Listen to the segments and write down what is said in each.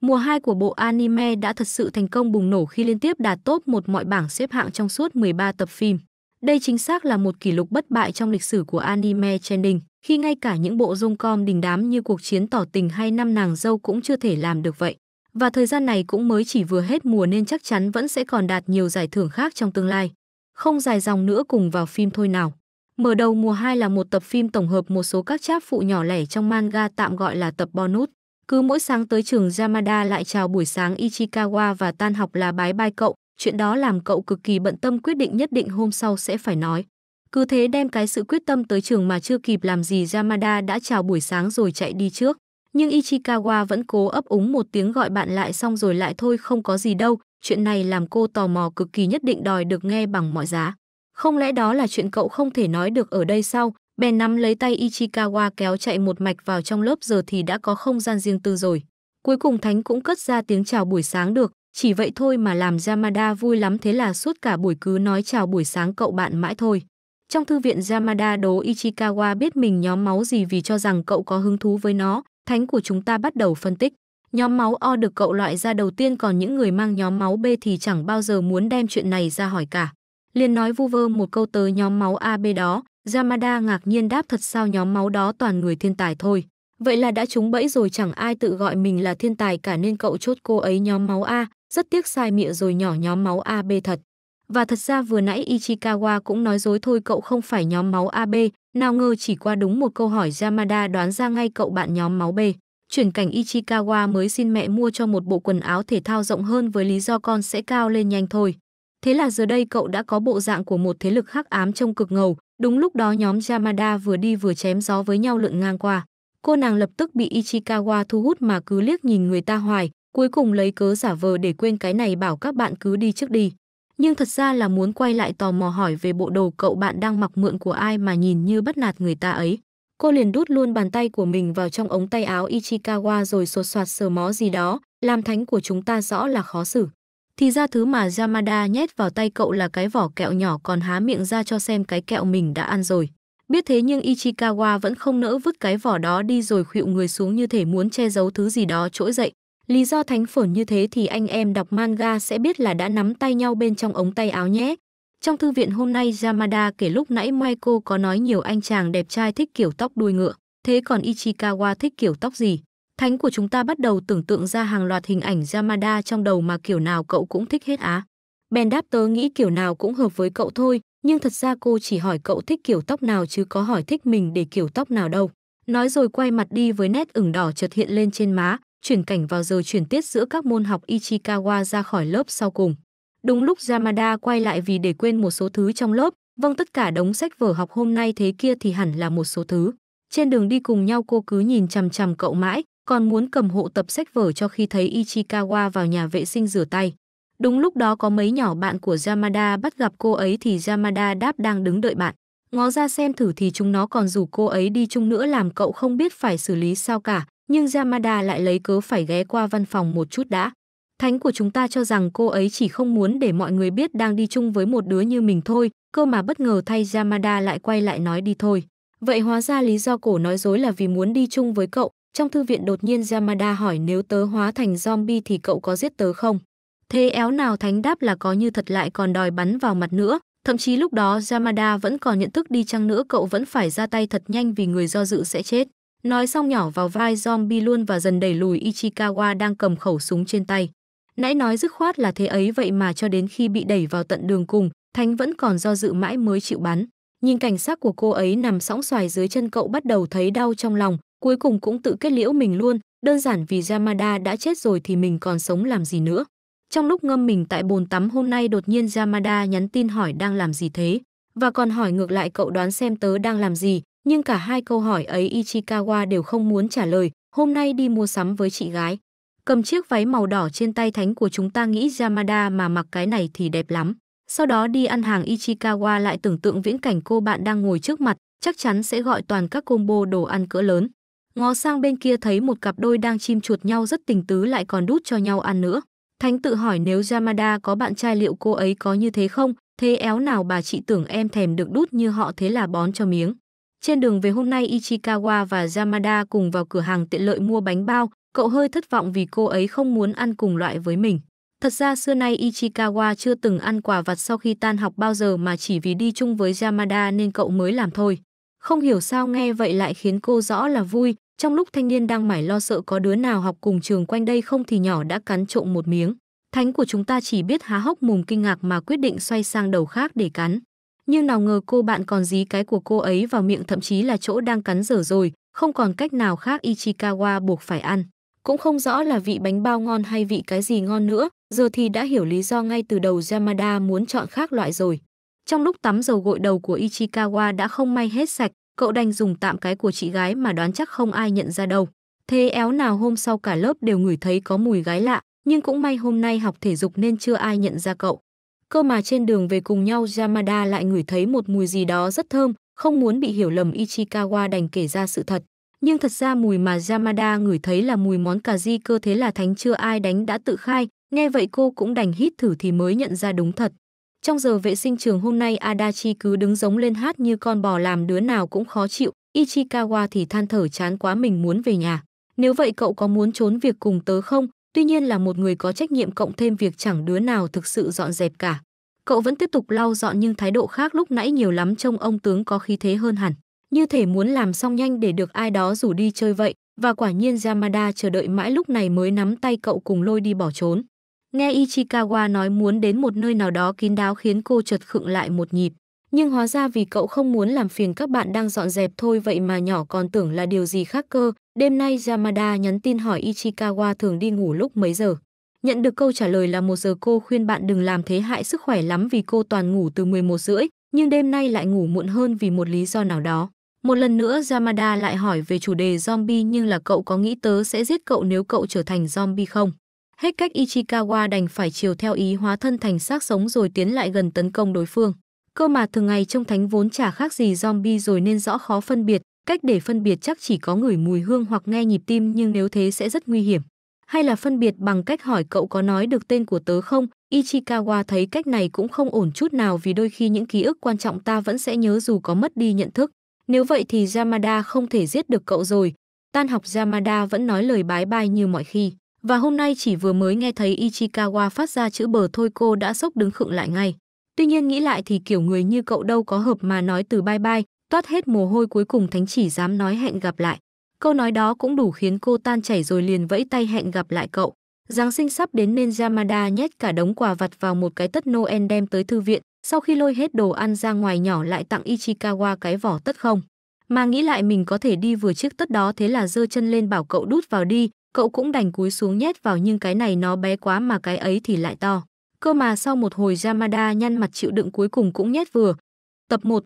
Mùa 2 của bộ anime đã thật sự thành công bùng nổ khi liên tiếp đạt top một mọi bảng xếp hạng trong suốt 13 tập phim. Đây chính xác là một kỷ lục bất bại trong lịch sử của anime trending, khi ngay cả những bộ dung com đình đám như cuộc chiến tỏ tình hay năm nàng dâu cũng chưa thể làm được vậy. Và thời gian này cũng mới chỉ vừa hết mùa nên chắc chắn vẫn sẽ còn đạt nhiều giải thưởng khác trong tương lai. Không dài dòng nữa cùng vào phim thôi nào. Mở đầu mùa 2 là một tập phim tổng hợp một số các cháp phụ nhỏ lẻ trong manga tạm gọi là tập bonus. Cứ mỗi sáng tới trường Yamada lại chào buổi sáng Ichikawa và tan học là bái bai cậu, chuyện đó làm cậu cực kỳ bận tâm quyết định nhất định hôm sau sẽ phải nói. Cứ thế đem cái sự quyết tâm tới trường mà chưa kịp làm gì Yamada đã chào buổi sáng rồi chạy đi trước. Nhưng Ichikawa vẫn cố ấp úng một tiếng gọi bạn lại xong rồi lại thôi không có gì đâu, chuyện này làm cô tò mò cực kỳ nhất định đòi được nghe bằng mọi giá. Không lẽ đó là chuyện cậu không thể nói được ở đây sao? Bèn nắm lấy tay Ichikawa kéo chạy một mạch vào trong lớp giờ thì đã có không gian riêng tư rồi. Cuối cùng Thánh cũng cất ra tiếng chào buổi sáng được, chỉ vậy thôi mà làm Yamada vui lắm thế là suốt cả buổi cứ nói chào buổi sáng cậu bạn mãi thôi. Trong thư viện Yamada đố Ichikawa biết mình nhóm máu gì vì cho rằng cậu có hứng thú với nó, Thánh của chúng ta bắt đầu phân tích. Nhóm máu O được cậu loại ra đầu tiên còn những người mang nhóm máu B thì chẳng bao giờ muốn đem chuyện này ra hỏi cả liền nói vu vơ một câu tới nhóm máu AB đó, Yamada ngạc nhiên đáp thật sao nhóm máu đó toàn người thiên tài thôi. Vậy là đã trúng bẫy rồi chẳng ai tự gọi mình là thiên tài cả nên cậu chốt cô ấy nhóm máu A, rất tiếc sai miệng rồi nhỏ nhóm máu AB thật. Và thật ra vừa nãy Ichikawa cũng nói dối thôi cậu không phải nhóm máu AB, nào ngờ chỉ qua đúng một câu hỏi Yamada đoán ra ngay cậu bạn nhóm máu B. Chuyển cảnh Ichikawa mới xin mẹ mua cho một bộ quần áo thể thao rộng hơn với lý do con sẽ cao lên nhanh thôi. Thế là giờ đây cậu đã có bộ dạng của một thế lực hắc ám trông cực ngầu, đúng lúc đó nhóm Yamada vừa đi vừa chém gió với nhau lượn ngang qua. Cô nàng lập tức bị Ichikawa thu hút mà cứ liếc nhìn người ta hoài, cuối cùng lấy cớ giả vờ để quên cái này bảo các bạn cứ đi trước đi. Nhưng thật ra là muốn quay lại tò mò hỏi về bộ đồ cậu bạn đang mặc mượn của ai mà nhìn như bắt nạt người ta ấy. Cô liền đút luôn bàn tay của mình vào trong ống tay áo Ichikawa rồi sột soạt sờ mó gì đó, làm thánh của chúng ta rõ là khó xử thì ra thứ mà Yamada nhét vào tay cậu là cái vỏ kẹo nhỏ còn há miệng ra cho xem cái kẹo mình đã ăn rồi. Biết thế nhưng Ichikawa vẫn không nỡ vứt cái vỏ đó đi rồi khuỵu người xuống như thể muốn che giấu thứ gì đó trỗi dậy. Lý do thánh phởn như thế thì anh em đọc manga sẽ biết là đã nắm tay nhau bên trong ống tay áo nhé. Trong thư viện hôm nay Yamada kể lúc nãy Michael có nói nhiều anh chàng đẹp trai thích kiểu tóc đuôi ngựa. Thế còn Ichikawa thích kiểu tóc gì? Thánh của chúng ta bắt đầu tưởng tượng ra hàng loạt hình ảnh Yamada trong đầu mà kiểu nào cậu cũng thích hết á. Ben đáp tớ nghĩ kiểu nào cũng hợp với cậu thôi, nhưng thật ra cô chỉ hỏi cậu thích kiểu tóc nào chứ có hỏi thích mình để kiểu tóc nào đâu. Nói rồi quay mặt đi với nét ửng đỏ chợt hiện lên trên má, chuyển cảnh vào giờ chuyển tiết giữa các môn học Ichikawa ra khỏi lớp sau cùng. Đúng lúc Yamada quay lại vì để quên một số thứ trong lớp, vâng tất cả đống sách vở học hôm nay thế kia thì hẳn là một số thứ. Trên đường đi cùng nhau cô cứ nhìn chằm chằm cậu mãi, còn muốn cầm hộ tập sách vở cho khi thấy Ichikawa vào nhà vệ sinh rửa tay. Đúng lúc đó có mấy nhỏ bạn của Yamada bắt gặp cô ấy thì Yamada đáp đang đứng đợi bạn. Ngó ra xem thử thì chúng nó còn rủ cô ấy đi chung nữa làm cậu không biết phải xử lý sao cả, nhưng Yamada lại lấy cớ phải ghé qua văn phòng một chút đã. Thánh của chúng ta cho rằng cô ấy chỉ không muốn để mọi người biết đang đi chung với một đứa như mình thôi, cơ mà bất ngờ thay Yamada lại quay lại nói đi thôi. Vậy hóa ra lý do cổ nói dối là vì muốn đi chung với cậu, trong thư viện đột nhiên Yamada hỏi nếu tớ hóa thành zombie thì cậu có giết tớ không? Thế éo nào thánh đáp là có như thật lại còn đòi bắn vào mặt nữa. Thậm chí lúc đó Yamada vẫn còn nhận thức đi chăng nữa cậu vẫn phải ra tay thật nhanh vì người do dự sẽ chết. Nói xong nhỏ vào vai zombie luôn và dần đẩy lùi Ichikawa đang cầm khẩu súng trên tay. Nãy nói dứt khoát là thế ấy vậy mà cho đến khi bị đẩy vào tận đường cùng, Thánh vẫn còn do dự mãi mới chịu bắn. Nhìn cảnh sát của cô ấy nằm sóng xoài dưới chân cậu bắt đầu thấy đau trong lòng, cuối cùng cũng tự kết liễu mình luôn, đơn giản vì Yamada đã chết rồi thì mình còn sống làm gì nữa. Trong lúc ngâm mình tại bồn tắm hôm nay đột nhiên Yamada nhắn tin hỏi đang làm gì thế, và còn hỏi ngược lại cậu đoán xem tớ đang làm gì, nhưng cả hai câu hỏi ấy Ichikawa đều không muốn trả lời, hôm nay đi mua sắm với chị gái. Cầm chiếc váy màu đỏ trên tay thánh của chúng ta nghĩ Yamada mà mặc cái này thì đẹp lắm. Sau đó đi ăn hàng Ichikawa lại tưởng tượng viễn cảnh cô bạn đang ngồi trước mặt, chắc chắn sẽ gọi toàn các combo đồ ăn cỡ lớn. Ngó sang bên kia thấy một cặp đôi đang chim chuột nhau rất tình tứ lại còn đút cho nhau ăn nữa. Thánh tự hỏi nếu Yamada có bạn trai liệu cô ấy có như thế không, thế éo nào bà chị tưởng em thèm được đút như họ thế là bón cho miếng. Trên đường về hôm nay Ichikawa và Yamada cùng vào cửa hàng tiện lợi mua bánh bao, cậu hơi thất vọng vì cô ấy không muốn ăn cùng loại với mình. Thật ra xưa nay Ichikawa chưa từng ăn quả vặt sau khi tan học bao giờ mà chỉ vì đi chung với Yamada nên cậu mới làm thôi. Không hiểu sao nghe vậy lại khiến cô rõ là vui, trong lúc thanh niên đang mải lo sợ có đứa nào học cùng trường quanh đây không thì nhỏ đã cắn trộm một miếng. Thánh của chúng ta chỉ biết há hốc mồm kinh ngạc mà quyết định xoay sang đầu khác để cắn. Nhưng nào ngờ cô bạn còn dí cái của cô ấy vào miệng thậm chí là chỗ đang cắn dở rồi, không còn cách nào khác Ichikawa buộc phải ăn. Cũng không rõ là vị bánh bao ngon hay vị cái gì ngon nữa, giờ thì đã hiểu lý do ngay từ đầu Yamada muốn chọn khác loại rồi. Trong lúc tắm dầu gội đầu của Ichikawa đã không may hết sạch, cậu đành dùng tạm cái của chị gái mà đoán chắc không ai nhận ra đâu. Thế éo nào hôm sau cả lớp đều ngửi thấy có mùi gái lạ, nhưng cũng may hôm nay học thể dục nên chưa ai nhận ra cậu. Cơ mà trên đường về cùng nhau Yamada lại ngửi thấy một mùi gì đó rất thơm, không muốn bị hiểu lầm Ichikawa đành kể ra sự thật. Nhưng thật ra mùi mà Yamada ngửi thấy là mùi món cà di cơ thế là thánh chưa ai đánh đã tự khai, nghe vậy cô cũng đành hít thử thì mới nhận ra đúng thật. Trong giờ vệ sinh trường hôm nay Adachi cứ đứng giống lên hát như con bò làm đứa nào cũng khó chịu, Ichikawa thì than thở chán quá mình muốn về nhà. Nếu vậy cậu có muốn trốn việc cùng tớ không? Tuy nhiên là một người có trách nhiệm cộng thêm việc chẳng đứa nào thực sự dọn dẹp cả. Cậu vẫn tiếp tục lau dọn nhưng thái độ khác lúc nãy nhiều lắm trông ông tướng có khí thế hơn hẳn. Như thể muốn làm xong nhanh để được ai đó rủ đi chơi vậy, và quả nhiên Yamada chờ đợi mãi lúc này mới nắm tay cậu cùng lôi đi bỏ trốn. Nghe Ichikawa nói muốn đến một nơi nào đó kín đáo khiến cô chợt khựng lại một nhịp. Nhưng hóa ra vì cậu không muốn làm phiền các bạn đang dọn dẹp thôi vậy mà nhỏ còn tưởng là điều gì khác cơ. Đêm nay Yamada nhắn tin hỏi Ichikawa thường đi ngủ lúc mấy giờ. Nhận được câu trả lời là một giờ cô khuyên bạn đừng làm thế hại sức khỏe lắm vì cô toàn ngủ từ 11 rưỡi, nhưng đêm nay lại ngủ muộn hơn vì một lý do nào đó. Một lần nữa Yamada lại hỏi về chủ đề zombie nhưng là cậu có nghĩ tớ sẽ giết cậu nếu cậu trở thành zombie không? Hết cách Ichikawa đành phải chiều theo ý hóa thân thành xác sống rồi tiến lại gần tấn công đối phương. Cơ mà thường ngày trong thánh vốn chả khác gì zombie rồi nên rõ khó phân biệt, cách để phân biệt chắc chỉ có ngửi mùi hương hoặc nghe nhịp tim nhưng nếu thế sẽ rất nguy hiểm. Hay là phân biệt bằng cách hỏi cậu có nói được tên của tớ không, Ichikawa thấy cách này cũng không ổn chút nào vì đôi khi những ký ức quan trọng ta vẫn sẽ nhớ dù có mất đi nhận thức. Nếu vậy thì Yamada không thể giết được cậu rồi. Tan học Yamada vẫn nói lời bái bai như mọi khi. Và hôm nay chỉ vừa mới nghe thấy Ichikawa phát ra chữ bờ thôi cô đã sốc đứng khựng lại ngay. Tuy nhiên nghĩ lại thì kiểu người như cậu đâu có hợp mà nói từ bye bye, toát hết mồ hôi cuối cùng thánh chỉ dám nói hẹn gặp lại. Câu nói đó cũng đủ khiến cô tan chảy rồi liền vẫy tay hẹn gặp lại cậu. Giáng sinh sắp đến nên Yamada nhét cả đống quà vặt vào một cái tất Noel đem tới thư viện, sau khi lôi hết đồ ăn ra ngoài nhỏ lại tặng Ichikawa cái vỏ tất không. Mà nghĩ lại mình có thể đi vừa chiếc tất đó thế là giơ chân lên bảo cậu đút vào đi, cậu cũng đành cúi xuống nhét vào nhưng cái này nó bé quá mà cái ấy thì lại to. Cơ mà sau một hồi Yamada nhăn mặt chịu đựng cuối cùng cũng nhét vừa. Tập 1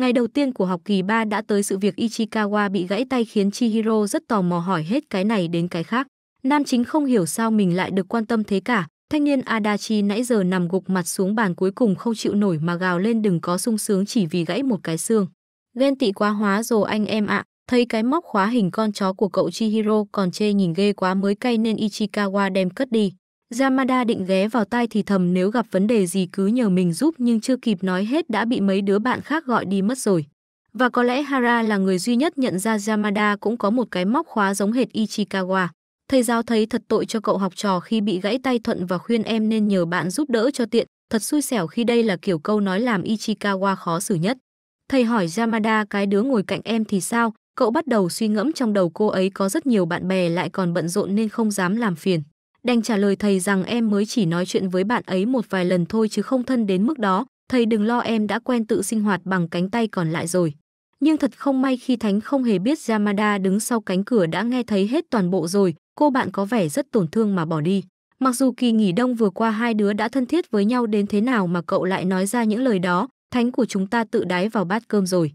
Ngày đầu tiên của học kỳ 3 đã tới sự việc Ichikawa bị gãy tay khiến Chihiro rất tò mò hỏi hết cái này đến cái khác. Nam chính không hiểu sao mình lại được quan tâm thế cả. Thanh niên Adachi nãy giờ nằm gục mặt xuống bàn cuối cùng không chịu nổi mà gào lên đừng có sung sướng chỉ vì gãy một cái xương. Ghen tị quá hóa rồi anh em ạ. À. Thấy cái móc khóa hình con chó của cậu Chihiro còn chê nhìn ghê quá mới cay nên Ichikawa đem cất đi. Yamada định ghé vào tai thì thầm nếu gặp vấn đề gì cứ nhờ mình giúp nhưng chưa kịp nói hết đã bị mấy đứa bạn khác gọi đi mất rồi. Và có lẽ Hara là người duy nhất nhận ra Yamada cũng có một cái móc khóa giống hệt Ichikawa. Thầy giáo thấy thật tội cho cậu học trò khi bị gãy tay thuận và khuyên em nên nhờ bạn giúp đỡ cho tiện. Thật xui xẻo khi đây là kiểu câu nói làm Ichikawa khó xử nhất. Thầy hỏi Yamada cái đứa ngồi cạnh em thì sao, Cậu bắt đầu suy ngẫm trong đầu cô ấy có rất nhiều bạn bè lại còn bận rộn nên không dám làm phiền. Đành trả lời thầy rằng em mới chỉ nói chuyện với bạn ấy một vài lần thôi chứ không thân đến mức đó. Thầy đừng lo em đã quen tự sinh hoạt bằng cánh tay còn lại rồi. Nhưng thật không may khi Thánh không hề biết Yamada đứng sau cánh cửa đã nghe thấy hết toàn bộ rồi, cô bạn có vẻ rất tổn thương mà bỏ đi. Mặc dù kỳ nghỉ đông vừa qua hai đứa đã thân thiết với nhau đến thế nào mà cậu lại nói ra những lời đó, Thánh của chúng ta tự đái vào bát cơm rồi.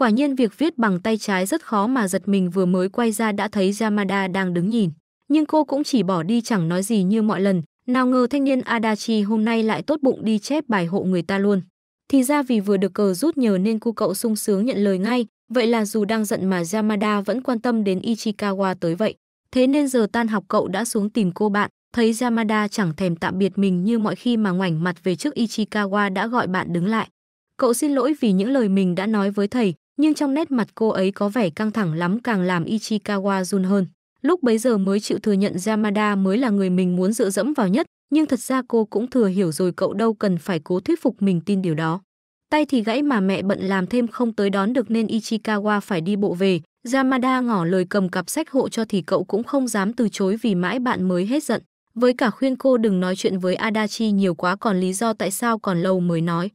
Quả nhiên việc viết bằng tay trái rất khó mà giật mình vừa mới quay ra đã thấy Yamada đang đứng nhìn. Nhưng cô cũng chỉ bỏ đi chẳng nói gì như mọi lần, nào ngờ thanh niên Adachi hôm nay lại tốt bụng đi chép bài hộ người ta luôn. Thì ra vì vừa được cờ rút nhờ nên cô cậu sung sướng nhận lời ngay, vậy là dù đang giận mà Yamada vẫn quan tâm đến Ichikawa tới vậy. Thế nên giờ tan học cậu đã xuống tìm cô bạn, thấy Yamada chẳng thèm tạm biệt mình như mọi khi mà ngoảnh mặt về trước Ichikawa đã gọi bạn đứng lại. Cậu xin lỗi vì những lời mình đã nói với thầy, nhưng trong nét mặt cô ấy có vẻ căng thẳng lắm càng làm Ichikawa run hơn. Lúc bấy giờ mới chịu thừa nhận Yamada mới là người mình muốn dựa dẫm vào nhất, nhưng thật ra cô cũng thừa hiểu rồi cậu đâu cần phải cố thuyết phục mình tin điều đó. Tay thì gãy mà mẹ bận làm thêm không tới đón được nên Ichikawa phải đi bộ về. Yamada ngỏ lời cầm cặp sách hộ cho thì cậu cũng không dám từ chối vì mãi bạn mới hết giận. Với cả khuyên cô đừng nói chuyện với Adachi nhiều quá còn lý do tại sao còn lâu mới nói.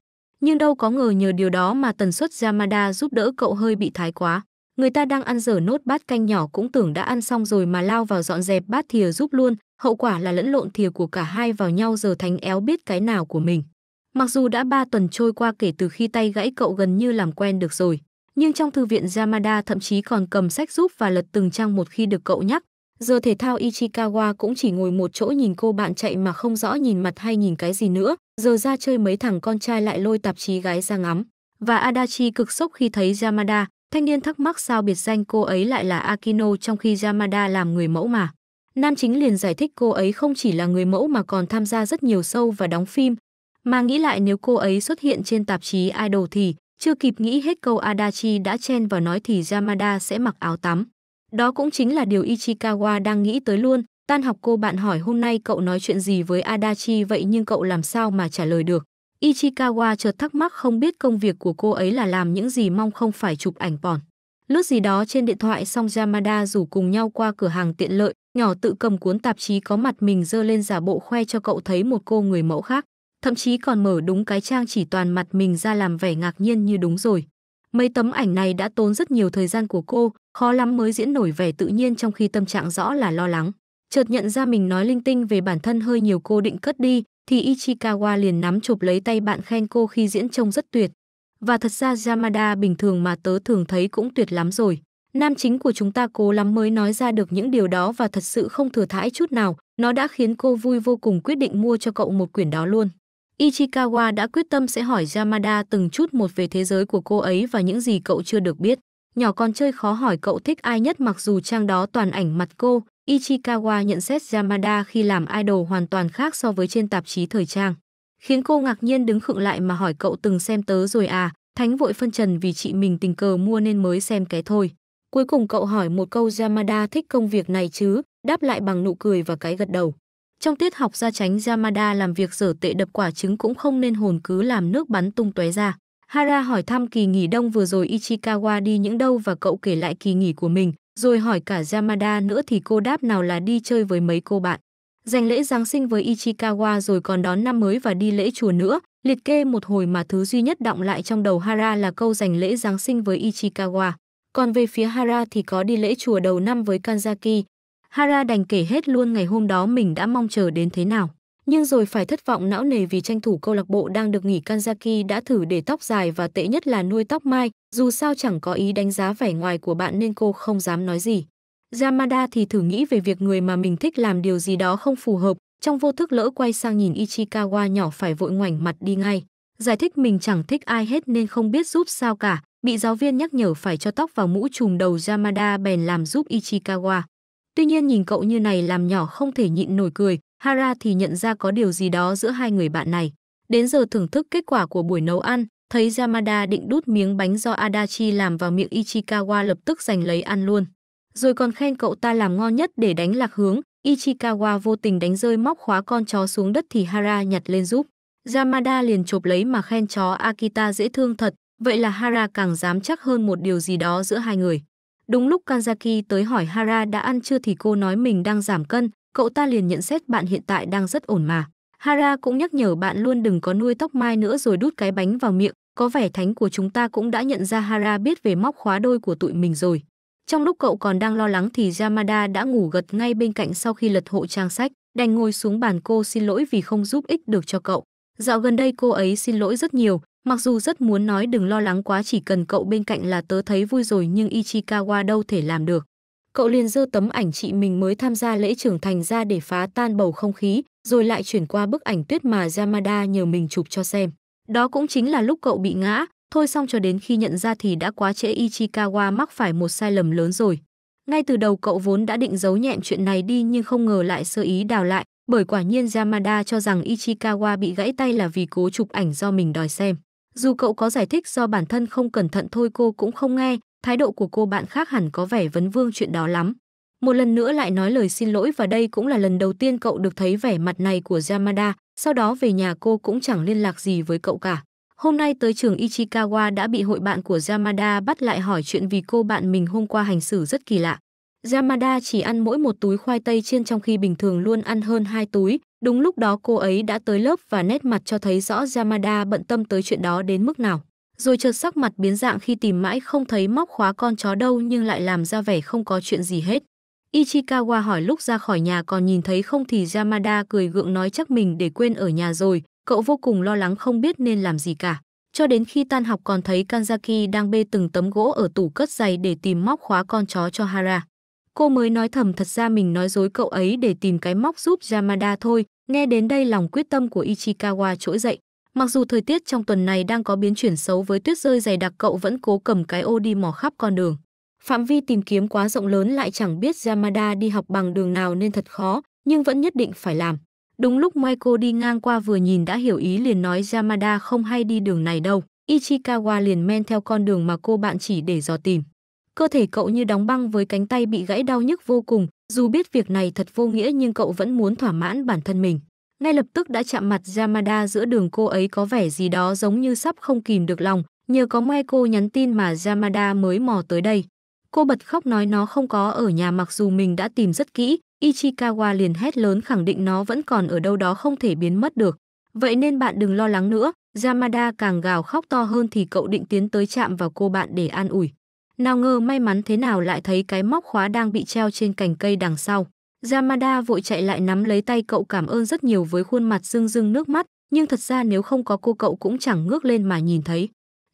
Nhưng đâu có ngờ nhờ điều đó mà tần suất Yamada giúp đỡ cậu hơi bị thái quá. Người ta đang ăn dở nốt bát canh nhỏ cũng tưởng đã ăn xong rồi mà lao vào dọn dẹp bát thìa giúp luôn, hậu quả là lẫn lộn thìa của cả hai vào nhau giờ thánh éo biết cái nào của mình. Mặc dù đã ba tuần trôi qua kể từ khi tay gãy cậu gần như làm quen được rồi, nhưng trong thư viện Yamada thậm chí còn cầm sách giúp và lật từng trang một khi được cậu nhắc. Giờ thể thao Ichikawa cũng chỉ ngồi một chỗ nhìn cô bạn chạy mà không rõ nhìn mặt hay nhìn cái gì nữa, Giờ ra chơi mấy thằng con trai lại lôi tạp chí gái ra ngắm. Và Adachi cực sốc khi thấy Yamada, thanh niên thắc mắc sao biệt danh cô ấy lại là Akino trong khi Yamada làm người mẫu mà. Nam chính liền giải thích cô ấy không chỉ là người mẫu mà còn tham gia rất nhiều show và đóng phim. Mà nghĩ lại nếu cô ấy xuất hiện trên tạp chí Idol thì chưa kịp nghĩ hết câu Adachi đã chen vào nói thì Yamada sẽ mặc áo tắm. Đó cũng chính là điều Ichikawa đang nghĩ tới luôn, Tan học cô bạn hỏi hôm nay cậu nói chuyện gì với Adachi vậy nhưng cậu làm sao mà trả lời được. Ichikawa chợt thắc mắc không biết công việc của cô ấy là làm những gì mong không phải chụp ảnh bòn Lướt gì đó trên điện thoại xong Yamada rủ cùng nhau qua cửa hàng tiện lợi, nhỏ tự cầm cuốn tạp chí có mặt mình dơ lên giả bộ khoe cho cậu thấy một cô người mẫu khác. Thậm chí còn mở đúng cái trang chỉ toàn mặt mình ra làm vẻ ngạc nhiên như đúng rồi. Mấy tấm ảnh này đã tốn rất nhiều thời gian của cô, khó lắm mới diễn nổi vẻ tự nhiên trong khi tâm trạng rõ là lo lắng chợt nhận ra mình nói linh tinh về bản thân hơi nhiều cô định cất đi, thì Ichikawa liền nắm chụp lấy tay bạn khen cô khi diễn trông rất tuyệt. Và thật ra Yamada bình thường mà tớ thường thấy cũng tuyệt lắm rồi. Nam chính của chúng ta cố lắm mới nói ra được những điều đó và thật sự không thừa thãi chút nào, nó đã khiến cô vui vô cùng quyết định mua cho cậu một quyển đó luôn. Ichikawa đã quyết tâm sẽ hỏi Yamada từng chút một về thế giới của cô ấy và những gì cậu chưa được biết. Nhỏ con chơi khó hỏi cậu thích ai nhất mặc dù trang đó toàn ảnh mặt cô, Ichikawa nhận xét Yamada khi làm idol hoàn toàn khác so với trên tạp chí thời trang. Khiến cô ngạc nhiên đứng khựng lại mà hỏi cậu từng xem tớ rồi à, Thánh vội phân trần vì chị mình tình cờ mua nên mới xem cái thôi. Cuối cùng cậu hỏi một câu Yamada thích công việc này chứ, đáp lại bằng nụ cười và cái gật đầu. Trong tiết học ra tránh Yamada làm việc dở tệ đập quả trứng cũng không nên hồn cứ làm nước bắn tung tóe ra. Hara hỏi thăm kỳ nghỉ đông vừa rồi Ichikawa đi những đâu và cậu kể lại kỳ nghỉ của mình, rồi hỏi cả Yamada nữa thì cô đáp nào là đi chơi với mấy cô bạn. Dành lễ Giáng sinh với Ichikawa rồi còn đón năm mới và đi lễ chùa nữa. Liệt kê một hồi mà thứ duy nhất động lại trong đầu Hara là câu dành lễ Giáng sinh với Ichikawa. Còn về phía Hara thì có đi lễ chùa đầu năm với Kanzaki. Hara đành kể hết luôn ngày hôm đó mình đã mong chờ đến thế nào nhưng rồi phải thất vọng não nề vì tranh thủ câu lạc bộ đang được nghỉ Kanzaki đã thử để tóc dài và tệ nhất là nuôi tóc mai, dù sao chẳng có ý đánh giá vẻ ngoài của bạn nên cô không dám nói gì. Yamada thì thử nghĩ về việc người mà mình thích làm điều gì đó không phù hợp, trong vô thức lỡ quay sang nhìn Ichikawa nhỏ phải vội ngoảnh mặt đi ngay. Giải thích mình chẳng thích ai hết nên không biết giúp sao cả, bị giáo viên nhắc nhở phải cho tóc vào mũ trùm đầu Yamada bèn làm giúp Ichikawa. Tuy nhiên nhìn cậu như này làm nhỏ không thể nhịn nổi cười, Hara thì nhận ra có điều gì đó giữa hai người bạn này. Đến giờ thưởng thức kết quả của buổi nấu ăn, thấy Yamada định đút miếng bánh do Adachi làm vào miệng Ichikawa lập tức giành lấy ăn luôn. Rồi còn khen cậu ta làm ngon nhất để đánh lạc hướng, Ichikawa vô tình đánh rơi móc khóa con chó xuống đất thì Hara nhặt lên giúp. Yamada liền chộp lấy mà khen chó Akita dễ thương thật, vậy là Hara càng dám chắc hơn một điều gì đó giữa hai người. Đúng lúc Kanzaki tới hỏi Hara đã ăn chưa thì cô nói mình đang giảm cân, cậu ta liền nhận xét bạn hiện tại đang rất ổn mà. Hara cũng nhắc nhở bạn luôn đừng có nuôi tóc mai nữa rồi đút cái bánh vào miệng, có vẻ thánh của chúng ta cũng đã nhận ra Hara biết về móc khóa đôi của tụi mình rồi. Trong lúc cậu còn đang lo lắng thì Yamada đã ngủ gật ngay bên cạnh sau khi lật hộ trang sách, đành ngồi xuống bàn cô xin lỗi vì không giúp ích được cho cậu. Dạo gần đây cô ấy xin lỗi rất nhiều, mặc dù rất muốn nói đừng lo lắng quá chỉ cần cậu bên cạnh là tớ thấy vui rồi nhưng Ichikawa đâu thể làm được cậu liền dơ tấm ảnh chị mình mới tham gia lễ trưởng thành ra để phá tan bầu không khí, rồi lại chuyển qua bức ảnh tuyết mà Yamada nhờ mình chụp cho xem. Đó cũng chính là lúc cậu bị ngã, thôi xong cho đến khi nhận ra thì đã quá trễ Ichikawa mắc phải một sai lầm lớn rồi. Ngay từ đầu cậu vốn đã định giấu nhẹm chuyện này đi nhưng không ngờ lại sơ ý đào lại, bởi quả nhiên Yamada cho rằng Ichikawa bị gãy tay là vì cố chụp ảnh do mình đòi xem. Dù cậu có giải thích do bản thân không cẩn thận thôi cô cũng không nghe, thái độ của cô bạn khác hẳn có vẻ vấn vương chuyện đó lắm. Một lần nữa lại nói lời xin lỗi và đây cũng là lần đầu tiên cậu được thấy vẻ mặt này của Yamada, sau đó về nhà cô cũng chẳng liên lạc gì với cậu cả. Hôm nay tới trường Ichikawa đã bị hội bạn của Yamada bắt lại hỏi chuyện vì cô bạn mình hôm qua hành xử rất kỳ lạ. Yamada chỉ ăn mỗi một túi khoai tây chiên trong khi bình thường luôn ăn hơn hai túi. Đúng lúc đó cô ấy đã tới lớp và nét mặt cho thấy rõ Yamada bận tâm tới chuyện đó đến mức nào rồi chợt sắc mặt biến dạng khi tìm mãi không thấy móc khóa con chó đâu nhưng lại làm ra vẻ không có chuyện gì hết. Ichikawa hỏi lúc ra khỏi nhà còn nhìn thấy không thì Yamada cười gượng nói chắc mình để quên ở nhà rồi, cậu vô cùng lo lắng không biết nên làm gì cả. Cho đến khi tan học còn thấy Kanzaki đang bê từng tấm gỗ ở tủ cất giày để tìm móc khóa con chó cho Hara. Cô mới nói thầm thật ra mình nói dối cậu ấy để tìm cái móc giúp Yamada thôi, nghe đến đây lòng quyết tâm của Ichikawa trỗi dậy. Mặc dù thời tiết trong tuần này đang có biến chuyển xấu với tuyết rơi dày đặc cậu vẫn cố cầm cái ô đi mò khắp con đường. Phạm vi tìm kiếm quá rộng lớn lại chẳng biết Yamada đi học bằng đường nào nên thật khó, nhưng vẫn nhất định phải làm. Đúng lúc Michael đi ngang qua vừa nhìn đã hiểu ý liền nói Yamada không hay đi đường này đâu. Ichikawa liền men theo con đường mà cô bạn chỉ để dò tìm. Cơ thể cậu như đóng băng với cánh tay bị gãy đau nhức vô cùng, dù biết việc này thật vô nghĩa nhưng cậu vẫn muốn thỏa mãn bản thân mình ngay lập tức đã chạm mặt Yamada giữa đường cô ấy có vẻ gì đó giống như sắp không kìm được lòng, nhờ có mai cô nhắn tin mà Yamada mới mò tới đây. Cô bật khóc nói nó không có ở nhà mặc dù mình đã tìm rất kỹ, Ichikawa liền hét lớn khẳng định nó vẫn còn ở đâu đó không thể biến mất được. Vậy nên bạn đừng lo lắng nữa, Yamada càng gào khóc to hơn thì cậu định tiến tới chạm vào cô bạn để an ủi. Nào ngờ may mắn thế nào lại thấy cái móc khóa đang bị treo trên cành cây đằng sau. Yamada vội chạy lại nắm lấy tay cậu cảm ơn rất nhiều với khuôn mặt rưng rưng nước mắt, nhưng thật ra nếu không có cô cậu cũng chẳng ngước lên mà nhìn thấy.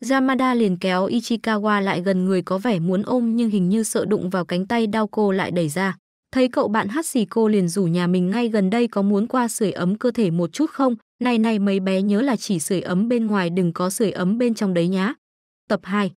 Yamada liền kéo Ichikawa lại gần người có vẻ muốn ôm nhưng hình như sợ đụng vào cánh tay đau cô lại đẩy ra. Thấy cậu bạn hát xì cô liền rủ nhà mình ngay gần đây có muốn qua sưởi ấm cơ thể một chút không? Này này mấy bé nhớ là chỉ sưởi ấm bên ngoài đừng có sưởi ấm bên trong đấy nhá. Tập 2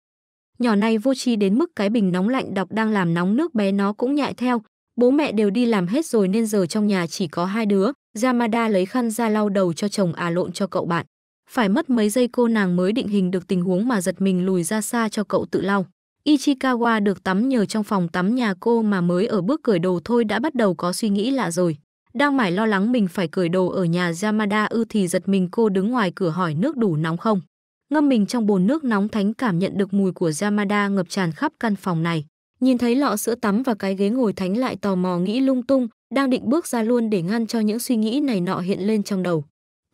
Nhỏ này vô tri đến mức cái bình nóng lạnh đọc đang làm nóng nước bé nó cũng nhại theo, Bố mẹ đều đi làm hết rồi nên giờ trong nhà chỉ có hai đứa. Yamada lấy khăn ra lau đầu cho chồng à lộn cho cậu bạn. Phải mất mấy giây cô nàng mới định hình được tình huống mà giật mình lùi ra xa cho cậu tự lau. Ichikawa được tắm nhờ trong phòng tắm nhà cô mà mới ở bước cởi đồ thôi đã bắt đầu có suy nghĩ lạ rồi. Đang mải lo lắng mình phải cởi đồ ở nhà Yamada ư thì giật mình cô đứng ngoài cửa hỏi nước đủ nóng không. Ngâm mình trong bồn nước nóng thánh cảm nhận được mùi của Yamada ngập tràn khắp căn phòng này. Nhìn thấy lọ sữa tắm và cái ghế ngồi thánh lại tò mò nghĩ lung tung, đang định bước ra luôn để ngăn cho những suy nghĩ này nọ hiện lên trong đầu.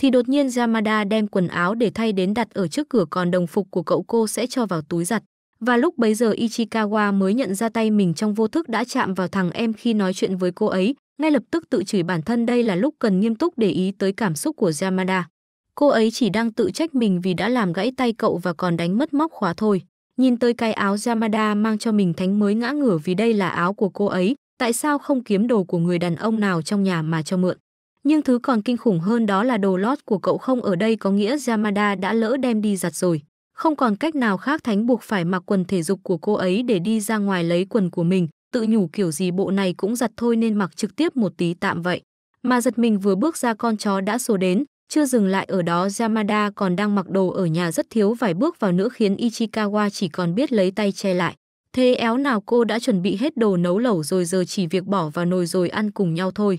Thì đột nhiên Yamada đem quần áo để thay đến đặt ở trước cửa còn đồng phục của cậu cô sẽ cho vào túi giặt. Và lúc bấy giờ Ichikawa mới nhận ra tay mình trong vô thức đã chạm vào thằng em khi nói chuyện với cô ấy, ngay lập tức tự chửi bản thân đây là lúc cần nghiêm túc để ý tới cảm xúc của Yamada. Cô ấy chỉ đang tự trách mình vì đã làm gãy tay cậu và còn đánh mất móc khóa thôi nhìn tới cái áo Yamada mang cho mình thánh mới ngã ngửa vì đây là áo của cô ấy, tại sao không kiếm đồ của người đàn ông nào trong nhà mà cho mượn. Nhưng thứ còn kinh khủng hơn đó là đồ lót của cậu không ở đây có nghĩa Yamada đã lỡ đem đi giặt rồi. Không còn cách nào khác Thánh buộc phải mặc quần thể dục của cô ấy để đi ra ngoài lấy quần của mình, tự nhủ kiểu gì bộ này cũng giặt thôi nên mặc trực tiếp một tí tạm vậy. Mà giật mình vừa bước ra con chó đã sổ đến, chưa dừng lại ở đó Yamada còn đang mặc đồ ở nhà rất thiếu vài bước vào nữa khiến Ichikawa chỉ còn biết lấy tay che lại. Thế éo nào cô đã chuẩn bị hết đồ nấu lẩu rồi giờ chỉ việc bỏ vào nồi rồi ăn cùng nhau thôi.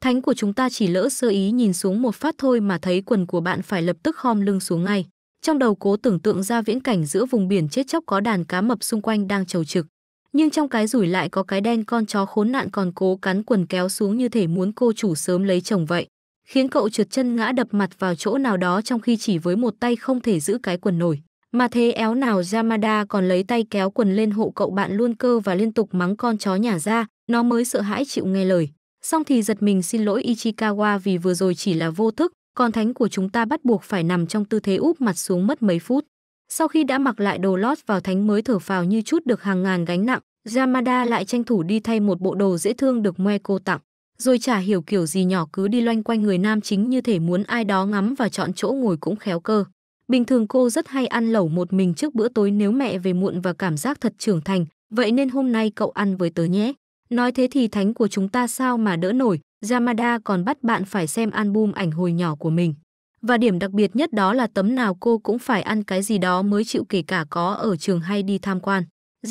Thánh của chúng ta chỉ lỡ sơ ý nhìn xuống một phát thôi mà thấy quần của bạn phải lập tức khom lưng xuống ngay. Trong đầu cố tưởng tượng ra viễn cảnh giữa vùng biển chết chóc có đàn cá mập xung quanh đang trầu trực. Nhưng trong cái rủi lại có cái đen con chó khốn nạn còn cố cắn quần kéo xuống như thể muốn cô chủ sớm lấy chồng vậy khiến cậu trượt chân ngã đập mặt vào chỗ nào đó trong khi chỉ với một tay không thể giữ cái quần nổi. Mà thế éo nào Yamada còn lấy tay kéo quần lên hộ cậu bạn luôn cơ và liên tục mắng con chó nhà ra, nó mới sợ hãi chịu nghe lời. Xong thì giật mình xin lỗi Ichikawa vì vừa rồi chỉ là vô thức, còn thánh của chúng ta bắt buộc phải nằm trong tư thế úp mặt xuống mất mấy phút. Sau khi đã mặc lại đồ lót vào thánh mới thở phào như chút được hàng ngàn gánh nặng, Yamada lại tranh thủ đi thay một bộ đồ dễ thương được Moe tặng rồi chả hiểu kiểu gì nhỏ cứ đi loanh quanh người nam chính như thể muốn ai đó ngắm và chọn chỗ ngồi cũng khéo cơ. Bình thường cô rất hay ăn lẩu một mình trước bữa tối nếu mẹ về muộn và cảm giác thật trưởng thành, vậy nên hôm nay cậu ăn với tớ nhé. Nói thế thì thánh của chúng ta sao mà đỡ nổi, Yamada còn bắt bạn phải xem album ảnh hồi nhỏ của mình. Và điểm đặc biệt nhất đó là tấm nào cô cũng phải ăn cái gì đó mới chịu kể cả có ở trường hay đi tham quan.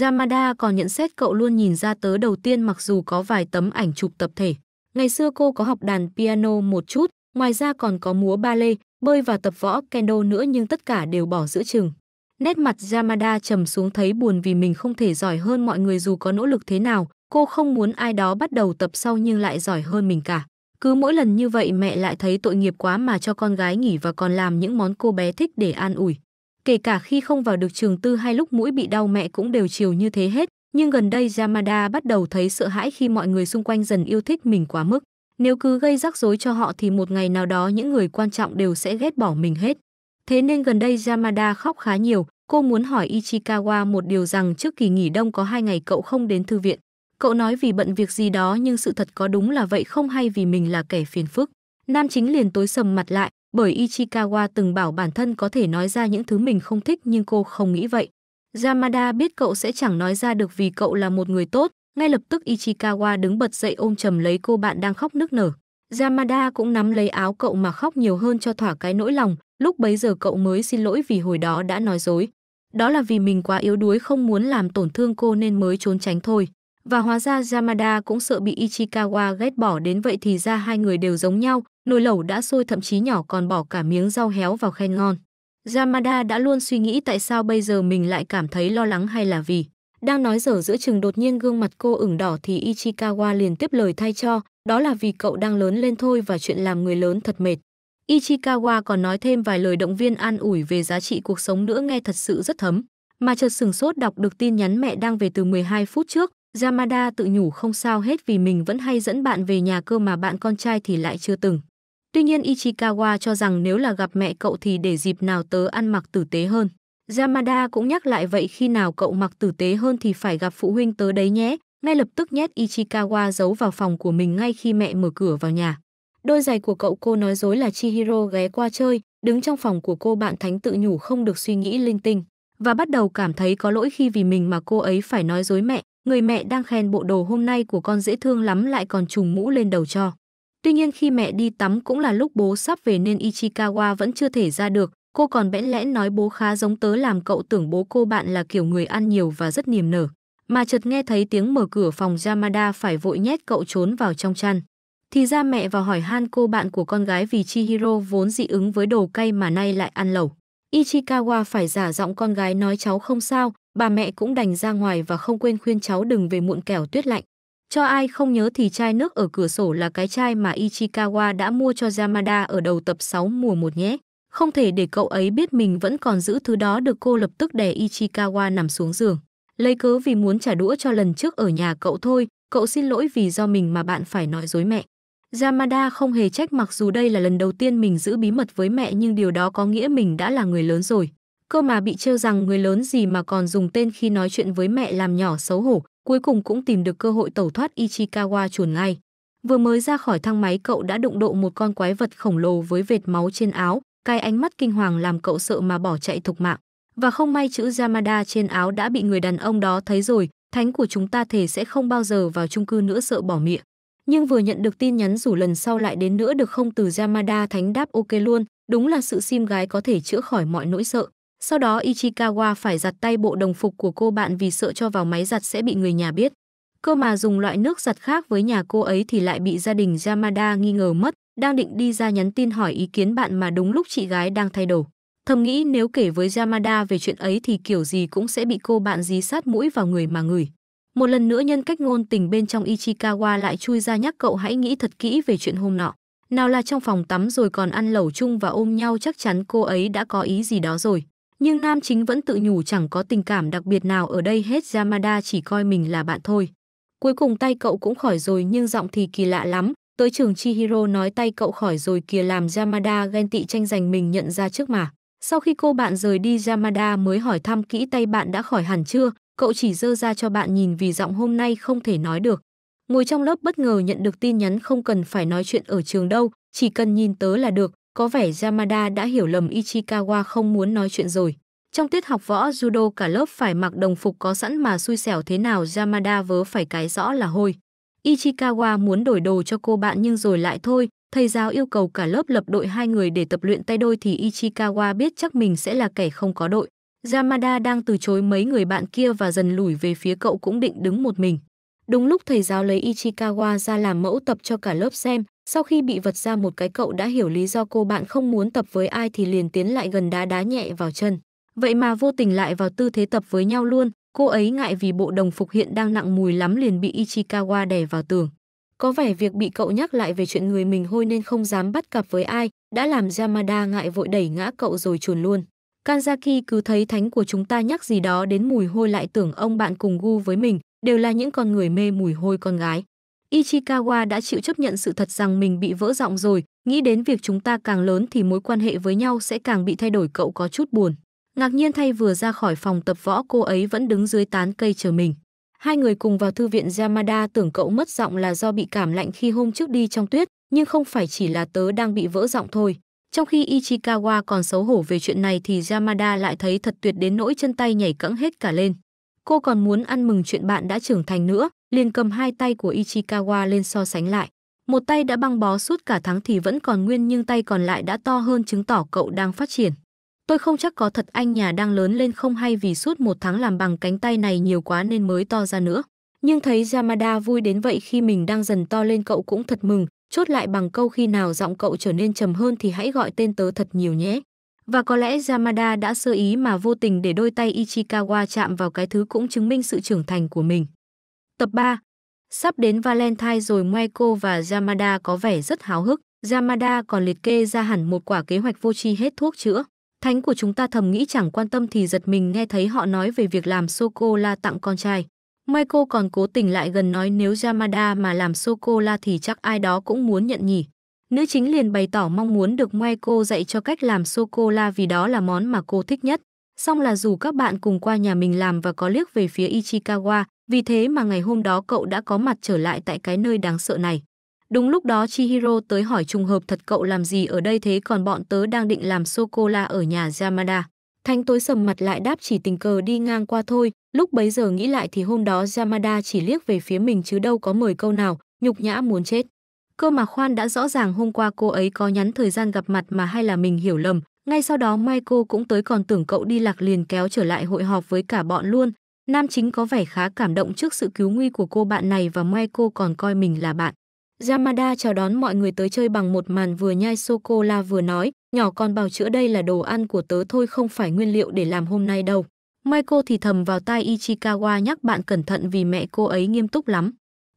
Yamada còn nhận xét cậu luôn nhìn ra tớ đầu tiên mặc dù có vài tấm ảnh chụp tập thể. Ngày xưa cô có học đàn piano một chút, ngoài ra còn có múa ballet, bơi và tập võ kendo nữa nhưng tất cả đều bỏ giữa chừng. Nét mặt Yamada trầm xuống thấy buồn vì mình không thể giỏi hơn mọi người dù có nỗ lực thế nào, cô không muốn ai đó bắt đầu tập sau nhưng lại giỏi hơn mình cả. Cứ mỗi lần như vậy mẹ lại thấy tội nghiệp quá mà cho con gái nghỉ và còn làm những món cô bé thích để an ủi. Kể cả khi không vào được trường tư hay lúc mũi bị đau mẹ cũng đều chiều như thế hết, nhưng gần đây Yamada bắt đầu thấy sợ hãi khi mọi người xung quanh dần yêu thích mình quá mức. Nếu cứ gây rắc rối cho họ thì một ngày nào đó những người quan trọng đều sẽ ghét bỏ mình hết. Thế nên gần đây Yamada khóc khá nhiều, cô muốn hỏi Ichikawa một điều rằng trước kỳ nghỉ đông có hai ngày cậu không đến thư viện. Cậu nói vì bận việc gì đó nhưng sự thật có đúng là vậy không hay vì mình là kẻ phiền phức. Nam chính liền tối sầm mặt lại, bởi Ichikawa từng bảo bản thân có thể nói ra những thứ mình không thích nhưng cô không nghĩ vậy. Yamada biết cậu sẽ chẳng nói ra được vì cậu là một người tốt, ngay lập tức Ichikawa đứng bật dậy ôm chầm lấy cô bạn đang khóc nức nở. Yamada cũng nắm lấy áo cậu mà khóc nhiều hơn cho thỏa cái nỗi lòng, lúc bấy giờ cậu mới xin lỗi vì hồi đó đã nói dối. Đó là vì mình quá yếu đuối không muốn làm tổn thương cô nên mới trốn tránh thôi. Và hóa ra Yamada cũng sợ bị Ichikawa ghét bỏ đến vậy thì ra hai người đều giống nhau, nồi lẩu đã sôi thậm chí nhỏ còn bỏ cả miếng rau héo vào khen ngon. Yamada đã luôn suy nghĩ tại sao bây giờ mình lại cảm thấy lo lắng hay là vì. Đang nói dở giữa chừng đột nhiên gương mặt cô ửng đỏ thì Ichikawa liền tiếp lời thay cho, đó là vì cậu đang lớn lên thôi và chuyện làm người lớn thật mệt. Ichikawa còn nói thêm vài lời động viên an ủi về giá trị cuộc sống nữa nghe thật sự rất thấm. Mà chợt sừng sốt đọc được tin nhắn mẹ đang về từ 12 phút trước, Yamada tự nhủ không sao hết vì mình vẫn hay dẫn bạn về nhà cơ mà bạn con trai thì lại chưa từng. Tuy nhiên Ichikawa cho rằng nếu là gặp mẹ cậu thì để dịp nào tớ ăn mặc tử tế hơn. Yamada cũng nhắc lại vậy khi nào cậu mặc tử tế hơn thì phải gặp phụ huynh tớ đấy nhé. Ngay lập tức nhét Ichikawa giấu vào phòng của mình ngay khi mẹ mở cửa vào nhà. Đôi giày của cậu cô nói dối là Chihiro ghé qua chơi, đứng trong phòng của cô bạn thánh tự nhủ không được suy nghĩ linh tinh. Và bắt đầu cảm thấy có lỗi khi vì mình mà cô ấy phải nói dối mẹ, người mẹ đang khen bộ đồ hôm nay của con dễ thương lắm lại còn trùng mũ lên đầu cho. Tuy nhiên khi mẹ đi tắm cũng là lúc bố sắp về nên Ichikawa vẫn chưa thể ra được. Cô còn bẽn lẽn nói bố khá giống tớ làm cậu tưởng bố cô bạn là kiểu người ăn nhiều và rất niềm nở. Mà chợt nghe thấy tiếng mở cửa phòng Yamada phải vội nhét cậu trốn vào trong chăn. Thì ra mẹ vào hỏi han cô bạn của con gái vì Chihiro vốn dị ứng với đồ cay mà nay lại ăn lẩu. Ichikawa phải giả giọng con gái nói cháu không sao, bà mẹ cũng đành ra ngoài và không quên khuyên cháu đừng về muộn kẻo tuyết lạnh. Cho ai không nhớ thì chai nước ở cửa sổ là cái chai mà Ichikawa đã mua cho Yamada ở đầu tập 6 mùa 1 nhé. Không thể để cậu ấy biết mình vẫn còn giữ thứ đó được cô lập tức đè Ichikawa nằm xuống giường. Lấy cớ vì muốn trả đũa cho lần trước ở nhà cậu thôi, cậu xin lỗi vì do mình mà bạn phải nói dối mẹ. Yamada không hề trách mặc dù đây là lần đầu tiên mình giữ bí mật với mẹ nhưng điều đó có nghĩa mình đã là người lớn rồi. Cơ mà bị trêu rằng người lớn gì mà còn dùng tên khi nói chuyện với mẹ làm nhỏ xấu hổ, cuối cùng cũng tìm được cơ hội tẩu thoát Ichikawa chuồn ngay. Vừa mới ra khỏi thang máy cậu đã đụng độ một con quái vật khổng lồ với vệt máu trên áo, cái ánh mắt kinh hoàng làm cậu sợ mà bỏ chạy thục mạng. Và không may chữ Yamada trên áo đã bị người đàn ông đó thấy rồi, thánh của chúng ta thể sẽ không bao giờ vào chung cư nữa sợ bỏ miệng. Nhưng vừa nhận được tin nhắn rủ lần sau lại đến nữa được không từ Yamada thánh đáp ok luôn, đúng là sự sim gái có thể chữa khỏi mọi nỗi sợ. Sau đó Ichikawa phải giặt tay bộ đồng phục của cô bạn vì sợ cho vào máy giặt sẽ bị người nhà biết. Cơ mà dùng loại nước giặt khác với nhà cô ấy thì lại bị gia đình Yamada nghi ngờ mất, đang định đi ra nhắn tin hỏi ý kiến bạn mà đúng lúc chị gái đang thay đổi. Thầm nghĩ nếu kể với Yamada về chuyện ấy thì kiểu gì cũng sẽ bị cô bạn dí sát mũi vào người mà ngửi. Một lần nữa nhân cách ngôn tình bên trong Ichikawa lại chui ra nhắc cậu hãy nghĩ thật kỹ về chuyện hôm nọ. Nào là trong phòng tắm rồi còn ăn lẩu chung và ôm nhau chắc chắn cô ấy đã có ý gì đó rồi nhưng nam chính vẫn tự nhủ chẳng có tình cảm đặc biệt nào ở đây hết Yamada chỉ coi mình là bạn thôi. Cuối cùng tay cậu cũng khỏi rồi nhưng giọng thì kỳ lạ lắm, tới trường Chihiro nói tay cậu khỏi rồi kìa làm Yamada ghen tị tranh giành mình nhận ra trước mà. Sau khi cô bạn rời đi Yamada mới hỏi thăm kỹ tay bạn đã khỏi hẳn chưa, cậu chỉ dơ ra cho bạn nhìn vì giọng hôm nay không thể nói được. Ngồi trong lớp bất ngờ nhận được tin nhắn không cần phải nói chuyện ở trường đâu, chỉ cần nhìn tớ là được, có vẻ Yamada đã hiểu lầm Ichikawa không muốn nói chuyện rồi. Trong tiết học võ judo cả lớp phải mặc đồng phục có sẵn mà xui xẻo thế nào Yamada vớ phải cái rõ là hôi. Ichikawa muốn đổi đồ cho cô bạn nhưng rồi lại thôi, thầy giáo yêu cầu cả lớp lập đội hai người để tập luyện tay đôi thì Ichikawa biết chắc mình sẽ là kẻ không có đội. Yamada đang từ chối mấy người bạn kia và dần lủi về phía cậu cũng định đứng một mình. Đúng lúc thầy giáo lấy Ichikawa ra làm mẫu tập cho cả lớp xem, sau khi bị vật ra một cái cậu đã hiểu lý do cô bạn không muốn tập với ai thì liền tiến lại gần đá đá nhẹ vào chân. Vậy mà vô tình lại vào tư thế tập với nhau luôn, cô ấy ngại vì bộ đồng phục hiện đang nặng mùi lắm liền bị Ichikawa đè vào tường. Có vẻ việc bị cậu nhắc lại về chuyện người mình hôi nên không dám bắt cặp với ai, đã làm Yamada ngại vội đẩy ngã cậu rồi chuồn luôn. Kanzaki cứ thấy thánh của chúng ta nhắc gì đó đến mùi hôi lại tưởng ông bạn cùng gu với mình, đều là những con người mê mùi hôi con gái. Ichikawa đã chịu chấp nhận sự thật rằng mình bị vỡ giọng rồi, nghĩ đến việc chúng ta càng lớn thì mối quan hệ với nhau sẽ càng bị thay đổi cậu có chút buồn. Ngạc nhiên thay vừa ra khỏi phòng tập võ cô ấy vẫn đứng dưới tán cây chờ mình. Hai người cùng vào thư viện Yamada tưởng cậu mất giọng là do bị cảm lạnh khi hôm trước đi trong tuyết, nhưng không phải chỉ là tớ đang bị vỡ giọng thôi. Trong khi Ichikawa còn xấu hổ về chuyện này thì Yamada lại thấy thật tuyệt đến nỗi chân tay nhảy cẫng hết cả lên. Cô còn muốn ăn mừng chuyện bạn đã trưởng thành nữa, liền cầm hai tay của Ichikawa lên so sánh lại. Một tay đã băng bó suốt cả tháng thì vẫn còn nguyên nhưng tay còn lại đã to hơn chứng tỏ cậu đang phát triển. Tôi không chắc có thật anh nhà đang lớn lên không hay vì suốt một tháng làm bằng cánh tay này nhiều quá nên mới to ra nữa. Nhưng thấy Yamada vui đến vậy khi mình đang dần to lên cậu cũng thật mừng, chốt lại bằng câu khi nào giọng cậu trở nên trầm hơn thì hãy gọi tên tớ thật nhiều nhé. Và có lẽ Yamada đã sơ ý mà vô tình để đôi tay Ichikawa chạm vào cái thứ cũng chứng minh sự trưởng thành của mình. Tập 3 Sắp đến Valentine rồi Michael và Yamada có vẻ rất háo hức. Yamada còn liệt kê ra hẳn một quả kế hoạch vô tri hết thuốc chữa. Thánh của chúng ta thầm nghĩ chẳng quan tâm thì giật mình nghe thấy họ nói về việc làm sô-cô-la tặng con trai. Michael còn cố tình lại gần nói nếu Yamada mà làm sô-cô-la thì chắc ai đó cũng muốn nhận nhỉ nữ chính liền bày tỏ mong muốn được Michael dạy cho cách làm sô-cô-la vì đó là món mà cô thích nhất. Song là dù các bạn cùng qua nhà mình làm và có liếc về phía Ichikawa, vì thế mà ngày hôm đó cậu đã có mặt trở lại tại cái nơi đáng sợ này. Đúng lúc đó Chihiro tới hỏi trùng hợp thật cậu làm gì ở đây thế còn bọn tớ đang định làm sô-cô-la ở nhà Yamada. Thanh tối sầm mặt lại đáp chỉ tình cờ đi ngang qua thôi, lúc bấy giờ nghĩ lại thì hôm đó Yamada chỉ liếc về phía mình chứ đâu có mời câu nào, nhục nhã muốn chết. Cơ mà Khoan đã rõ ràng hôm qua cô ấy có nhắn thời gian gặp mặt mà hay là mình hiểu lầm. Ngay sau đó Michael cũng tới còn tưởng cậu đi lạc liền kéo trở lại hội họp với cả bọn luôn. Nam chính có vẻ khá cảm động trước sự cứu nguy của cô bạn này và Michael còn coi mình là bạn. Yamada chào đón mọi người tới chơi bằng một màn vừa nhai sô-cô-la vừa nói, nhỏ con bào chữa đây là đồ ăn của tớ thôi không phải nguyên liệu để làm hôm nay đâu. Michael thì thầm vào tai Ichikawa nhắc bạn cẩn thận vì mẹ cô ấy nghiêm túc lắm.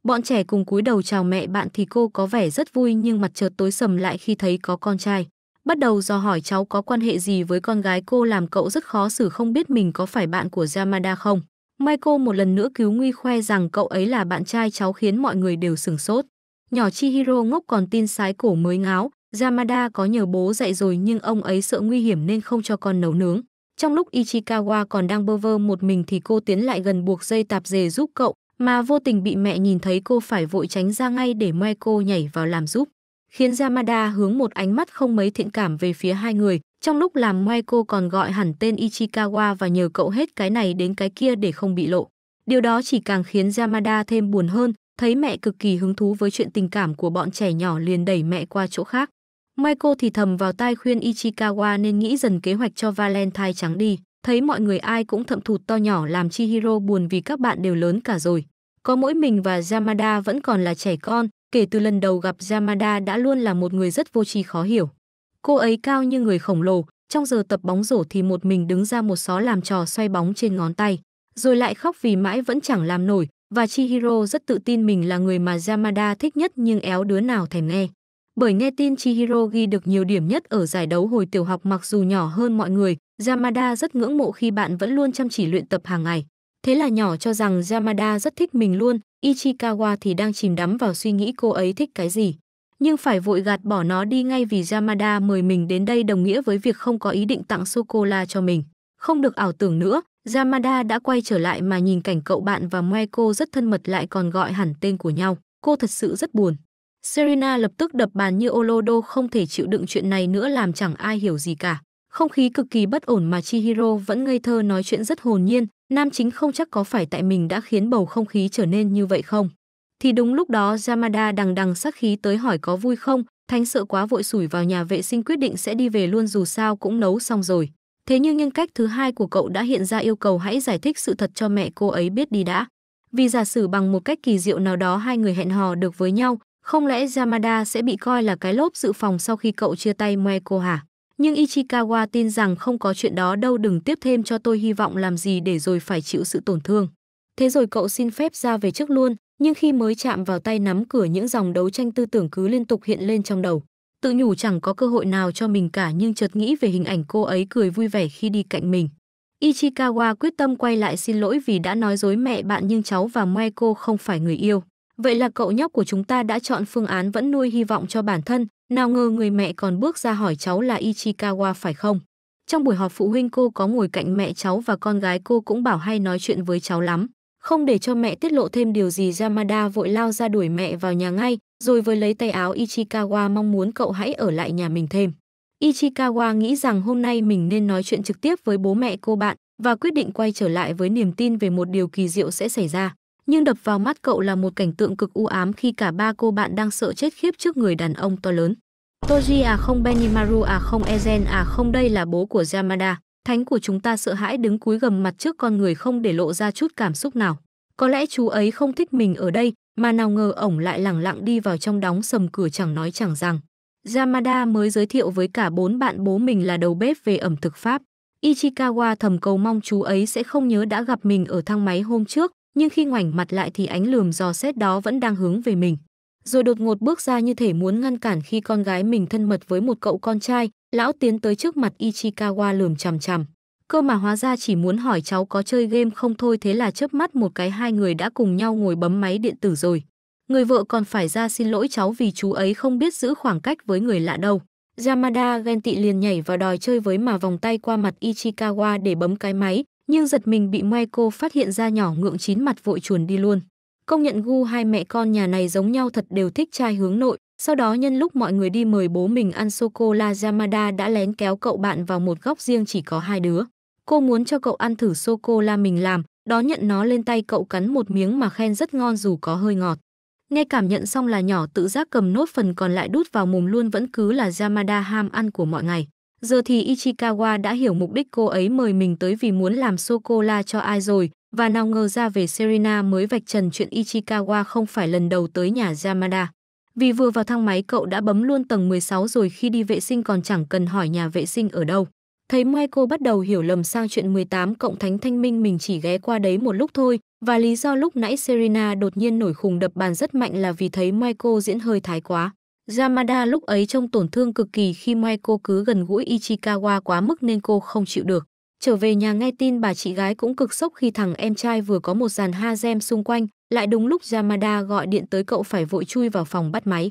Bọn trẻ cùng cúi đầu chào mẹ bạn thì cô có vẻ rất vui nhưng mặt chợt tối sầm lại khi thấy có con trai. Bắt đầu do hỏi cháu có quan hệ gì với con gái cô làm cậu rất khó xử không biết mình có phải bạn của Yamada không. May cô một lần nữa cứu nguy khoe rằng cậu ấy là bạn trai cháu khiến mọi người đều sửng sốt. Nhỏ Chihiro ngốc còn tin sái cổ mới ngáo, Yamada có nhờ bố dạy rồi nhưng ông ấy sợ nguy hiểm nên không cho con nấu nướng. Trong lúc Ichikawa còn đang bơ vơ một mình thì cô tiến lại gần buộc dây tạp dề giúp cậu, mà vô tình bị mẹ nhìn thấy cô phải vội tránh ra ngay để cô nhảy vào làm giúp, khiến Yamada hướng một ánh mắt không mấy thiện cảm về phía hai người. Trong lúc làm cô còn gọi hẳn tên Ichikawa và nhờ cậu hết cái này đến cái kia để không bị lộ. Điều đó chỉ càng khiến Yamada thêm buồn hơn, thấy mẹ cực kỳ hứng thú với chuyện tình cảm của bọn trẻ nhỏ liền đẩy mẹ qua chỗ khác. Michael thì thầm vào tai khuyên Ichikawa nên nghĩ dần kế hoạch cho Valentine trắng đi. Thấy mọi người ai cũng thậm thụt to nhỏ làm Chihiro buồn vì các bạn đều lớn cả rồi. Có mỗi mình và Yamada vẫn còn là trẻ con, kể từ lần đầu gặp Yamada đã luôn là một người rất vô tri khó hiểu. Cô ấy cao như người khổng lồ, trong giờ tập bóng rổ thì một mình đứng ra một xó làm trò xoay bóng trên ngón tay, rồi lại khóc vì mãi vẫn chẳng làm nổi, và Chihiro rất tự tin mình là người mà Yamada thích nhất nhưng éo đứa nào thèm nghe. Bởi nghe tin Chihiro ghi được nhiều điểm nhất ở giải đấu hồi tiểu học mặc dù nhỏ hơn mọi người, Yamada rất ngưỡng mộ khi bạn vẫn luôn chăm chỉ luyện tập hàng ngày. Thế là nhỏ cho rằng Yamada rất thích mình luôn, Ichikawa thì đang chìm đắm vào suy nghĩ cô ấy thích cái gì. Nhưng phải vội gạt bỏ nó đi ngay vì Yamada mời mình đến đây đồng nghĩa với việc không có ý định tặng sô-cô-la cho mình. Không được ảo tưởng nữa, Yamada đã quay trở lại mà nhìn cảnh cậu bạn và Michael rất thân mật lại còn gọi hẳn tên của nhau. Cô thật sự rất buồn. Serena lập tức đập bàn như Olodo không thể chịu đựng chuyện này nữa làm chẳng ai hiểu gì cả. Không khí cực kỳ bất ổn mà Chihiro vẫn ngây thơ nói chuyện rất hồn nhiên, nam chính không chắc có phải tại mình đã khiến bầu không khí trở nên như vậy không. Thì đúng lúc đó Yamada đằng đằng sát khí tới hỏi có vui không, thánh sợ quá vội sủi vào nhà vệ sinh quyết định sẽ đi về luôn dù sao cũng nấu xong rồi. Thế nhưng nhân cách thứ hai của cậu đã hiện ra yêu cầu hãy giải thích sự thật cho mẹ cô ấy biết đi đã. Vì giả sử bằng một cách kỳ diệu nào đó hai người hẹn hò được với nhau, không lẽ Yamada sẽ bị coi là cái lốp dự phòng sau khi cậu chia tay Moe cô hả? Nhưng Ichikawa tin rằng không có chuyện đó đâu đừng tiếp thêm cho tôi hy vọng làm gì để rồi phải chịu sự tổn thương. Thế rồi cậu xin phép ra về trước luôn, nhưng khi mới chạm vào tay nắm cửa những dòng đấu tranh tư tưởng cứ liên tục hiện lên trong đầu. Tự nhủ chẳng có cơ hội nào cho mình cả nhưng chợt nghĩ về hình ảnh cô ấy cười vui vẻ khi đi cạnh mình. Ichikawa quyết tâm quay lại xin lỗi vì đã nói dối mẹ bạn nhưng cháu và Michael không phải người yêu. Vậy là cậu nhóc của chúng ta đã chọn phương án vẫn nuôi hy vọng cho bản thân, nào ngờ người mẹ còn bước ra hỏi cháu là Ichikawa phải không? Trong buổi họp phụ huynh cô có ngồi cạnh mẹ cháu và con gái cô cũng bảo hay nói chuyện với cháu lắm. Không để cho mẹ tiết lộ thêm điều gì Yamada vội lao ra đuổi mẹ vào nhà ngay, rồi với lấy tay áo Ichikawa mong muốn cậu hãy ở lại nhà mình thêm. Ichikawa nghĩ rằng hôm nay mình nên nói chuyện trực tiếp với bố mẹ cô bạn và quyết định quay trở lại với niềm tin về một điều kỳ diệu sẽ xảy ra nhưng đập vào mắt cậu là một cảnh tượng cực u ám khi cả ba cô bạn đang sợ chết khiếp trước người đàn ông to lớn. Toji à không Benimaru à không Ezen à không đây là bố của Yamada, thánh của chúng ta sợ hãi đứng cúi gầm mặt trước con người không để lộ ra chút cảm xúc nào. Có lẽ chú ấy không thích mình ở đây, mà nào ngờ ổng lại lẳng lặng đi vào trong đóng sầm cửa chẳng nói chẳng rằng. Yamada mới giới thiệu với cả bốn bạn bố mình là đầu bếp về ẩm thực Pháp. Ichikawa thầm cầu mong chú ấy sẽ không nhớ đã gặp mình ở thang máy hôm trước, nhưng khi ngoảnh mặt lại thì ánh lườm dò xét đó vẫn đang hướng về mình. Rồi đột ngột bước ra như thể muốn ngăn cản khi con gái mình thân mật với một cậu con trai, lão tiến tới trước mặt Ichikawa lườm chằm chằm. Cơ mà hóa ra chỉ muốn hỏi cháu có chơi game không thôi thế là chớp mắt một cái hai người đã cùng nhau ngồi bấm máy điện tử rồi. Người vợ còn phải ra xin lỗi cháu vì chú ấy không biết giữ khoảng cách với người lạ đâu. Yamada ghen tị liền nhảy vào đòi chơi với mà vòng tay qua mặt Ichikawa để bấm cái máy, nhưng giật mình bị Michael phát hiện ra nhỏ ngượng chín mặt vội chuồn đi luôn. Công nhận gu hai mẹ con nhà này giống nhau thật đều thích trai hướng nội, sau đó nhân lúc mọi người đi mời bố mình ăn sô-cô-la Yamada đã lén kéo cậu bạn vào một góc riêng chỉ có hai đứa. Cô muốn cho cậu ăn thử sô-cô-la mình làm, đó nhận nó lên tay cậu cắn một miếng mà khen rất ngon dù có hơi ngọt. Nghe cảm nhận xong là nhỏ tự giác cầm nốt phần còn lại đút vào mồm luôn vẫn cứ là Yamada ham ăn của mọi ngày. Giờ thì Ichikawa đã hiểu mục đích cô ấy mời mình tới vì muốn làm sô-cô-la cho ai rồi, và nào ngờ ra về Serena mới vạch trần chuyện Ichikawa không phải lần đầu tới nhà Yamada. Vì vừa vào thang máy cậu đã bấm luôn tầng 16 rồi khi đi vệ sinh còn chẳng cần hỏi nhà vệ sinh ở đâu. Thấy Michael bắt đầu hiểu lầm sang chuyện 18 cộng thánh thanh minh mình chỉ ghé qua đấy một lúc thôi, và lý do lúc nãy Serena đột nhiên nổi khùng đập bàn rất mạnh là vì thấy Michael diễn hơi thái quá. Yamada lúc ấy trông tổn thương cực kỳ khi mai cô cứ gần gũi Ichikawa quá mức nên cô không chịu được. Trở về nhà nghe tin bà chị gái cũng cực sốc khi thằng em trai vừa có một dàn ha gem xung quanh, lại đúng lúc Yamada gọi điện tới cậu phải vội chui vào phòng bắt máy.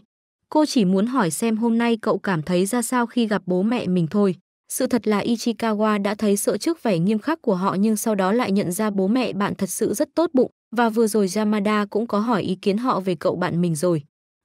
Cô chỉ muốn hỏi xem hôm nay cậu cảm thấy ra sao khi gặp bố mẹ mình thôi. Sự thật là Ichikawa đã thấy sợ trước vẻ nghiêm khắc của họ nhưng sau đó lại nhận ra bố mẹ bạn thật sự rất tốt bụng và vừa rồi Yamada cũng có hỏi ý kiến họ về cậu bạn mình rồi.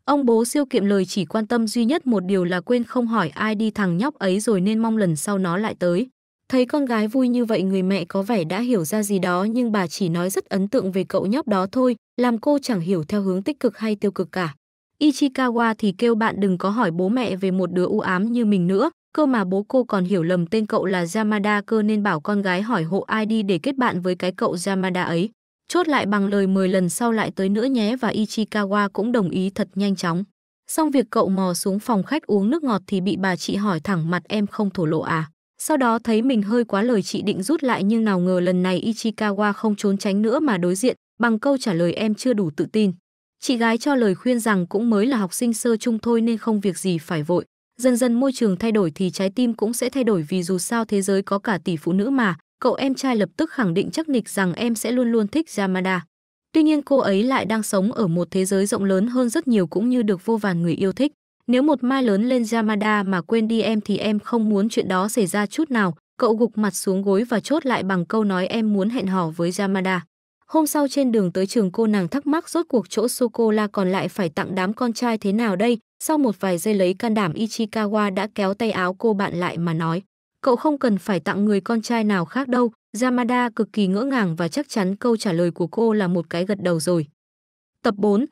Ông bố siêu kiệm lời chỉ quan tâm duy nhất một điều là quên không hỏi ai đi thằng nhóc ấy rồi nên mong lần sau nó lại tới. Thấy con gái vui như vậy người mẹ có vẻ đã hiểu ra gì đó nhưng bà chỉ nói rất ấn tượng về cậu nhóc đó thôi, làm cô chẳng hiểu theo hướng tích cực hay tiêu cực cả. Ichikawa thì kêu bạn đừng có hỏi bố mẹ về một đứa u ám như mình nữa, cơ mà bố cô còn hiểu lầm tên cậu là Yamada cơ nên bảo con gái hỏi hộ ai đi để kết bạn với cái cậu Yamada ấy. Chốt lại bằng lời mời lần sau lại tới nữa nhé và Ichikawa cũng đồng ý thật nhanh chóng. Xong việc cậu mò xuống phòng khách uống nước ngọt thì bị bà chị hỏi thẳng mặt em không thổ lộ à. Sau đó thấy mình hơi quá lời chị định rút lại nhưng nào ngờ lần này Ichikawa không trốn tránh nữa mà đối diện bằng câu trả lời em chưa đủ tự tin. Chị gái cho lời khuyên rằng cũng mới là học sinh sơ chung thôi nên không việc gì phải vội. Dần dần môi trường thay đổi thì trái tim cũng sẽ thay đổi vì dù sao thế giới có cả tỷ phụ nữ mà, Cậu em trai lập tức khẳng định chắc nịch rằng em sẽ luôn luôn thích Yamada. Tuy nhiên cô ấy lại đang sống ở một thế giới rộng lớn hơn rất nhiều cũng như được vô vàn người yêu thích. Nếu một mai lớn lên Yamada mà quên đi em thì em không muốn chuyện đó xảy ra chút nào. Cậu gục mặt xuống gối và chốt lại bằng câu nói em muốn hẹn hò với Yamada. Hôm sau trên đường tới trường cô nàng thắc mắc rốt cuộc chỗ Sokola còn lại phải tặng đám con trai thế nào đây. Sau một vài giây lấy can đảm Ichikawa đã kéo tay áo cô bạn lại mà nói cậu không cần phải tặng người con trai nào khác đâu, Yamada cực kỳ ngỡ ngàng và chắc chắn câu trả lời của cô là một cái gật đầu rồi. Tập 4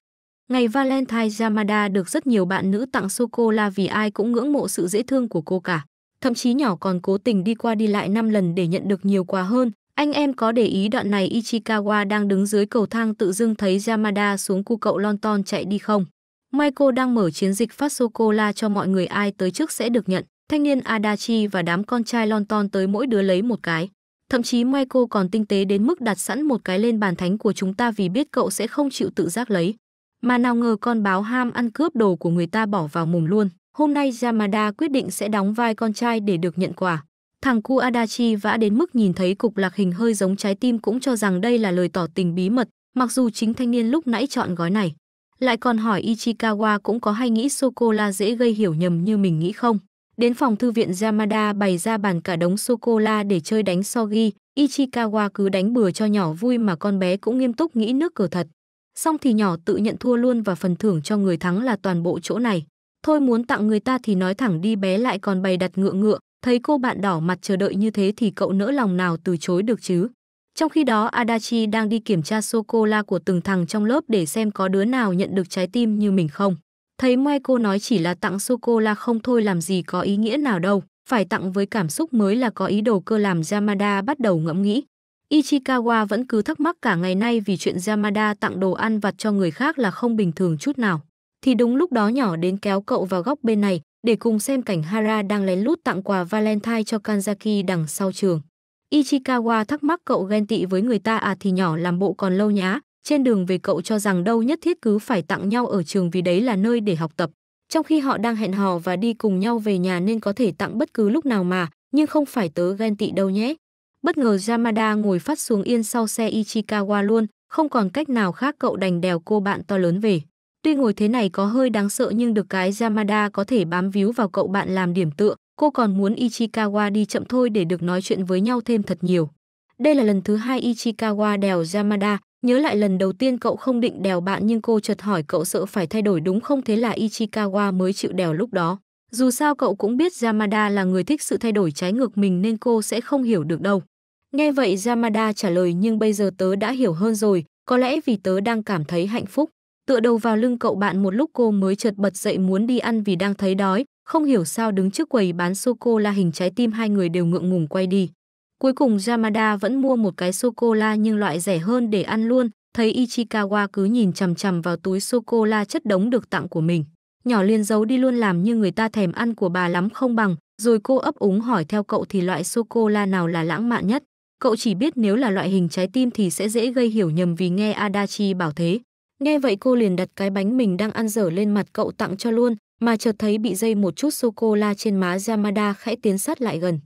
Ngày Valentine Yamada được rất nhiều bạn nữ tặng sô-cô-la vì ai cũng ngưỡng mộ sự dễ thương của cô cả. Thậm chí nhỏ còn cố tình đi qua đi lại 5 lần để nhận được nhiều quà hơn. Anh em có để ý đoạn này Ichikawa đang đứng dưới cầu thang tự dưng thấy Yamada xuống cu cậu lon ton chạy đi không? Michael đang mở chiến dịch phát sô-cô-la cho mọi người ai tới trước sẽ được nhận. Thanh niên Adachi và đám con trai lon ton tới mỗi đứa lấy một cái. Thậm chí Michael còn tinh tế đến mức đặt sẵn một cái lên bàn thánh của chúng ta vì biết cậu sẽ không chịu tự giác lấy. Mà nào ngờ con báo ham ăn cướp đồ của người ta bỏ vào mồm luôn. Hôm nay Yamada quyết định sẽ đóng vai con trai để được nhận quà. Thằng cu Adachi vã đến mức nhìn thấy cục lạc hình hơi giống trái tim cũng cho rằng đây là lời tỏ tình bí mật, mặc dù chính thanh niên lúc nãy chọn gói này. Lại còn hỏi Ichikawa cũng có hay nghĩ sô-cô-la dễ gây hiểu nhầm như mình nghĩ không. Đến phòng thư viện Yamada bày ra bàn cả đống sô-cô-la để chơi đánh Sogi, Ichikawa cứ đánh bừa cho nhỏ vui mà con bé cũng nghiêm túc nghĩ nước cờ thật. Xong thì nhỏ tự nhận thua luôn và phần thưởng cho người thắng là toàn bộ chỗ này. Thôi muốn tặng người ta thì nói thẳng đi bé lại còn bày đặt ngựa ngựa, thấy cô bạn đỏ mặt chờ đợi như thế thì cậu nỡ lòng nào từ chối được chứ. Trong khi đó Adachi đang đi kiểm tra sô-cô-la của từng thằng trong lớp để xem có đứa nào nhận được trái tim như mình không. Thấy mai cô nói chỉ là tặng sô-cô-la không thôi làm gì có ý nghĩa nào đâu, phải tặng với cảm xúc mới là có ý đồ cơ làm Yamada bắt đầu ngẫm nghĩ. Ichikawa vẫn cứ thắc mắc cả ngày nay vì chuyện Yamada tặng đồ ăn vặt cho người khác là không bình thường chút nào. Thì đúng lúc đó nhỏ đến kéo cậu vào góc bên này để cùng xem cảnh Hara đang lén lút tặng quà Valentine cho Kanzaki đằng sau trường. Ichikawa thắc mắc cậu ghen tị với người ta à thì nhỏ làm bộ còn lâu nhá, trên đường về cậu cho rằng đâu nhất thiết cứ phải tặng nhau ở trường vì đấy là nơi để học tập. Trong khi họ đang hẹn hò và đi cùng nhau về nhà nên có thể tặng bất cứ lúc nào mà, nhưng không phải tớ ghen tị đâu nhé. Bất ngờ Yamada ngồi phát xuống yên sau xe Ichikawa luôn, không còn cách nào khác cậu đành đèo cô bạn to lớn về. Tuy ngồi thế này có hơi đáng sợ nhưng được cái Yamada có thể bám víu vào cậu bạn làm điểm tựa, cô còn muốn Ichikawa đi chậm thôi để được nói chuyện với nhau thêm thật nhiều. Đây là lần thứ hai Ichikawa đèo Yamada, Nhớ lại lần đầu tiên cậu không định đèo bạn nhưng cô chợt hỏi cậu sợ phải thay đổi đúng không thế là Ichikawa mới chịu đèo lúc đó. Dù sao cậu cũng biết Yamada là người thích sự thay đổi trái ngược mình nên cô sẽ không hiểu được đâu. Nghe vậy Yamada trả lời nhưng bây giờ tớ đã hiểu hơn rồi, có lẽ vì tớ đang cảm thấy hạnh phúc. Tựa đầu vào lưng cậu bạn một lúc cô mới chợt bật dậy muốn đi ăn vì đang thấy đói, không hiểu sao đứng trước quầy bán sô-cô-la hình trái tim hai người đều ngượng ngùng quay đi. Cuối cùng Yamada vẫn mua một cái sô-cô-la nhưng loại rẻ hơn để ăn luôn, thấy Ichikawa cứ nhìn chằm chằm vào túi sô-cô-la chất đống được tặng của mình. Nhỏ liền giấu đi luôn làm như người ta thèm ăn của bà lắm không bằng, rồi cô ấp úng hỏi theo cậu thì loại sô-cô-la nào là lãng mạn nhất. Cậu chỉ biết nếu là loại hình trái tim thì sẽ dễ gây hiểu nhầm vì nghe Adachi bảo thế. Nghe vậy cô liền đặt cái bánh mình đang ăn dở lên mặt cậu tặng cho luôn, mà chợt thấy bị dây một chút sô-cô-la trên má Yamada khẽ tiến sát lại gần.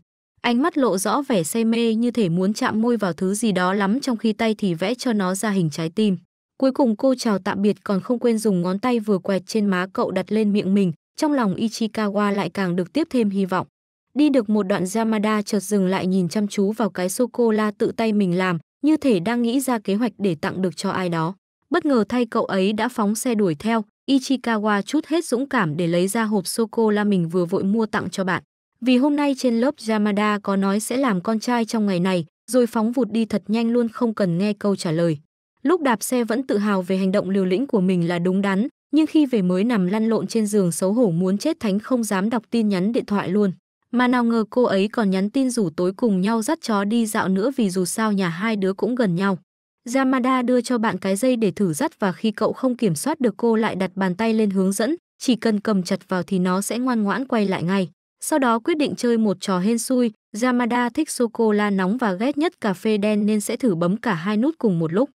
Ánh mắt lộ rõ vẻ say mê như thể muốn chạm môi vào thứ gì đó lắm trong khi tay thì vẽ cho nó ra hình trái tim. Cuối cùng cô chào tạm biệt còn không quên dùng ngón tay vừa quẹt trên má cậu đặt lên miệng mình, trong lòng Ichikawa lại càng được tiếp thêm hy vọng. Đi được một đoạn Yamada chợt dừng lại nhìn chăm chú vào cái sô-cô-la tự tay mình làm, như thể đang nghĩ ra kế hoạch để tặng được cho ai đó. Bất ngờ thay cậu ấy đã phóng xe đuổi theo, Ichikawa chút hết dũng cảm để lấy ra hộp sô-cô-la mình vừa vội mua tặng cho bạn. Vì hôm nay trên lớp Yamada có nói sẽ làm con trai trong ngày này, rồi phóng vụt đi thật nhanh luôn không cần nghe câu trả lời. Lúc đạp xe vẫn tự hào về hành động liều lĩnh của mình là đúng đắn, nhưng khi về mới nằm lăn lộn trên giường xấu hổ muốn chết thánh không dám đọc tin nhắn điện thoại luôn. Mà nào ngờ cô ấy còn nhắn tin rủ tối cùng nhau dắt chó đi dạo nữa vì dù sao nhà hai đứa cũng gần nhau. Yamada đưa cho bạn cái dây để thử dắt và khi cậu không kiểm soát được cô lại đặt bàn tay lên hướng dẫn, chỉ cần cầm chặt vào thì nó sẽ ngoan ngoãn quay lại ngay. Sau đó quyết định chơi một trò hên xui, Yamada thích sô-cô-la nóng và ghét nhất cà phê đen nên sẽ thử bấm cả hai nút cùng một lúc.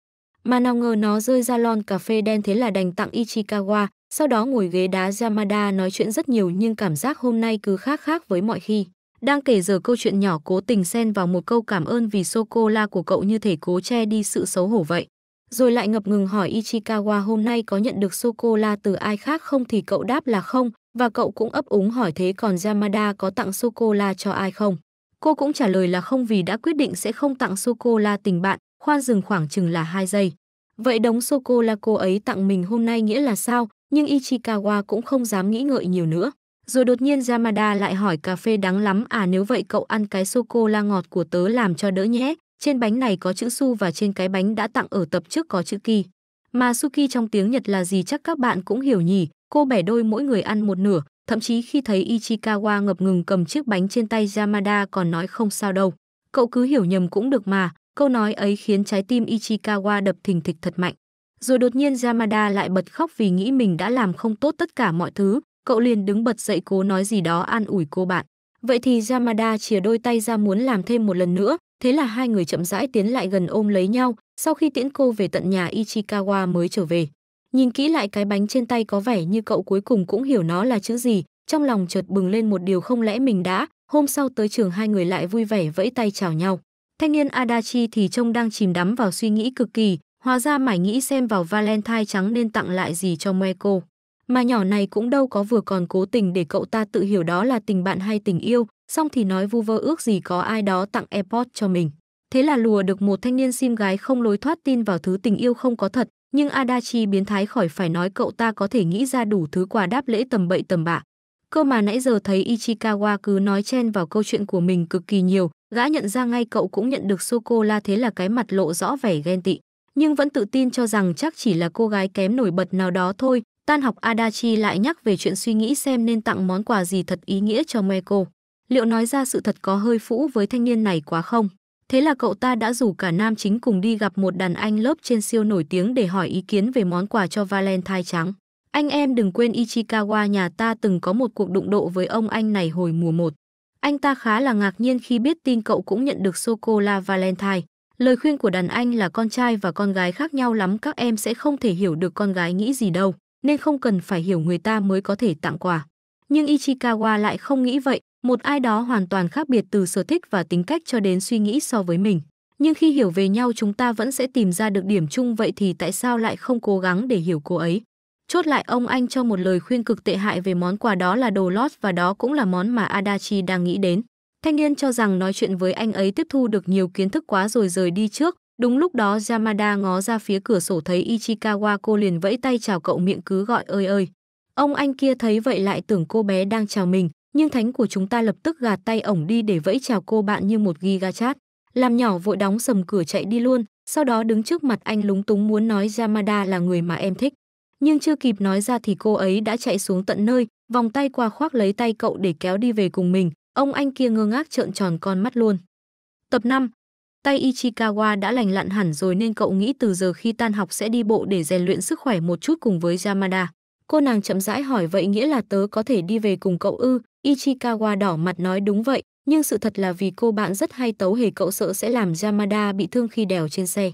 Mà nào ngờ nó rơi ra lon cà phê đen thế là đành tặng Ichikawa, sau đó ngồi ghế đá Yamada nói chuyện rất nhiều nhưng cảm giác hôm nay cứ khác khác với mọi khi. Đang kể giờ câu chuyện nhỏ cố tình xen vào một câu cảm ơn vì sô-cô-la của cậu như thể cố che đi sự xấu hổ vậy. Rồi lại ngập ngừng hỏi Ichikawa hôm nay có nhận được sô-cô-la từ ai khác không thì cậu đáp là không, và cậu cũng ấp úng hỏi thế còn Yamada có tặng sô-cô-la cho ai không? Cô cũng trả lời là không vì đã quyết định sẽ không tặng sô-cô-la tình bạn, khoan dừng khoảng chừng là 2 giây. Vậy đống sô-cô-la cô ấy tặng mình hôm nay nghĩa là sao? Nhưng Ichikawa cũng không dám nghĩ ngợi nhiều nữa. Rồi đột nhiên Yamada lại hỏi cà phê đắng lắm à nếu vậy cậu ăn cái sô-cô-la ngọt của tớ làm cho đỡ nhé. Trên bánh này có chữ su và trên cái bánh đã tặng ở tập trước có chữ ki. Mà suki trong tiếng Nhật là gì chắc các bạn cũng hiểu nhỉ, Cô bẻ đôi mỗi người ăn một nửa, thậm chí khi thấy Ichikawa ngập ngừng cầm chiếc bánh trên tay Yamada còn nói không sao đâu. Cậu cứ hiểu nhầm cũng được mà, câu nói ấy khiến trái tim Ichikawa đập thình thịch thật mạnh. Rồi đột nhiên Yamada lại bật khóc vì nghĩ mình đã làm không tốt tất cả mọi thứ, cậu liền đứng bật dậy cố nói gì đó an ủi cô bạn. Vậy thì Yamada chìa đôi tay ra muốn làm thêm một lần nữa, thế là hai người chậm rãi tiến lại gần ôm lấy nhau, sau khi tiễn cô về tận nhà Ichikawa mới trở về. Nhìn kỹ lại cái bánh trên tay có vẻ như cậu cuối cùng cũng hiểu nó là chữ gì, trong lòng chợt bừng lên một điều không lẽ mình đã, hôm sau tới trường hai người lại vui vẻ vẫy tay chào nhau. Thanh niên Adachi thì trông đang chìm đắm vào suy nghĩ cực kỳ, hóa ra mải nghĩ xem vào Valentine trắng nên tặng lại gì cho Meko. Mà nhỏ này cũng đâu có vừa còn cố tình để cậu ta tự hiểu đó là tình bạn hay tình yêu, xong thì nói vu vơ ước gì có ai đó tặng AirPods cho mình. Thế là lùa được một thanh niên sim gái không lối thoát tin vào thứ tình yêu không có thật, nhưng Adachi biến thái khỏi phải nói cậu ta có thể nghĩ ra đủ thứ quà đáp lễ tầm bậy tầm bạ. Cơ mà nãy giờ thấy Ichikawa cứ nói chen vào câu chuyện của mình cực kỳ nhiều, gã nhận ra ngay cậu cũng nhận được sô-cô-la thế là cái mặt lộ rõ vẻ ghen tị. Nhưng vẫn tự tin cho rằng chắc chỉ là cô gái kém nổi bật nào đó thôi. Tan học Adachi lại nhắc về chuyện suy nghĩ xem nên tặng món quà gì thật ý nghĩa cho Meko. Liệu nói ra sự thật có hơi phũ với thanh niên này quá không? Thế là cậu ta đã rủ cả nam chính cùng đi gặp một đàn anh lớp trên siêu nổi tiếng để hỏi ý kiến về món quà cho Valentine trắng. Anh em đừng quên Ichikawa nhà ta từng có một cuộc đụng độ với ông anh này hồi mùa 1. Anh ta khá là ngạc nhiên khi biết tin cậu cũng nhận được sô-cô-la Valentine. Lời khuyên của đàn anh là con trai và con gái khác nhau lắm các em sẽ không thể hiểu được con gái nghĩ gì đâu, nên không cần phải hiểu người ta mới có thể tặng quà. Nhưng Ichikawa lại không nghĩ vậy, một ai đó hoàn toàn khác biệt từ sở thích và tính cách cho đến suy nghĩ so với mình nhưng khi hiểu về nhau chúng ta vẫn sẽ tìm ra được điểm chung vậy thì tại sao lại không cố gắng để hiểu cô ấy chốt lại ông anh cho một lời khuyên cực tệ hại về món quà đó là đồ lót và đó cũng là món mà adachi đang nghĩ đến thanh niên cho rằng nói chuyện với anh ấy tiếp thu được nhiều kiến thức quá rồi rời đi trước đúng lúc đó yamada ngó ra phía cửa sổ thấy ichikawa cô liền vẫy tay chào cậu miệng cứ gọi ơi ơi ông anh kia thấy vậy lại tưởng cô bé đang chào mình nhưng thánh của chúng ta lập tức gạt tay ổng đi để vẫy chào cô bạn như một ghi ga chát. Làm nhỏ vội đóng sầm cửa chạy đi luôn, sau đó đứng trước mặt anh lúng túng muốn nói Yamada là người mà em thích. Nhưng chưa kịp nói ra thì cô ấy đã chạy xuống tận nơi, vòng tay qua khoác lấy tay cậu để kéo đi về cùng mình, ông anh kia ngơ ngác trợn tròn con mắt luôn. Tập 5 Tay Ichikawa đã lành lặn hẳn rồi nên cậu nghĩ từ giờ khi tan học sẽ đi bộ để rèn luyện sức khỏe một chút cùng với Yamada. Cô nàng chậm rãi hỏi vậy nghĩa là tớ có thể đi về cùng cậu ư, Ichikawa đỏ mặt nói đúng vậy, nhưng sự thật là vì cô bạn rất hay tấu hề cậu sợ sẽ làm Yamada bị thương khi đèo trên xe.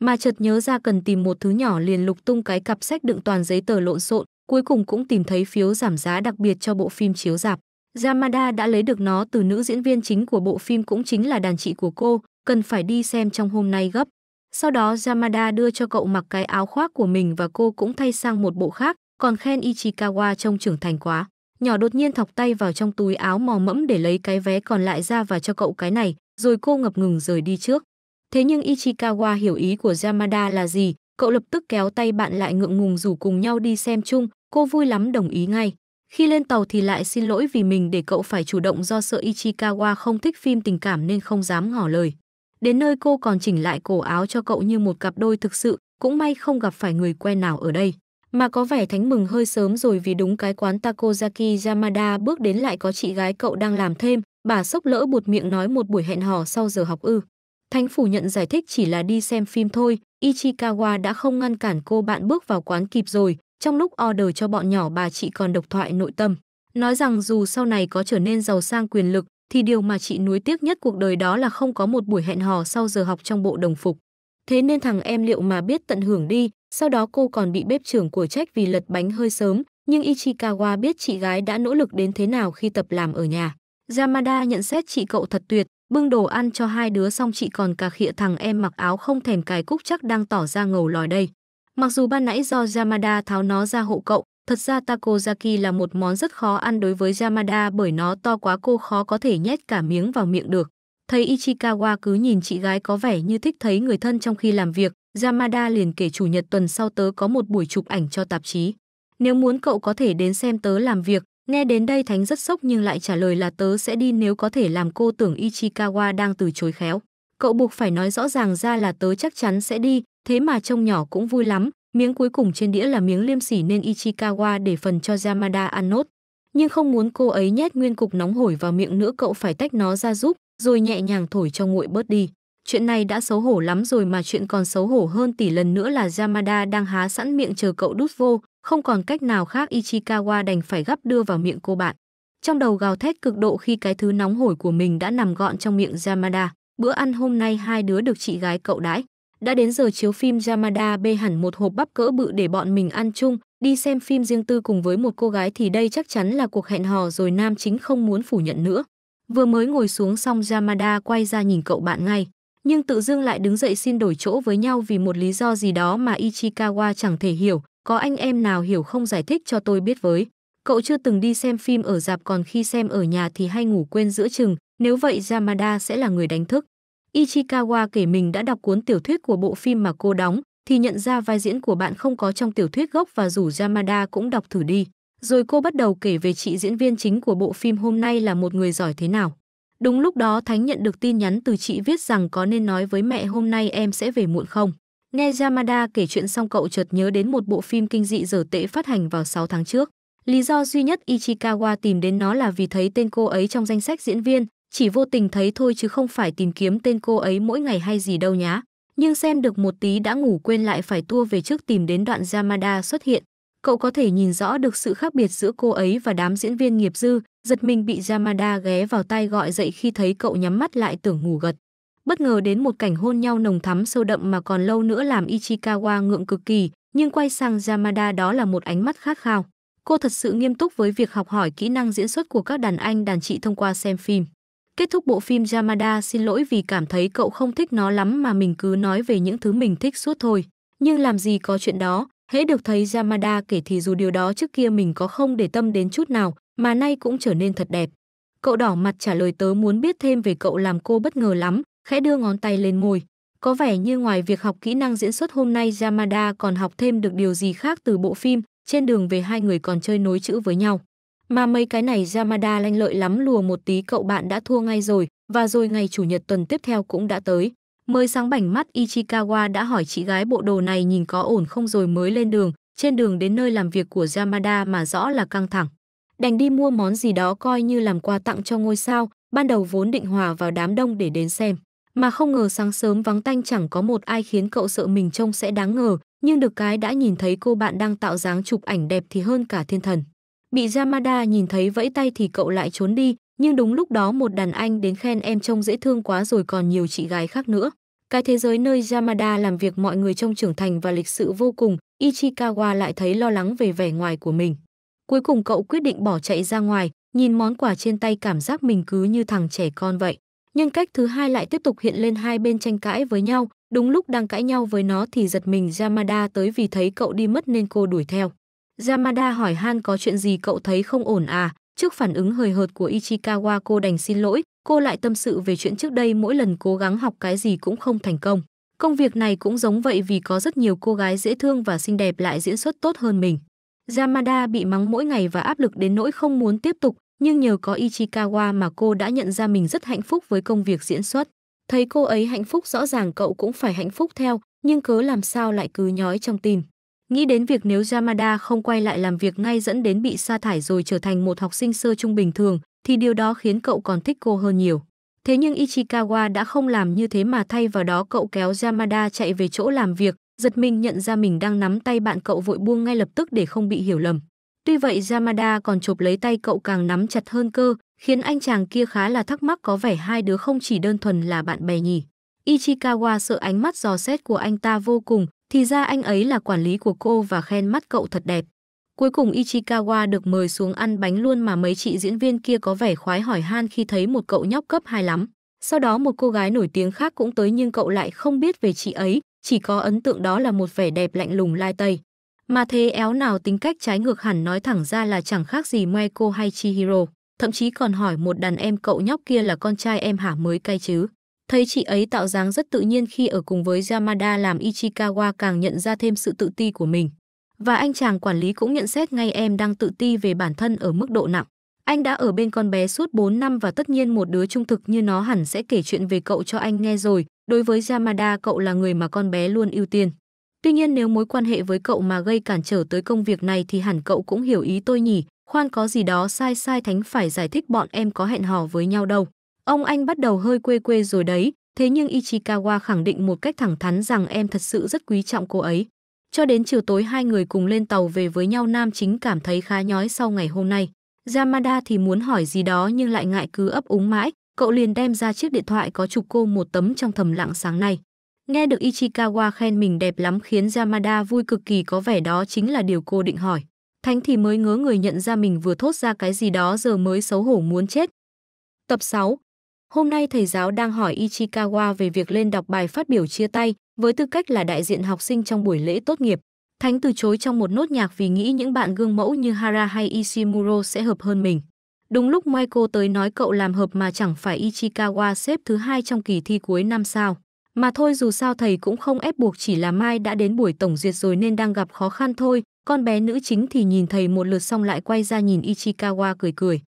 Mà chợt nhớ ra cần tìm một thứ nhỏ liền lục tung cái cặp sách đựng toàn giấy tờ lộn xộn, cuối cùng cũng tìm thấy phiếu giảm giá đặc biệt cho bộ phim chiếu rạp. Yamada đã lấy được nó từ nữ diễn viên chính của bộ phim cũng chính là đàn chị của cô, cần phải đi xem trong hôm nay gấp. Sau đó Yamada đưa cho cậu mặc cái áo khoác của mình và cô cũng thay sang một bộ khác, còn khen Ichikawa trông trưởng thành quá. Nhỏ đột nhiên thọc tay vào trong túi áo mò mẫm để lấy cái vé còn lại ra và cho cậu cái này, rồi cô ngập ngừng rời đi trước. Thế nhưng Ichikawa hiểu ý của Yamada là gì, cậu lập tức kéo tay bạn lại ngượng ngùng rủ cùng nhau đi xem chung, cô vui lắm đồng ý ngay. Khi lên tàu thì lại xin lỗi vì mình để cậu phải chủ động do sợ Ichikawa không thích phim tình cảm nên không dám ngỏ lời. Đến nơi cô còn chỉnh lại cổ áo cho cậu như một cặp đôi thực sự, cũng may không gặp phải người quen nào ở đây mà có vẻ Thánh mừng hơi sớm rồi vì đúng cái quán Takozaki Yamada bước đến lại có chị gái cậu đang làm thêm, bà sốc lỡ buột miệng nói một buổi hẹn hò sau giờ học ư. Thánh phủ nhận giải thích chỉ là đi xem phim thôi, Ichikawa đã không ngăn cản cô bạn bước vào quán kịp rồi, trong lúc order cho bọn nhỏ bà chị còn độc thoại nội tâm. Nói rằng dù sau này có trở nên giàu sang quyền lực, thì điều mà chị nuối tiếc nhất cuộc đời đó là không có một buổi hẹn hò sau giờ học trong bộ đồng phục. Thế nên thằng em liệu mà biết tận hưởng đi, sau đó cô còn bị bếp trưởng của trách vì lật bánh hơi sớm, nhưng Ichikawa biết chị gái đã nỗ lực đến thế nào khi tập làm ở nhà. Yamada nhận xét chị cậu thật tuyệt, bưng đồ ăn cho hai đứa xong chị còn cà khịa thằng em mặc áo không thèm cài cúc chắc đang tỏ ra ngầu lòi đây. Mặc dù ban nãy do Yamada tháo nó ra hộ cậu, thật ra takoyaki là một món rất khó ăn đối với Yamada bởi nó to quá cô khó có thể nhét cả miếng vào miệng được. Thấy Ichikawa cứ nhìn chị gái có vẻ như thích thấy người thân trong khi làm việc, Yamada liền kể chủ nhật tuần sau tớ có một buổi chụp ảnh cho tạp chí. Nếu muốn cậu có thể đến xem tớ làm việc, nghe đến đây Thánh rất sốc nhưng lại trả lời là tớ sẽ đi nếu có thể làm cô tưởng Ichikawa đang từ chối khéo. Cậu buộc phải nói rõ ràng ra là tớ chắc chắn sẽ đi, thế mà trông nhỏ cũng vui lắm, miếng cuối cùng trên đĩa là miếng liêm sỉ nên Ichikawa để phần cho Yamada ăn nốt. Nhưng không muốn cô ấy nhét nguyên cục nóng hổi vào miệng nữa cậu phải tách nó ra giúp, rồi nhẹ nhàng thổi cho nguội bớt đi. Chuyện này đã xấu hổ lắm rồi mà chuyện còn xấu hổ hơn tỷ lần nữa là Yamada đang há sẵn miệng chờ cậu đút vô, không còn cách nào khác Ichikawa đành phải gắp đưa vào miệng cô bạn. Trong đầu gào thét cực độ khi cái thứ nóng hổi của mình đã nằm gọn trong miệng Yamada. Bữa ăn hôm nay hai đứa được chị gái cậu đãi. Đã đến giờ chiếu phim Yamada bê hẳn một hộp bắp cỡ bự để bọn mình ăn chung, đi xem phim riêng tư cùng với một cô gái thì đây chắc chắn là cuộc hẹn hò rồi nam chính không muốn phủ nhận nữa. Vừa mới ngồi xuống xong Yamada quay ra nhìn cậu bạn ngay nhưng tự dưng lại đứng dậy xin đổi chỗ với nhau vì một lý do gì đó mà Ichikawa chẳng thể hiểu, có anh em nào hiểu không giải thích cho tôi biết với. Cậu chưa từng đi xem phim ở dạp còn khi xem ở nhà thì hay ngủ quên giữa chừng, nếu vậy Yamada sẽ là người đánh thức. Ichikawa kể mình đã đọc cuốn tiểu thuyết của bộ phim mà cô đóng, thì nhận ra vai diễn của bạn không có trong tiểu thuyết gốc và rủ Yamada cũng đọc thử đi. Rồi cô bắt đầu kể về chị diễn viên chính của bộ phim hôm nay là một người giỏi thế nào. Đúng lúc đó Thánh nhận được tin nhắn từ chị viết rằng có nên nói với mẹ hôm nay em sẽ về muộn không. Nghe Yamada kể chuyện xong cậu chợt nhớ đến một bộ phim kinh dị dở tệ phát hành vào 6 tháng trước. Lý do duy nhất Ichikawa tìm đến nó là vì thấy tên cô ấy trong danh sách diễn viên, chỉ vô tình thấy thôi chứ không phải tìm kiếm tên cô ấy mỗi ngày hay gì đâu nhá. Nhưng xem được một tí đã ngủ quên lại phải tua về trước tìm đến đoạn Yamada xuất hiện, cậu có thể nhìn rõ được sự khác biệt giữa cô ấy và đám diễn viên nghiệp dư, giật mình bị Yamada ghé vào tai gọi dậy khi thấy cậu nhắm mắt lại tưởng ngủ gật. Bất ngờ đến một cảnh hôn nhau nồng thắm sâu đậm mà còn lâu nữa làm Ichikawa ngượng cực kỳ, nhưng quay sang Yamada đó là một ánh mắt khát khao. Cô thật sự nghiêm túc với việc học hỏi kỹ năng diễn xuất của các đàn anh đàn chị thông qua xem phim. Kết thúc bộ phim Yamada xin lỗi vì cảm thấy cậu không thích nó lắm mà mình cứ nói về những thứ mình thích suốt thôi. Nhưng làm gì có chuyện đó, hễ được thấy Yamada kể thì dù điều đó trước kia mình có không để tâm đến chút nào, mà nay cũng trở nên thật đẹp. Cậu đỏ mặt trả lời tớ muốn biết thêm về cậu làm cô bất ngờ lắm, khẽ đưa ngón tay lên môi. Có vẻ như ngoài việc học kỹ năng diễn xuất hôm nay Yamada còn học thêm được điều gì khác từ bộ phim, trên đường về hai người còn chơi nối chữ với nhau. Mà mấy cái này Yamada lanh lợi lắm lùa một tí cậu bạn đã thua ngay rồi, và rồi ngày chủ nhật tuần tiếp theo cũng đã tới. Mới sáng bảnh mắt Ichikawa đã hỏi chị gái bộ đồ này nhìn có ổn không rồi mới lên đường, trên đường đến nơi làm việc của Yamada mà rõ là căng thẳng. Đành đi mua món gì đó coi như làm quà tặng cho ngôi sao, ban đầu vốn định hòa vào đám đông để đến xem. Mà không ngờ sáng sớm vắng tanh chẳng có một ai khiến cậu sợ mình trông sẽ đáng ngờ, nhưng được cái đã nhìn thấy cô bạn đang tạo dáng chụp ảnh đẹp thì hơn cả thiên thần. Bị Yamada nhìn thấy vẫy tay thì cậu lại trốn đi, nhưng đúng lúc đó một đàn anh đến khen em trông dễ thương quá rồi còn nhiều chị gái khác nữa. Cái thế giới nơi Yamada làm việc mọi người trông trưởng thành và lịch sự vô cùng, Ichikawa lại thấy lo lắng về vẻ ngoài của mình. Cuối cùng cậu quyết định bỏ chạy ra ngoài, nhìn món quà trên tay cảm giác mình cứ như thằng trẻ con vậy. Nhân cách thứ hai lại tiếp tục hiện lên hai bên tranh cãi với nhau, đúng lúc đang cãi nhau với nó thì giật mình Yamada tới vì thấy cậu đi mất nên cô đuổi theo. Yamada hỏi Han có chuyện gì cậu thấy không ổn à, Trước phản ứng hời hợt của Ichikawa cô đành xin lỗi, cô lại tâm sự về chuyện trước đây mỗi lần cố gắng học cái gì cũng không thành công. Công việc này cũng giống vậy vì có rất nhiều cô gái dễ thương và xinh đẹp lại diễn xuất tốt hơn mình. Yamada bị mắng mỗi ngày và áp lực đến nỗi không muốn tiếp tục, nhưng nhờ có Ichikawa mà cô đã nhận ra mình rất hạnh phúc với công việc diễn xuất. Thấy cô ấy hạnh phúc rõ ràng cậu cũng phải hạnh phúc theo, nhưng cớ làm sao lại cứ nhói trong tim. Nghĩ đến việc nếu Yamada không quay lại làm việc ngay dẫn đến bị sa thải rồi trở thành một học sinh sơ trung bình thường, thì điều đó khiến cậu còn thích cô hơn nhiều. Thế nhưng Ichikawa đã không làm như thế mà thay vào đó cậu kéo Yamada chạy về chỗ làm việc, giật mình nhận ra mình đang nắm tay bạn cậu vội buông ngay lập tức để không bị hiểu lầm. Tuy vậy Yamada còn chộp lấy tay cậu càng nắm chặt hơn cơ, khiến anh chàng kia khá là thắc mắc có vẻ hai đứa không chỉ đơn thuần là bạn bè nhỉ. Ichikawa sợ ánh mắt dò xét của anh ta vô cùng, thì ra anh ấy là quản lý của cô và khen mắt cậu thật đẹp. Cuối cùng Ichikawa được mời xuống ăn bánh luôn mà mấy chị diễn viên kia có vẻ khoái hỏi han khi thấy một cậu nhóc cấp 2 lắm. Sau đó một cô gái nổi tiếng khác cũng tới nhưng cậu lại không biết về chị ấy, chỉ có ấn tượng đó là một vẻ đẹp lạnh lùng lai tây. Mà thế éo nào tính cách trái ngược hẳn nói thẳng ra là chẳng khác gì Meiko hay Chihiro, thậm chí còn hỏi một đàn em cậu nhóc kia là con trai em hả mới cay chứ. Thấy chị ấy tạo dáng rất tự nhiên khi ở cùng với Yamada làm Ichikawa càng nhận ra thêm sự tự ti của mình. Và anh chàng quản lý cũng nhận xét ngay em đang tự ti về bản thân ở mức độ nặng. Anh đã ở bên con bé suốt 4 năm và tất nhiên một đứa trung thực như nó hẳn sẽ kể chuyện về cậu cho anh nghe rồi. Đối với Yamada cậu là người mà con bé luôn ưu tiên. Tuy nhiên nếu mối quan hệ với cậu mà gây cản trở tới công việc này thì hẳn cậu cũng hiểu ý tôi nhỉ. Khoan có gì đó sai sai Thánh phải giải thích bọn em có hẹn hò với nhau đâu. Ông anh bắt đầu hơi quê quê rồi đấy, thế nhưng Ichikawa khẳng định một cách thẳng thắn rằng em thật sự rất quý trọng cô ấy. Cho đến chiều tối hai người cùng lên tàu về với nhau nam chính cảm thấy khá nhói sau ngày hôm nay. Yamada thì muốn hỏi gì đó nhưng lại ngại cứ ấp úng mãi, cậu liền đem ra chiếc điện thoại có chụp cô một tấm trong thầm lặng sáng nay. Nghe được Ichikawa khen mình đẹp lắm khiến Yamada vui cực kỳ có vẻ đó chính là điều cô định hỏi. Thánh thì mới ngớ người nhận ra mình vừa thốt ra cái gì đó giờ mới xấu hổ muốn chết. Tập 6 Hôm nay thầy giáo đang hỏi Ichikawa về việc lên đọc bài phát biểu chia tay với tư cách là đại diện học sinh trong buổi lễ tốt nghiệp. Thánh từ chối trong một nốt nhạc vì nghĩ những bạn gương mẫu như Hara hay Ishimuro sẽ hợp hơn mình. Đúng lúc Michael tới nói cậu làm hợp mà chẳng phải Ichikawa xếp thứ hai trong kỳ thi cuối năm sao. Mà thôi dù sao thầy cũng không ép buộc chỉ là Mai đã đến buổi tổng duyệt rồi nên đang gặp khó khăn thôi. Con bé nữ chính thì nhìn thầy một lượt xong lại quay ra nhìn Ichikawa cười cười.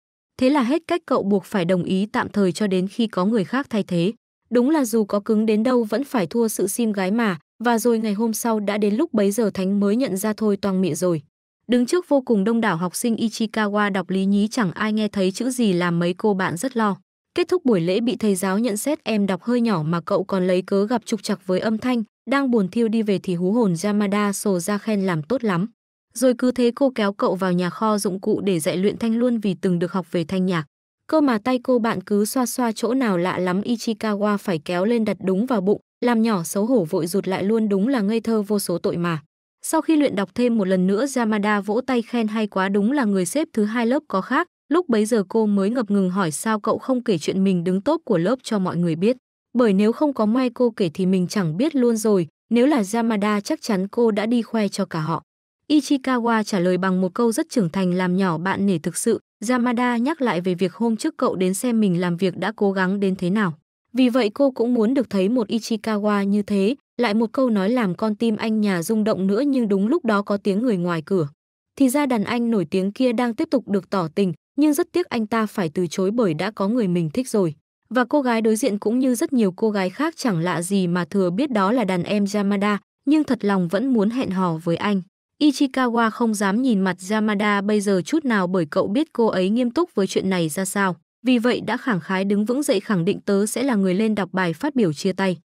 Thế là hết cách cậu buộc phải đồng ý tạm thời cho đến khi có người khác thay thế. Đúng là dù có cứng đến đâu vẫn phải thua sự sim gái mà, và rồi ngày hôm sau đã đến lúc bấy giờ Thánh mới nhận ra thôi toang miệng rồi. Đứng trước vô cùng đông đảo học sinh Ichikawa đọc lý nhí chẳng ai nghe thấy chữ gì làm mấy cô bạn rất lo. Kết thúc buổi lễ bị thầy giáo nhận xét em đọc hơi nhỏ mà cậu còn lấy cớ gặp trục trặc với âm thanh, đang buồn thiêu đi về thì hú hồn Yamada sổ ra khen làm tốt lắm. Rồi cứ thế cô kéo cậu vào nhà kho dụng cụ để dạy luyện thanh luôn vì từng được học về thanh nhạc. Cơ mà tay cô bạn cứ xoa xoa chỗ nào lạ lắm Ichikawa phải kéo lên đặt đúng vào bụng, làm nhỏ xấu hổ vội rụt lại luôn đúng là ngây thơ vô số tội mà. Sau khi luyện đọc thêm một lần nữa Yamada vỗ tay khen hay quá đúng là người xếp thứ hai lớp có khác, lúc bấy giờ cô mới ngập ngừng hỏi sao cậu không kể chuyện mình đứng tốt của lớp cho mọi người biết. Bởi nếu không có may cô kể thì mình chẳng biết luôn rồi, nếu là Yamada chắc chắn cô đã đi khoe cho cả họ. Ichikawa trả lời bằng một câu rất trưởng thành làm nhỏ bạn nể thực sự. Yamada nhắc lại về việc hôm trước cậu đến xem mình làm việc đã cố gắng đến thế nào. Vì vậy cô cũng muốn được thấy một Ichikawa như thế, lại một câu nói làm con tim anh nhà rung động nữa nhưng đúng lúc đó có tiếng người ngoài cửa. Thì ra đàn anh nổi tiếng kia đang tiếp tục được tỏ tình, nhưng rất tiếc anh ta phải từ chối bởi đã có người mình thích rồi. Và cô gái đối diện cũng như rất nhiều cô gái khác chẳng lạ gì mà thừa biết đó là đàn em Yamada, nhưng thật lòng vẫn muốn hẹn hò với anh. Ichikawa không dám nhìn mặt Yamada bây giờ chút nào bởi cậu biết cô ấy nghiêm túc với chuyện này ra sao. Vì vậy đã khẳng khái đứng vững dậy khẳng định tớ sẽ là người lên đọc bài phát biểu chia tay.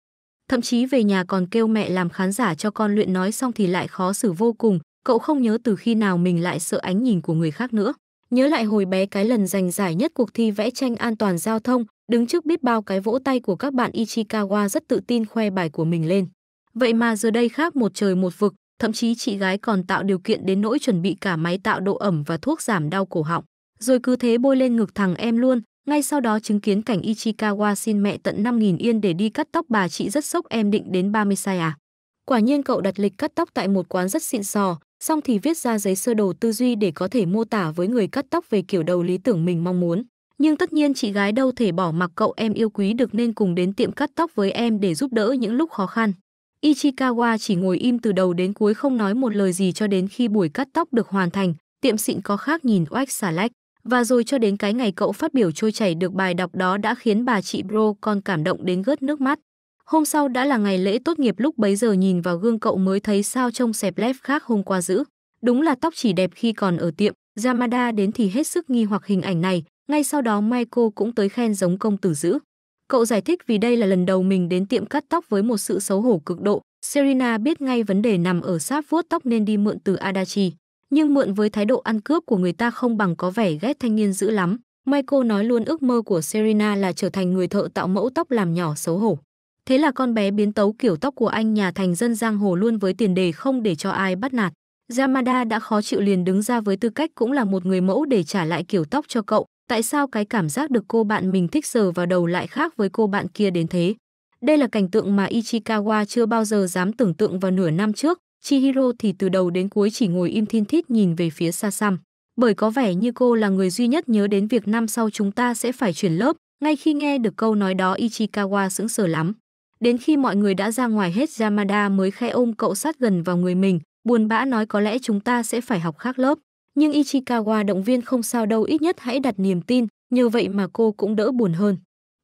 Thậm chí về nhà còn kêu mẹ làm khán giả cho con luyện nói xong thì lại khó xử vô cùng. Cậu không nhớ từ khi nào mình lại sợ ánh nhìn của người khác nữa. Nhớ lại hồi bé cái lần giành giải nhất cuộc thi vẽ tranh an toàn giao thông, đứng trước biết bao cái vỗ tay của các bạn Ichikawa rất tự tin khoe bài của mình lên. Vậy mà giờ đây khác một trời một vực, Thậm chí chị gái còn tạo điều kiện đến nỗi chuẩn bị cả máy tạo độ ẩm và thuốc giảm đau cổ họng, rồi cứ thế bôi lên ngực thằng em luôn. Ngay sau đó chứng kiến cảnh Ichikawa xin mẹ tận 5.000 yên để đi cắt tóc bà chị rất sốc em định đến 30 sai à. Quả nhiên cậu đặt lịch cắt tóc tại một quán rất xịn sò, xong thì viết ra giấy sơ đồ tư duy để có thể mô tả với người cắt tóc về kiểu đầu lý tưởng mình mong muốn. Nhưng tất nhiên chị gái đâu thể bỏ mặc cậu em yêu quý được nên cùng đến tiệm cắt tóc với em để giúp đỡ những lúc khó khăn. Ichikawa chỉ ngồi im từ đầu đến cuối không nói một lời gì cho đến khi buổi cắt tóc được hoàn thành, tiệm xịn có khác nhìn oách xà lách. Và rồi cho đến cái ngày cậu phát biểu trôi chảy được bài đọc đó đã khiến bà chị Bro con cảm động đến gớt nước mắt. Hôm sau đã là ngày lễ tốt nghiệp lúc bấy giờ nhìn vào gương cậu mới thấy sao trông xẹp lép khác hôm qua giữ. Đúng là tóc chỉ đẹp khi còn ở tiệm, Yamada đến thì hết sức nghi hoặc hình ảnh này, ngay sau đó Michael cũng tới khen giống công tử giữ. Cậu giải thích vì đây là lần đầu mình đến tiệm cắt tóc với một sự xấu hổ cực độ. Serena biết ngay vấn đề nằm ở sát vuốt tóc nên đi mượn từ Adachi. Nhưng mượn với thái độ ăn cướp của người ta không bằng có vẻ ghét thanh niên dữ lắm. Michael nói luôn ước mơ của Serena là trở thành người thợ tạo mẫu tóc làm nhỏ xấu hổ. Thế là con bé biến tấu kiểu tóc của anh nhà thành dân giang hồ luôn với tiền đề không để cho ai bắt nạt. Yamada đã khó chịu liền đứng ra với tư cách cũng là một người mẫu để trả lại kiểu tóc cho cậu, Tại sao cái cảm giác được cô bạn mình thích sờ vào đầu lại khác với cô bạn kia đến thế? Đây là cảnh tượng mà Ichikawa chưa bao giờ dám tưởng tượng vào nửa năm trước. Chihiro thì từ đầu đến cuối chỉ ngồi im thiên thít nhìn về phía xa xăm. Bởi có vẻ như cô là người duy nhất nhớ đến việc năm sau chúng ta sẽ phải chuyển lớp. Ngay khi nghe được câu nói đó Ichikawa sững sờ lắm. Đến khi mọi người đã ra ngoài hết Yamada mới khẽ ôm cậu sát gần vào người mình, buồn bã nói có lẽ chúng ta sẽ phải học khác lớp nhưng Ichikawa động viên không sao đâu ít nhất hãy đặt niềm tin, nhờ vậy mà cô cũng đỡ buồn hơn.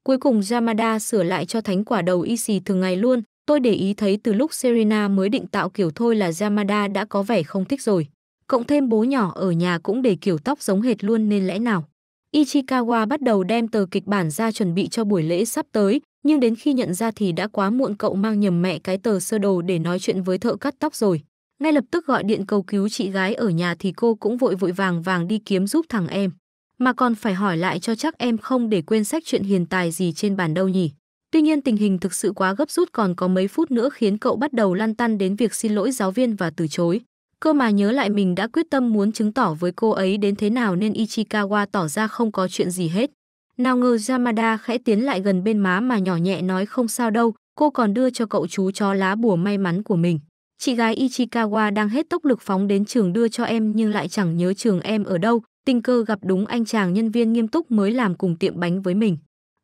Cuối cùng Yamada sửa lại cho thánh quả đầu y xì thường ngày luôn, tôi để ý thấy từ lúc Serena mới định tạo kiểu thôi là Yamada đã có vẻ không thích rồi. Cộng thêm bố nhỏ ở nhà cũng để kiểu tóc giống hệt luôn nên lẽ nào. Ichikawa bắt đầu đem tờ kịch bản ra chuẩn bị cho buổi lễ sắp tới, nhưng đến khi nhận ra thì đã quá muộn cậu mang nhầm mẹ cái tờ sơ đồ để nói chuyện với thợ cắt tóc rồi. Ngay lập tức gọi điện cầu cứu chị gái ở nhà thì cô cũng vội vội vàng vàng đi kiếm giúp thằng em. Mà còn phải hỏi lại cho chắc em không để quên sách chuyện hiền tài gì trên bàn đâu nhỉ. Tuy nhiên tình hình thực sự quá gấp rút còn có mấy phút nữa khiến cậu bắt đầu lăn tăn đến việc xin lỗi giáo viên và từ chối. Cơ mà nhớ lại mình đã quyết tâm muốn chứng tỏ với cô ấy đến thế nào nên Ichikawa tỏ ra không có chuyện gì hết. Nào ngờ Yamada khẽ tiến lại gần bên má mà nhỏ nhẹ nói không sao đâu, cô còn đưa cho cậu chú chó lá bùa may mắn của mình. Chị gái Ichikawa đang hết tốc lực phóng đến trường đưa cho em nhưng lại chẳng nhớ trường em ở đâu, tình cơ gặp đúng anh chàng nhân viên nghiêm túc mới làm cùng tiệm bánh với mình.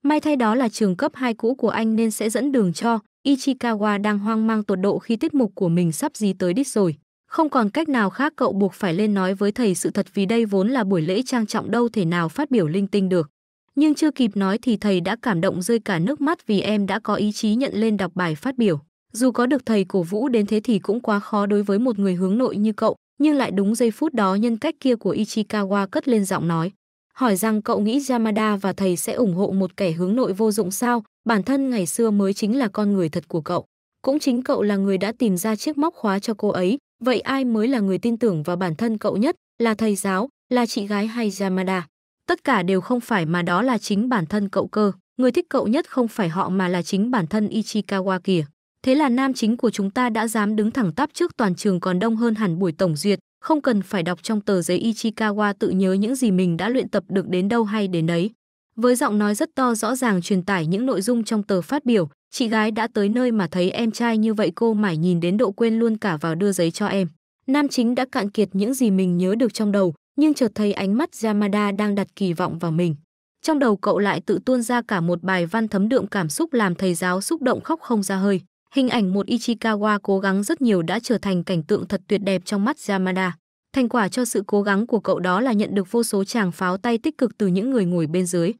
May thay đó là trường cấp 2 cũ của anh nên sẽ dẫn đường cho, Ichikawa đang hoang mang tột độ khi tiết mục của mình sắp dí tới đích rồi. Không còn cách nào khác cậu buộc phải lên nói với thầy sự thật vì đây vốn là buổi lễ trang trọng đâu thể nào phát biểu linh tinh được. Nhưng chưa kịp nói thì thầy đã cảm động rơi cả nước mắt vì em đã có ý chí nhận lên đọc bài phát biểu. Dù có được thầy cổ vũ đến thế thì cũng quá khó đối với một người hướng nội như cậu, nhưng lại đúng giây phút đó nhân cách kia của Ichikawa cất lên giọng nói. Hỏi rằng cậu nghĩ Yamada và thầy sẽ ủng hộ một kẻ hướng nội vô dụng sao, bản thân ngày xưa mới chính là con người thật của cậu. Cũng chính cậu là người đã tìm ra chiếc móc khóa cho cô ấy, vậy ai mới là người tin tưởng vào bản thân cậu nhất, là thầy giáo, là chị gái hay Yamada? Tất cả đều không phải mà đó là chính bản thân cậu cơ, người thích cậu nhất không phải họ mà là chính bản thân Ichikawa kìa. Thế là nam chính của chúng ta đã dám đứng thẳng tắp trước toàn trường còn đông hơn hẳn buổi tổng duyệt, không cần phải đọc trong tờ giấy Ichikawa tự nhớ những gì mình đã luyện tập được đến đâu hay đến đấy. Với giọng nói rất to rõ ràng truyền tải những nội dung trong tờ phát biểu, chị gái đã tới nơi mà thấy em trai như vậy cô mải nhìn đến độ quên luôn cả vào đưa giấy cho em. Nam chính đã cạn kiệt những gì mình nhớ được trong đầu, nhưng chợt thấy ánh mắt Yamada đang đặt kỳ vọng vào mình. Trong đầu cậu lại tự tuôn ra cả một bài văn thấm đượm cảm xúc làm thầy giáo xúc động khóc không ra hơi. Hình ảnh một Ichikawa cố gắng rất nhiều đã trở thành cảnh tượng thật tuyệt đẹp trong mắt Yamada. Thành quả cho sự cố gắng của cậu đó là nhận được vô số tràng pháo tay tích cực từ những người ngồi bên dưới.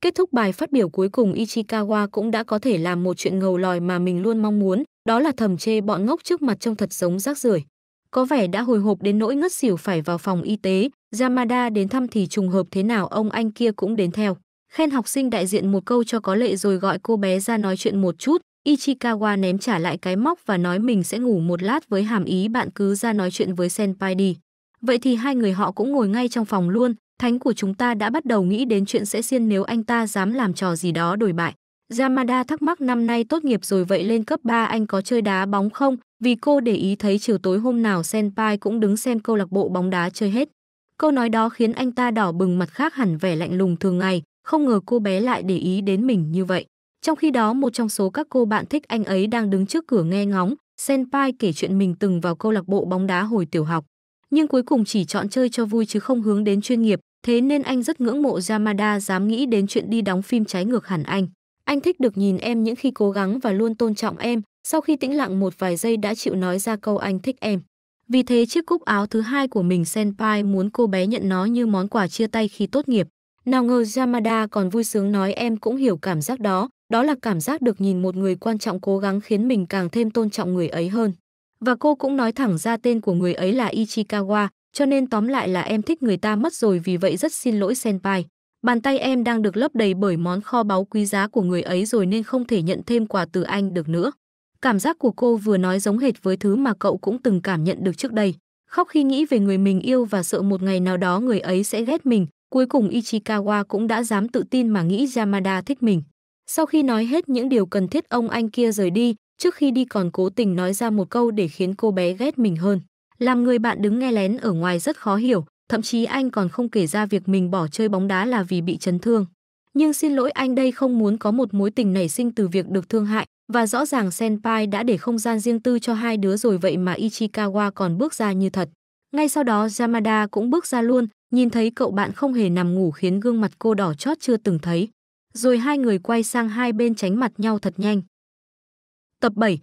Kết thúc bài phát biểu cuối cùng Ichikawa cũng đã có thể làm một chuyện ngầu lòi mà mình luôn mong muốn, đó là thầm chê bọn ngốc trước mặt trông thật giống rác rưởi. Có vẻ đã hồi hộp đến nỗi ngất xỉu phải vào phòng y tế, Yamada đến thăm thì trùng hợp thế nào ông anh kia cũng đến theo. Khen học sinh đại diện một câu cho có lệ rồi gọi cô bé ra nói chuyện một chút, Ichikawa ném trả lại cái móc và nói mình sẽ ngủ một lát với hàm ý bạn cứ ra nói chuyện với Senpai đi. Vậy thì hai người họ cũng ngồi ngay trong phòng luôn, thánh của chúng ta đã bắt đầu nghĩ đến chuyện sẽ xiên nếu anh ta dám làm trò gì đó đổi bại. Yamada thắc mắc năm nay tốt nghiệp rồi vậy lên cấp 3 anh có chơi đá bóng không? Vì cô để ý thấy chiều tối hôm nào Senpai cũng đứng xem câu lạc bộ bóng đá chơi hết. Câu nói đó khiến anh ta đỏ bừng mặt khác hẳn vẻ lạnh lùng thường ngày, không ngờ cô bé lại để ý đến mình như vậy. Trong khi đó một trong số các cô bạn thích anh ấy đang đứng trước cửa nghe ngóng, Senpai kể chuyện mình từng vào câu lạc bộ bóng đá hồi tiểu học. Nhưng cuối cùng chỉ chọn chơi cho vui chứ không hướng đến chuyên nghiệp, thế nên anh rất ngưỡng mộ Yamada dám nghĩ đến chuyện đi đóng phim trái ngược hẳn anh. Anh thích được nhìn em những khi cố gắng và luôn tôn trọng em, sau khi tĩnh lặng một vài giây đã chịu nói ra câu anh thích em. Vì thế chiếc cúc áo thứ hai của mình Senpai muốn cô bé nhận nó như món quà chia tay khi tốt nghiệp. Nào ngờ Yamada còn vui sướng nói em cũng hiểu cảm giác đó, đó là cảm giác được nhìn một người quan trọng cố gắng khiến mình càng thêm tôn trọng người ấy hơn. Và cô cũng nói thẳng ra tên của người ấy là Ichikawa, cho nên tóm lại là em thích người ta mất rồi vì vậy rất xin lỗi senpai. Bàn tay em đang được lấp đầy bởi món kho báu quý giá của người ấy rồi nên không thể nhận thêm quà từ anh được nữa. Cảm giác của cô vừa nói giống hệt với thứ mà cậu cũng từng cảm nhận được trước đây. Khóc khi nghĩ về người mình yêu và sợ một ngày nào đó người ấy sẽ ghét mình. Cuối cùng Ichikawa cũng đã dám tự tin mà nghĩ Yamada thích mình. Sau khi nói hết những điều cần thiết ông anh kia rời đi, trước khi đi còn cố tình nói ra một câu để khiến cô bé ghét mình hơn. Làm người bạn đứng nghe lén ở ngoài rất khó hiểu, thậm chí anh còn không kể ra việc mình bỏ chơi bóng đá là vì bị chấn thương. Nhưng xin lỗi anh đây không muốn có một mối tình nảy sinh từ việc được thương hại, và rõ ràng Senpai đã để không gian riêng tư cho hai đứa rồi vậy mà Ichikawa còn bước ra như thật. Ngay sau đó Yamada cũng bước ra luôn, nhìn thấy cậu bạn không hề nằm ngủ khiến gương mặt cô đỏ chót chưa từng thấy rồi hai người quay sang hai bên tránh mặt nhau thật nhanh. Tập 7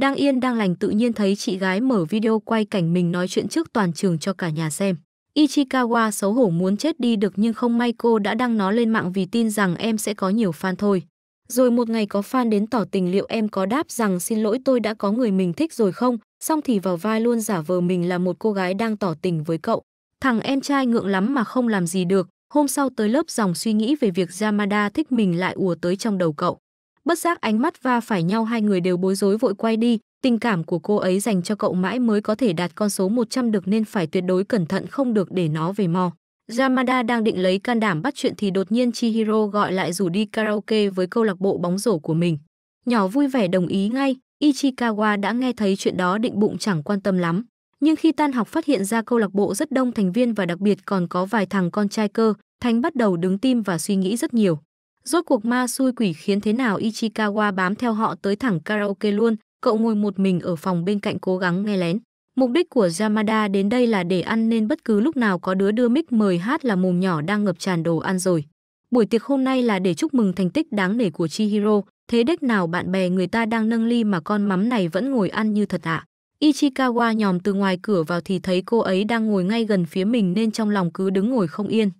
Đang yên đang lành tự nhiên thấy chị gái mở video quay cảnh mình nói chuyện trước toàn trường cho cả nhà xem. Ichikawa xấu hổ muốn chết đi được nhưng không may cô đã đăng nó lên mạng vì tin rằng em sẽ có nhiều fan thôi. Rồi một ngày có fan đến tỏ tình liệu em có đáp rằng xin lỗi tôi đã có người mình thích rồi không, xong thì vào vai luôn giả vờ mình là một cô gái đang tỏ tình với cậu. Thằng em trai ngượng lắm mà không làm gì được, Hôm sau tới lớp dòng suy nghĩ về việc Yamada thích mình lại ùa tới trong đầu cậu. Bất giác ánh mắt va phải nhau hai người đều bối rối vội quay đi, tình cảm của cô ấy dành cho cậu mãi mới có thể đạt con số 100 được nên phải tuyệt đối cẩn thận không được để nó về mò. Yamada đang định lấy can đảm bắt chuyện thì đột nhiên Chihiro gọi lại rủ đi karaoke với câu lạc bộ bóng rổ của mình. Nhỏ vui vẻ đồng ý ngay, Ichikawa đã nghe thấy chuyện đó định bụng chẳng quan tâm lắm nhưng khi tan học phát hiện ra câu lạc bộ rất đông thành viên và đặc biệt còn có vài thằng con trai cơ, Thánh bắt đầu đứng tim và suy nghĩ rất nhiều. Rốt cuộc ma xui quỷ khiến thế nào Ichikawa bám theo họ tới thẳng karaoke luôn, cậu ngồi một mình ở phòng bên cạnh cố gắng nghe lén. Mục đích của Yamada đến đây là để ăn nên bất cứ lúc nào có đứa đưa mic mời hát là mồm nhỏ đang ngập tràn đồ ăn rồi. Buổi tiệc hôm nay là để chúc mừng thành tích đáng nể của Chihiro, thế đếch nào bạn bè người ta đang nâng ly mà con mắm này vẫn ngồi ăn như thật ạ. À? Ichikawa nhòm từ ngoài cửa vào thì thấy cô ấy đang ngồi ngay gần phía mình nên trong lòng cứ đứng ngồi không yên.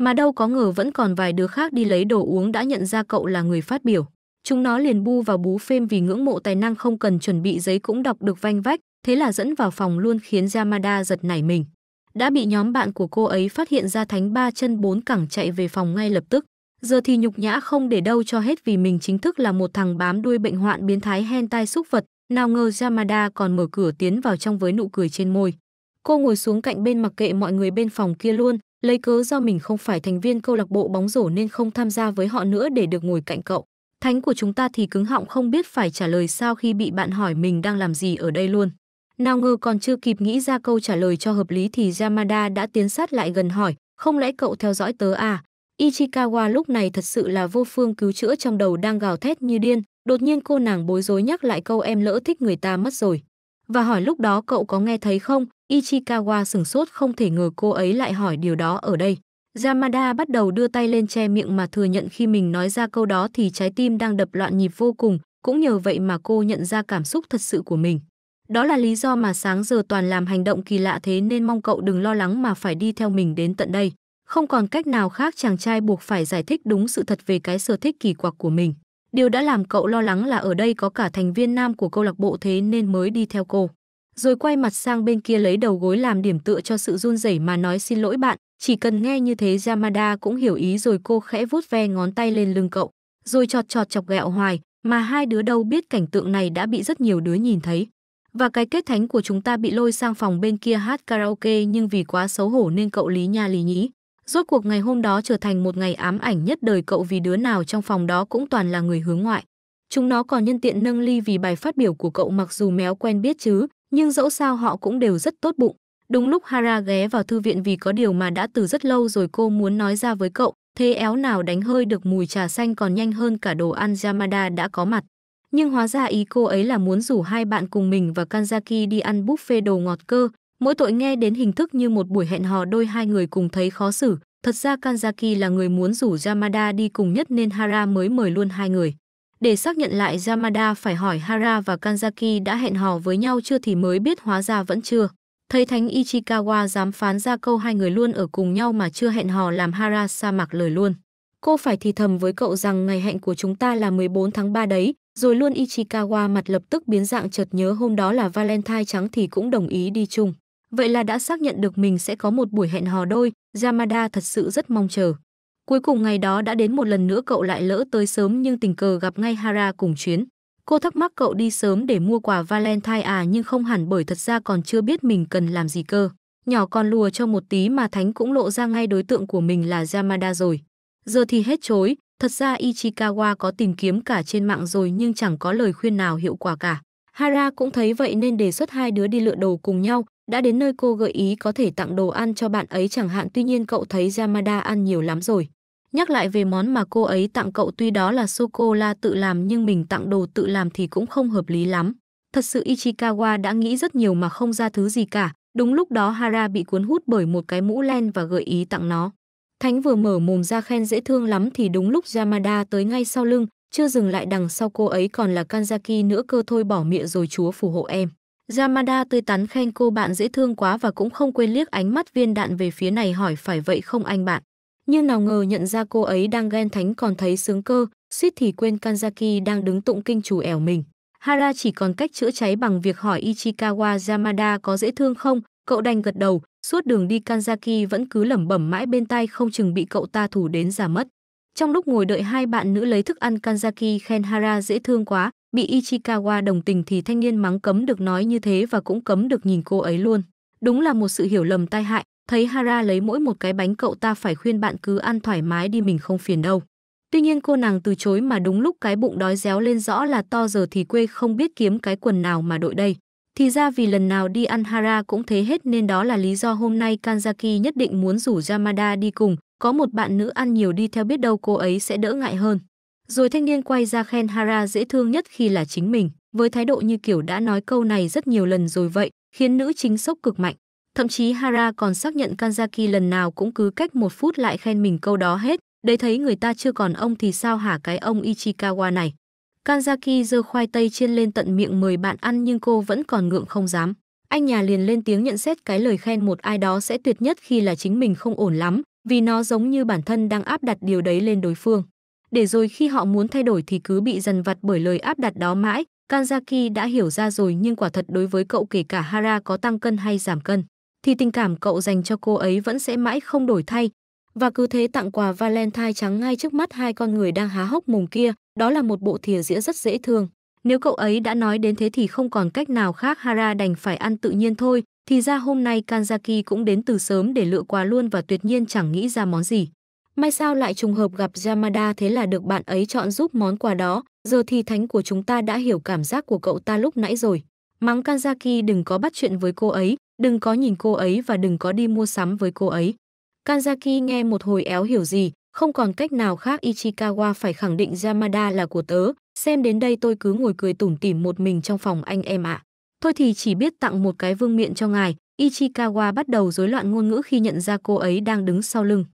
Mà đâu có ngờ vẫn còn vài đứa khác đi lấy đồ uống đã nhận ra cậu là người phát biểu. Chúng nó liền bu vào bú phêm vì ngưỡng mộ tài năng không cần chuẩn bị giấy cũng đọc được vanh vách, thế là dẫn vào phòng luôn khiến Yamada giật nảy mình. Đã bị nhóm bạn của cô ấy phát hiện ra thánh ba chân bốn cẳng chạy về phòng ngay lập tức. Giờ thì nhục nhã không để đâu cho hết vì mình chính thức là một thằng bám đuôi bệnh hoạn biến thái hen tai xúc vật, nào ngờ Yamada còn mở cửa tiến vào trong với nụ cười trên môi. Cô ngồi xuống cạnh bên mặc kệ mọi người bên phòng kia luôn, lấy cớ do mình không phải thành viên câu lạc bộ bóng rổ nên không tham gia với họ nữa để được ngồi cạnh cậu. Thánh của chúng ta thì cứng họng không biết phải trả lời sao khi bị bạn hỏi mình đang làm gì ở đây luôn. Nào ngờ còn chưa kịp nghĩ ra câu trả lời cho hợp lý thì Yamada đã tiến sát lại gần hỏi, không lẽ cậu theo dõi tớ à? Ichikawa lúc này thật sự là vô phương cứu chữa trong đầu đang gào thét như điên, Đột nhiên cô nàng bối rối nhắc lại câu em lỡ thích người ta mất rồi. Và hỏi lúc đó cậu có nghe thấy không? Ichikawa sừng sốt không thể ngờ cô ấy lại hỏi điều đó ở đây. Yamada bắt đầu đưa tay lên che miệng mà thừa nhận khi mình nói ra câu đó thì trái tim đang đập loạn nhịp vô cùng, cũng nhờ vậy mà cô nhận ra cảm xúc thật sự của mình. Đó là lý do mà sáng giờ toàn làm hành động kỳ lạ thế nên mong cậu đừng lo lắng mà phải đi theo mình đến tận đây. Không còn cách nào khác chàng trai buộc phải giải thích đúng sự thật về cái sở thích kỳ quặc của mình. Điều đã làm cậu lo lắng là ở đây có cả thành viên nam của câu lạc bộ thế nên mới đi theo cô. Rồi quay mặt sang bên kia lấy đầu gối làm điểm tựa cho sự run rẩy mà nói xin lỗi bạn, chỉ cần nghe như thế Yamada cũng hiểu ý rồi cô khẽ vuốt ve ngón tay lên lưng cậu, rồi chọt chọt chọc ghẹo hoài, mà hai đứa đâu biết cảnh tượng này đã bị rất nhiều đứa nhìn thấy. Và cái kết thánh của chúng ta bị lôi sang phòng bên kia hát karaoke nhưng vì quá xấu hổ nên cậu lý nha lý nhí. Rốt cuộc ngày hôm đó trở thành một ngày ám ảnh nhất đời cậu vì đứa nào trong phòng đó cũng toàn là người hướng ngoại. Chúng nó còn nhân tiện nâng ly vì bài phát biểu của cậu mặc dù méo quen biết chứ, nhưng dẫu sao họ cũng đều rất tốt bụng. Đúng lúc Hara ghé vào thư viện vì có điều mà đã từ rất lâu rồi cô muốn nói ra với cậu, thế éo nào đánh hơi được mùi trà xanh còn nhanh hơn cả đồ ăn Yamada đã có mặt. Nhưng hóa ra ý cô ấy là muốn rủ hai bạn cùng mình và Kanzaki đi ăn buffet đồ ngọt cơ, Mỗi tội nghe đến hình thức như một buổi hẹn hò đôi hai người cùng thấy khó xử, thật ra Kanzaki là người muốn rủ Yamada đi cùng nhất nên Hara mới mời luôn hai người. Để xác nhận lại Yamada phải hỏi Hara và Kanzaki đã hẹn hò với nhau chưa thì mới biết hóa ra vẫn chưa. Thấy thánh Ichikawa dám phán ra câu hai người luôn ở cùng nhau mà chưa hẹn hò làm Hara sa mạc lời luôn. Cô phải thì thầm với cậu rằng ngày hẹn của chúng ta là 14 tháng 3 đấy, rồi luôn Ichikawa mặt lập tức biến dạng chợt nhớ hôm đó là Valentine trắng thì cũng đồng ý đi chung. Vậy là đã xác nhận được mình sẽ có một buổi hẹn hò đôi, Yamada thật sự rất mong chờ. Cuối cùng ngày đó đã đến một lần nữa cậu lại lỡ tới sớm nhưng tình cờ gặp ngay Hara cùng chuyến. Cô thắc mắc cậu đi sớm để mua quà Valentine à nhưng không hẳn bởi thật ra còn chưa biết mình cần làm gì cơ. Nhỏ còn lùa cho một tí mà Thánh cũng lộ ra ngay đối tượng của mình là Yamada rồi. Giờ thì hết chối, thật ra Ichikawa có tìm kiếm cả trên mạng rồi nhưng chẳng có lời khuyên nào hiệu quả cả. Hara cũng thấy vậy nên đề xuất hai đứa đi lựa đồ cùng nhau, đã đến nơi cô gợi ý có thể tặng đồ ăn cho bạn ấy chẳng hạn tuy nhiên cậu thấy Yamada ăn nhiều lắm rồi. Nhắc lại về món mà cô ấy tặng cậu tuy đó là sô-cô-la tự làm nhưng mình tặng đồ tự làm thì cũng không hợp lý lắm. Thật sự Ichikawa đã nghĩ rất nhiều mà không ra thứ gì cả. Đúng lúc đó Hara bị cuốn hút bởi một cái mũ len và gợi ý tặng nó. Thánh vừa mở mồm ra khen dễ thương lắm thì đúng lúc Yamada tới ngay sau lưng, chưa dừng lại đằng sau cô ấy còn là Kanzaki nữa cơ thôi bỏ miệng rồi chúa phù hộ em. Yamada tươi tắn khen cô bạn dễ thương quá và cũng không quên liếc ánh mắt viên đạn về phía này hỏi phải vậy không anh bạn. Nhưng nào ngờ nhận ra cô ấy đang ghen thánh còn thấy sướng cơ, suýt thì quên Kanzaki đang đứng tụng kinh chủ ẻo mình. Hara chỉ còn cách chữa cháy bằng việc hỏi Ichikawa Yamada có dễ thương không, cậu đành gật đầu, suốt đường đi Kanzaki vẫn cứ lẩm bẩm mãi bên tai không chừng bị cậu ta thủ đến giả mất. Trong lúc ngồi đợi hai bạn nữ lấy thức ăn Kanzaki khen Hara dễ thương quá, Bị Ichikawa đồng tình thì thanh niên mắng cấm được nói như thế và cũng cấm được nhìn cô ấy luôn. Đúng là một sự hiểu lầm tai hại, thấy Hara lấy mỗi một cái bánh cậu ta phải khuyên bạn cứ ăn thoải mái đi mình không phiền đâu. Tuy nhiên cô nàng từ chối mà đúng lúc cái bụng đói réo lên rõ là to giờ thì quê không biết kiếm cái quần nào mà đội đây. Thì ra vì lần nào đi ăn Hara cũng thế hết nên đó là lý do hôm nay Kanzaki nhất định muốn rủ Yamada đi cùng. Có một bạn nữ ăn nhiều đi theo biết đâu cô ấy sẽ đỡ ngại hơn. Rồi thanh niên quay ra khen Hara dễ thương nhất khi là chính mình, với thái độ như kiểu đã nói câu này rất nhiều lần rồi vậy, khiến nữ chính sốc cực mạnh. Thậm chí Hara còn xác nhận Kanzaki lần nào cũng cứ cách một phút lại khen mình câu đó hết, đấy thấy người ta chưa còn ông thì sao hả cái ông Ichikawa này. Kanzaki giơ khoai tây chiên lên tận miệng mời bạn ăn nhưng cô vẫn còn ngượng không dám. Anh nhà liền lên tiếng nhận xét cái lời khen một ai đó sẽ tuyệt nhất khi là chính mình không ổn lắm, vì nó giống như bản thân đang áp đặt điều đấy lên đối phương để rồi khi họ muốn thay đổi thì cứ bị dần vặt bởi lời áp đặt đó mãi. Kanzaki đã hiểu ra rồi nhưng quả thật đối với cậu kể cả Hara có tăng cân hay giảm cân, thì tình cảm cậu dành cho cô ấy vẫn sẽ mãi không đổi thay. Và cứ thế tặng quà Valentine trắng ngay trước mắt hai con người đang há hốc mồm kia, đó là một bộ thìa dĩa rất dễ thương. Nếu cậu ấy đã nói đến thế thì không còn cách nào khác Hara đành phải ăn tự nhiên thôi, thì ra hôm nay Kanzaki cũng đến từ sớm để lựa quà luôn và tuyệt nhiên chẳng nghĩ ra món gì. May sao lại trùng hợp gặp Yamada thế là được bạn ấy chọn giúp món quà đó, giờ thì thánh của chúng ta đã hiểu cảm giác của cậu ta lúc nãy rồi. Mắng Kanzaki đừng có bắt chuyện với cô ấy, đừng có nhìn cô ấy và đừng có đi mua sắm với cô ấy. Kanzaki nghe một hồi éo hiểu gì, không còn cách nào khác Ichikawa phải khẳng định Yamada là của tớ, xem đến đây tôi cứ ngồi cười tủm tỉm một mình trong phòng anh em ạ. À. Thôi thì chỉ biết tặng một cái vương miện cho ngài, Ichikawa bắt đầu rối loạn ngôn ngữ khi nhận ra cô ấy đang đứng sau lưng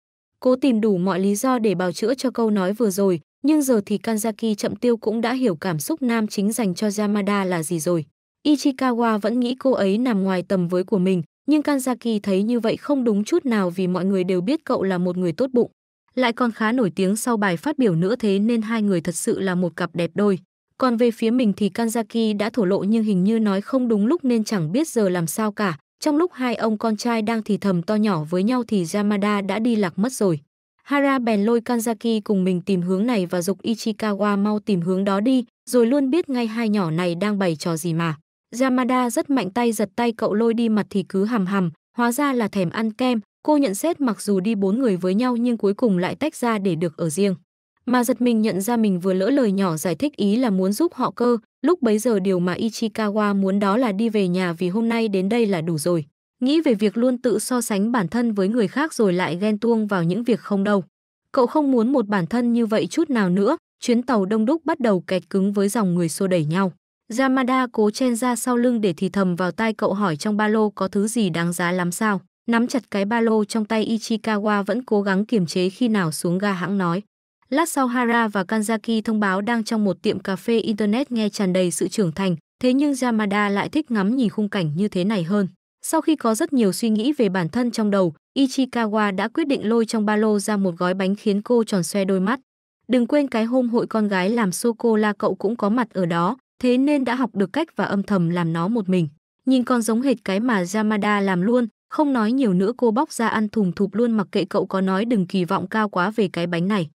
cố tìm đủ mọi lý do để bào chữa cho câu nói vừa rồi, nhưng giờ thì Kanzaki chậm tiêu cũng đã hiểu cảm xúc nam chính dành cho Yamada là gì rồi. Ichikawa vẫn nghĩ cô ấy nằm ngoài tầm với của mình, nhưng Kanzaki thấy như vậy không đúng chút nào vì mọi người đều biết cậu là một người tốt bụng. Lại còn khá nổi tiếng sau bài phát biểu nữa thế nên hai người thật sự là một cặp đẹp đôi. Còn về phía mình thì Kanzaki đã thổ lộ nhưng hình như nói không đúng lúc nên chẳng biết giờ làm sao cả. Trong lúc hai ông con trai đang thì thầm to nhỏ với nhau thì Yamada đã đi lạc mất rồi. Hara bèn lôi Kanzaki cùng mình tìm hướng này và dục Ichikawa mau tìm hướng đó đi, rồi luôn biết ngay hai nhỏ này đang bày trò gì mà. Yamada rất mạnh tay giật tay cậu lôi đi mặt thì cứ hầm hầm, hóa ra là thèm ăn kem, cô nhận xét mặc dù đi bốn người với nhau nhưng cuối cùng lại tách ra để được ở riêng mà giật mình nhận ra mình vừa lỡ lời nhỏ giải thích ý là muốn giúp họ cơ, lúc bấy giờ điều mà Ichikawa muốn đó là đi về nhà vì hôm nay đến đây là đủ rồi. Nghĩ về việc luôn tự so sánh bản thân với người khác rồi lại ghen tuông vào những việc không đâu. Cậu không muốn một bản thân như vậy chút nào nữa, chuyến tàu đông đúc bắt đầu kẹt cứng với dòng người xô đẩy nhau. Yamada cố chen ra sau lưng để thì thầm vào tai cậu hỏi trong ba lô có thứ gì đáng giá lắm sao. Nắm chặt cái ba lô trong tay Ichikawa vẫn cố gắng kiềm chế khi nào xuống ga hãng nói. Lát sau Hara và Kanzaki thông báo đang trong một tiệm cà phê Internet nghe tràn đầy sự trưởng thành, thế nhưng Yamada lại thích ngắm nhìn khung cảnh như thế này hơn. Sau khi có rất nhiều suy nghĩ về bản thân trong đầu, Ichikawa đã quyết định lôi trong ba lô ra một gói bánh khiến cô tròn xoe đôi mắt. Đừng quên cái hôm hội con gái làm sô-cô-la cậu cũng có mặt ở đó, thế nên đã học được cách và âm thầm làm nó một mình. Nhìn con giống hệt cái mà Yamada làm luôn, không nói nhiều nữa cô bóc ra ăn thùng thụp luôn mặc kệ cậu có nói đừng kỳ vọng cao quá về cái bánh này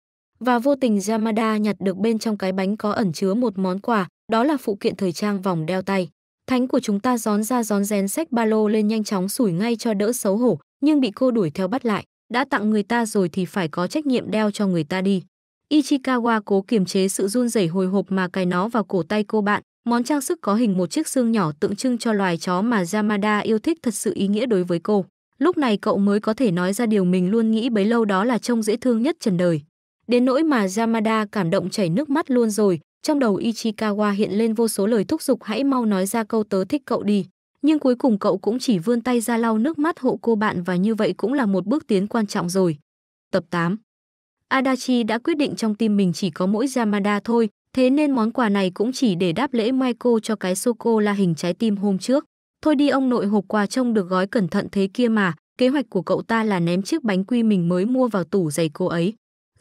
và vô tình Yamada nhặt được bên trong cái bánh có ẩn chứa một món quà, đó là phụ kiện thời trang vòng đeo tay. Thánh của chúng ta gión ra gión rén sách ba lô lên nhanh chóng sủi ngay cho đỡ xấu hổ, nhưng bị cô đuổi theo bắt lại. Đã tặng người ta rồi thì phải có trách nhiệm đeo cho người ta đi. Ichikawa cố kiềm chế sự run rẩy hồi hộp mà cài nó vào cổ tay cô bạn. Món trang sức có hình một chiếc xương nhỏ tượng trưng cho loài chó mà Yamada yêu thích thật sự ý nghĩa đối với cô. Lúc này cậu mới có thể nói ra điều mình luôn nghĩ bấy lâu đó là trông dễ thương nhất trần đời. Đến nỗi mà Yamada cảm động chảy nước mắt luôn rồi, trong đầu Ichikawa hiện lên vô số lời thúc giục hãy mau nói ra câu tớ thích cậu đi. Nhưng cuối cùng cậu cũng chỉ vươn tay ra lau nước mắt hộ cô bạn và như vậy cũng là một bước tiến quan trọng rồi. Tập 8 Adachi đã quyết định trong tim mình chỉ có mỗi Yamada thôi, thế nên món quà này cũng chỉ để đáp lễ Michael cho cái sô-cô la hình trái tim hôm trước. Thôi đi ông nội hộp quà trông được gói cẩn thận thế kia mà, kế hoạch của cậu ta là ném chiếc bánh quy mình mới mua vào tủ giày cô ấy.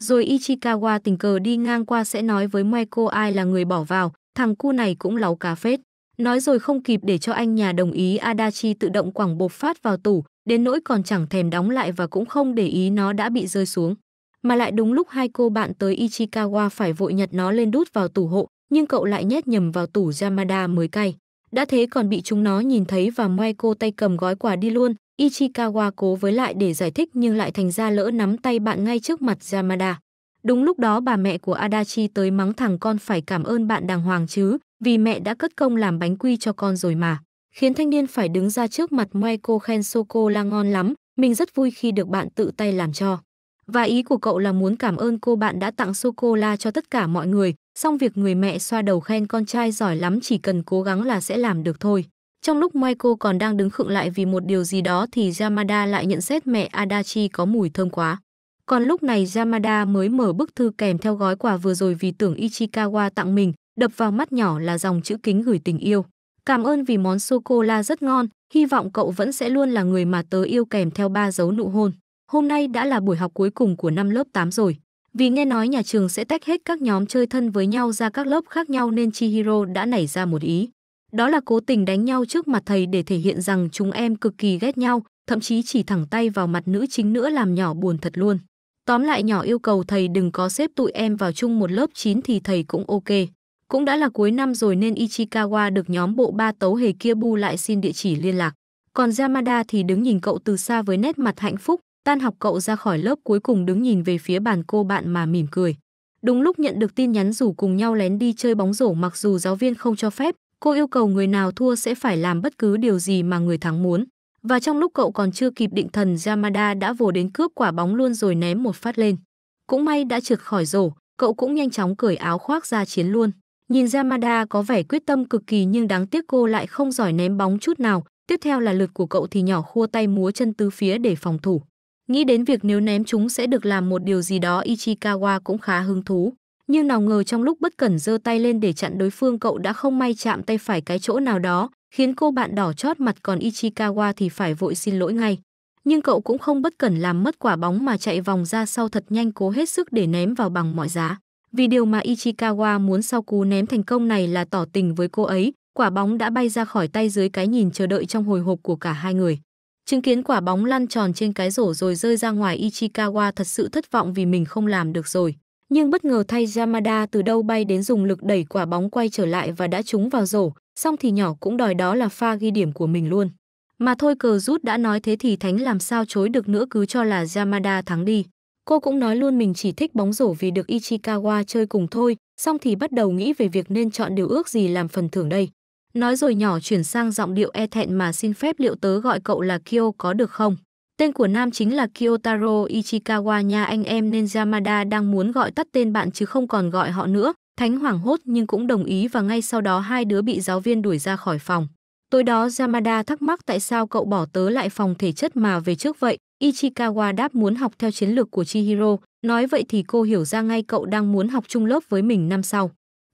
Rồi Ichikawa tình cờ đi ngang qua sẽ nói với Michael ai là người bỏ vào, thằng cu này cũng láu cá phết. Nói rồi không kịp để cho anh nhà đồng ý Adachi tự động quẳng bột phát vào tủ, đến nỗi còn chẳng thèm đóng lại và cũng không để ý nó đã bị rơi xuống. Mà lại đúng lúc hai cô bạn tới Ichikawa phải vội nhặt nó lên đút vào tủ hộ, nhưng cậu lại nhét nhầm vào tủ Yamada mới cay. Đã thế còn bị chúng nó nhìn thấy và ngoe cô tay cầm gói quà đi luôn, Ichikawa cố với lại để giải thích nhưng lại thành ra lỡ nắm tay bạn ngay trước mặt Yamada. Đúng lúc đó bà mẹ của Adachi tới mắng thằng con phải cảm ơn bạn đàng hoàng chứ, vì mẹ đã cất công làm bánh quy cho con rồi mà. Khiến thanh niên phải đứng ra trước mặt ngoe cô khen Soko cô la ngon lắm, mình rất vui khi được bạn tự tay làm cho. Và ý của cậu là muốn cảm ơn cô bạn đã tặng Soko la cho tất cả mọi người, Xong việc người mẹ xoa đầu khen con trai giỏi lắm chỉ cần cố gắng là sẽ làm được thôi. Trong lúc Michael còn đang đứng khựng lại vì một điều gì đó thì Yamada lại nhận xét mẹ Adachi có mùi thơm quá. Còn lúc này Yamada mới mở bức thư kèm theo gói quà vừa rồi vì tưởng Ichikawa tặng mình, đập vào mắt nhỏ là dòng chữ kính gửi tình yêu. Cảm ơn vì món sô-cô-la rất ngon, hy vọng cậu vẫn sẽ luôn là người mà tớ yêu kèm theo ba dấu nụ hôn. Hôm nay đã là buổi học cuối cùng của năm lớp 8 rồi. Vì nghe nói nhà trường sẽ tách hết các nhóm chơi thân với nhau ra các lớp khác nhau nên Chihiro đã nảy ra một ý. Đó là cố tình đánh nhau trước mặt thầy để thể hiện rằng chúng em cực kỳ ghét nhau, thậm chí chỉ thẳng tay vào mặt nữ chính nữa làm nhỏ buồn thật luôn. Tóm lại nhỏ yêu cầu thầy đừng có xếp tụi em vào chung một lớp 9 thì thầy cũng ok. Cũng đã là cuối năm rồi nên Ichikawa được nhóm bộ ba tấu hề kia bu lại xin địa chỉ liên lạc. Còn Yamada thì đứng nhìn cậu từ xa với nét mặt hạnh phúc, Tan học cậu ra khỏi lớp cuối cùng đứng nhìn về phía bàn cô bạn mà mỉm cười. Đúng lúc nhận được tin nhắn rủ cùng nhau lén đi chơi bóng rổ mặc dù giáo viên không cho phép, cô yêu cầu người nào thua sẽ phải làm bất cứ điều gì mà người thắng muốn. Và trong lúc cậu còn chưa kịp định thần Yamada đã vồ đến cướp quả bóng luôn rồi ném một phát lên. Cũng may đã trượt khỏi rổ, cậu cũng nhanh chóng cởi áo khoác ra chiến luôn. Nhìn Yamada có vẻ quyết tâm cực kỳ nhưng đáng tiếc cô lại không giỏi ném bóng chút nào. Tiếp theo là lượt của cậu thì nhỏ khua tay múa chân tứ phía để phòng thủ. Nghĩ đến việc nếu ném chúng sẽ được làm một điều gì đó Ichikawa cũng khá hứng thú. Nhưng nào ngờ trong lúc bất cẩn giơ tay lên để chặn đối phương cậu đã không may chạm tay phải cái chỗ nào đó, khiến cô bạn đỏ chót mặt còn Ichikawa thì phải vội xin lỗi ngay. Nhưng cậu cũng không bất cẩn làm mất quả bóng mà chạy vòng ra sau thật nhanh cố hết sức để ném vào bằng mọi giá. Vì điều mà Ichikawa muốn sau cú ném thành công này là tỏ tình với cô ấy, quả bóng đã bay ra khỏi tay dưới cái nhìn chờ đợi trong hồi hộp của cả hai người. Chứng kiến quả bóng lăn tròn trên cái rổ rồi rơi ra ngoài Ichikawa thật sự thất vọng vì mình không làm được rồi. Nhưng bất ngờ thay Yamada từ đâu bay đến dùng lực đẩy quả bóng quay trở lại và đã trúng vào rổ, xong thì nhỏ cũng đòi đó là pha ghi điểm của mình luôn. Mà thôi cờ rút đã nói thế thì Thánh làm sao chối được nữa cứ cho là Yamada thắng đi. Cô cũng nói luôn mình chỉ thích bóng rổ vì được Ichikawa chơi cùng thôi, xong thì bắt đầu nghĩ về việc nên chọn điều ước gì làm phần thưởng đây. Nói rồi nhỏ chuyển sang giọng điệu e thẹn mà xin phép liệu tớ gọi cậu là Kyo có được không? Tên của nam chính là Kyotaro Ichikawa nha anh em nên Yamada đang muốn gọi tắt tên bạn chứ không còn gọi họ nữa. Thánh hoảng hốt nhưng cũng đồng ý và ngay sau đó hai đứa bị giáo viên đuổi ra khỏi phòng. Tối đó Yamada thắc mắc tại sao cậu bỏ tớ lại phòng thể chất mà về trước vậy. Ichikawa đáp muốn học theo chiến lược của Chihiro. Nói vậy thì cô hiểu ra ngay cậu đang muốn học chung lớp với mình năm sau.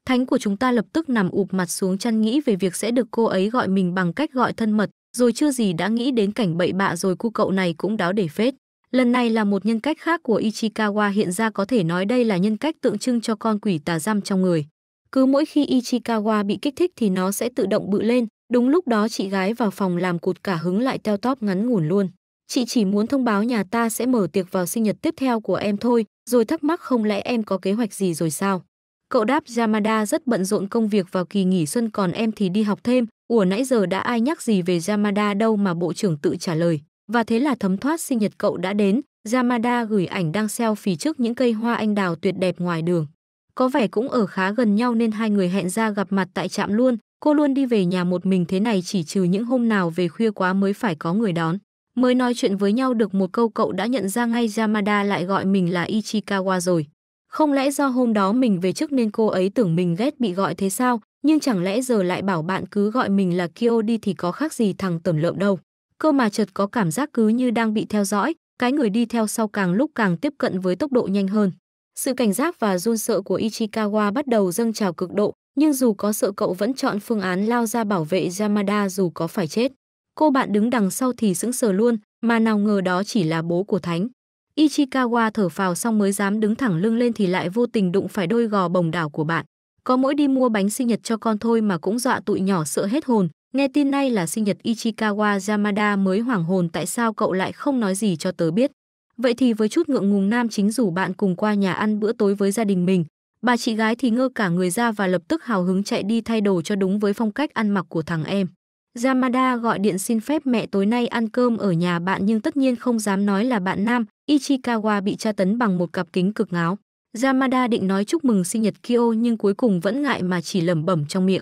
Thánh của chúng ta lập tức nằm ụp mặt xuống chăn nghĩ về việc sẽ được cô ấy gọi mình bằng cách gọi thân mật, rồi chưa gì đã nghĩ đến cảnh bậy bạ rồi cu cậu này cũng đáo để phết. Lần này là một nhân cách khác của Ichikawa hiện ra có thể nói đây là nhân cách tượng trưng cho con quỷ tà giam trong người. Cứ mỗi khi Ichikawa bị kích thích thì nó sẽ tự động bự lên, đúng lúc đó chị gái vào phòng làm cụt cả hứng lại teo tóp ngắn ngủn luôn. Chị chỉ muốn thông báo nhà ta sẽ mở tiệc vào sinh nhật tiếp theo của em thôi, rồi thắc mắc không lẽ em có kế hoạch gì rồi sao? Cậu đáp Yamada rất bận rộn công việc vào kỳ nghỉ xuân còn em thì đi học thêm, ủa nãy giờ đã ai nhắc gì về Yamada đâu mà bộ trưởng tự trả lời. Và thế là thấm thoát sinh nhật cậu đã đến, Yamada gửi ảnh đang selfie trước những cây hoa anh đào tuyệt đẹp ngoài đường. Có vẻ cũng ở khá gần nhau nên hai người hẹn ra gặp mặt tại trạm luôn, cô luôn đi về nhà một mình thế này chỉ trừ những hôm nào về khuya quá mới phải có người đón. Mới nói chuyện với nhau được một câu cậu đã nhận ra ngay Yamada lại gọi mình là Ichikawa rồi. Không lẽ do hôm đó mình về trước nên cô ấy tưởng mình ghét bị gọi thế sao, nhưng chẳng lẽ giờ lại bảo bạn cứ gọi mình là Kyo đi thì có khác gì thằng tẩm lợm đâu. Cơ mà chợt có cảm giác cứ như đang bị theo dõi, cái người đi theo sau càng lúc càng tiếp cận với tốc độ nhanh hơn. Sự cảnh giác và run sợ của Ichikawa bắt đầu dâng trào cực độ, nhưng dù có sợ cậu vẫn chọn phương án lao ra bảo vệ Yamada dù có phải chết. Cô bạn đứng đằng sau thì sững sờ luôn, mà nào ngờ đó chỉ là bố của Thánh. Ichikawa thở phào xong mới dám đứng thẳng lưng lên thì lại vô tình đụng phải đôi gò bồng đảo của bạn. Có mỗi đi mua bánh sinh nhật cho con thôi mà cũng dọa tụi nhỏ sợ hết hồn. Nghe tin nay là sinh nhật Ichikawa Yamada mới hoảng hồn tại sao cậu lại không nói gì cho tớ biết. Vậy thì với chút ngượng ngùng nam chính rủ bạn cùng qua nhà ăn bữa tối với gia đình mình. Bà chị gái thì ngơ cả người ra và lập tức hào hứng chạy đi thay đồ cho đúng với phong cách ăn mặc của thằng em. Yamada gọi điện xin phép mẹ tối nay ăn cơm ở nhà bạn nhưng tất nhiên không dám nói là bạn nam, Ichikawa bị tra tấn bằng một cặp kính cực ngáo. Yamada định nói chúc mừng sinh nhật Kyo nhưng cuối cùng vẫn ngại mà chỉ lẩm bẩm trong miệng.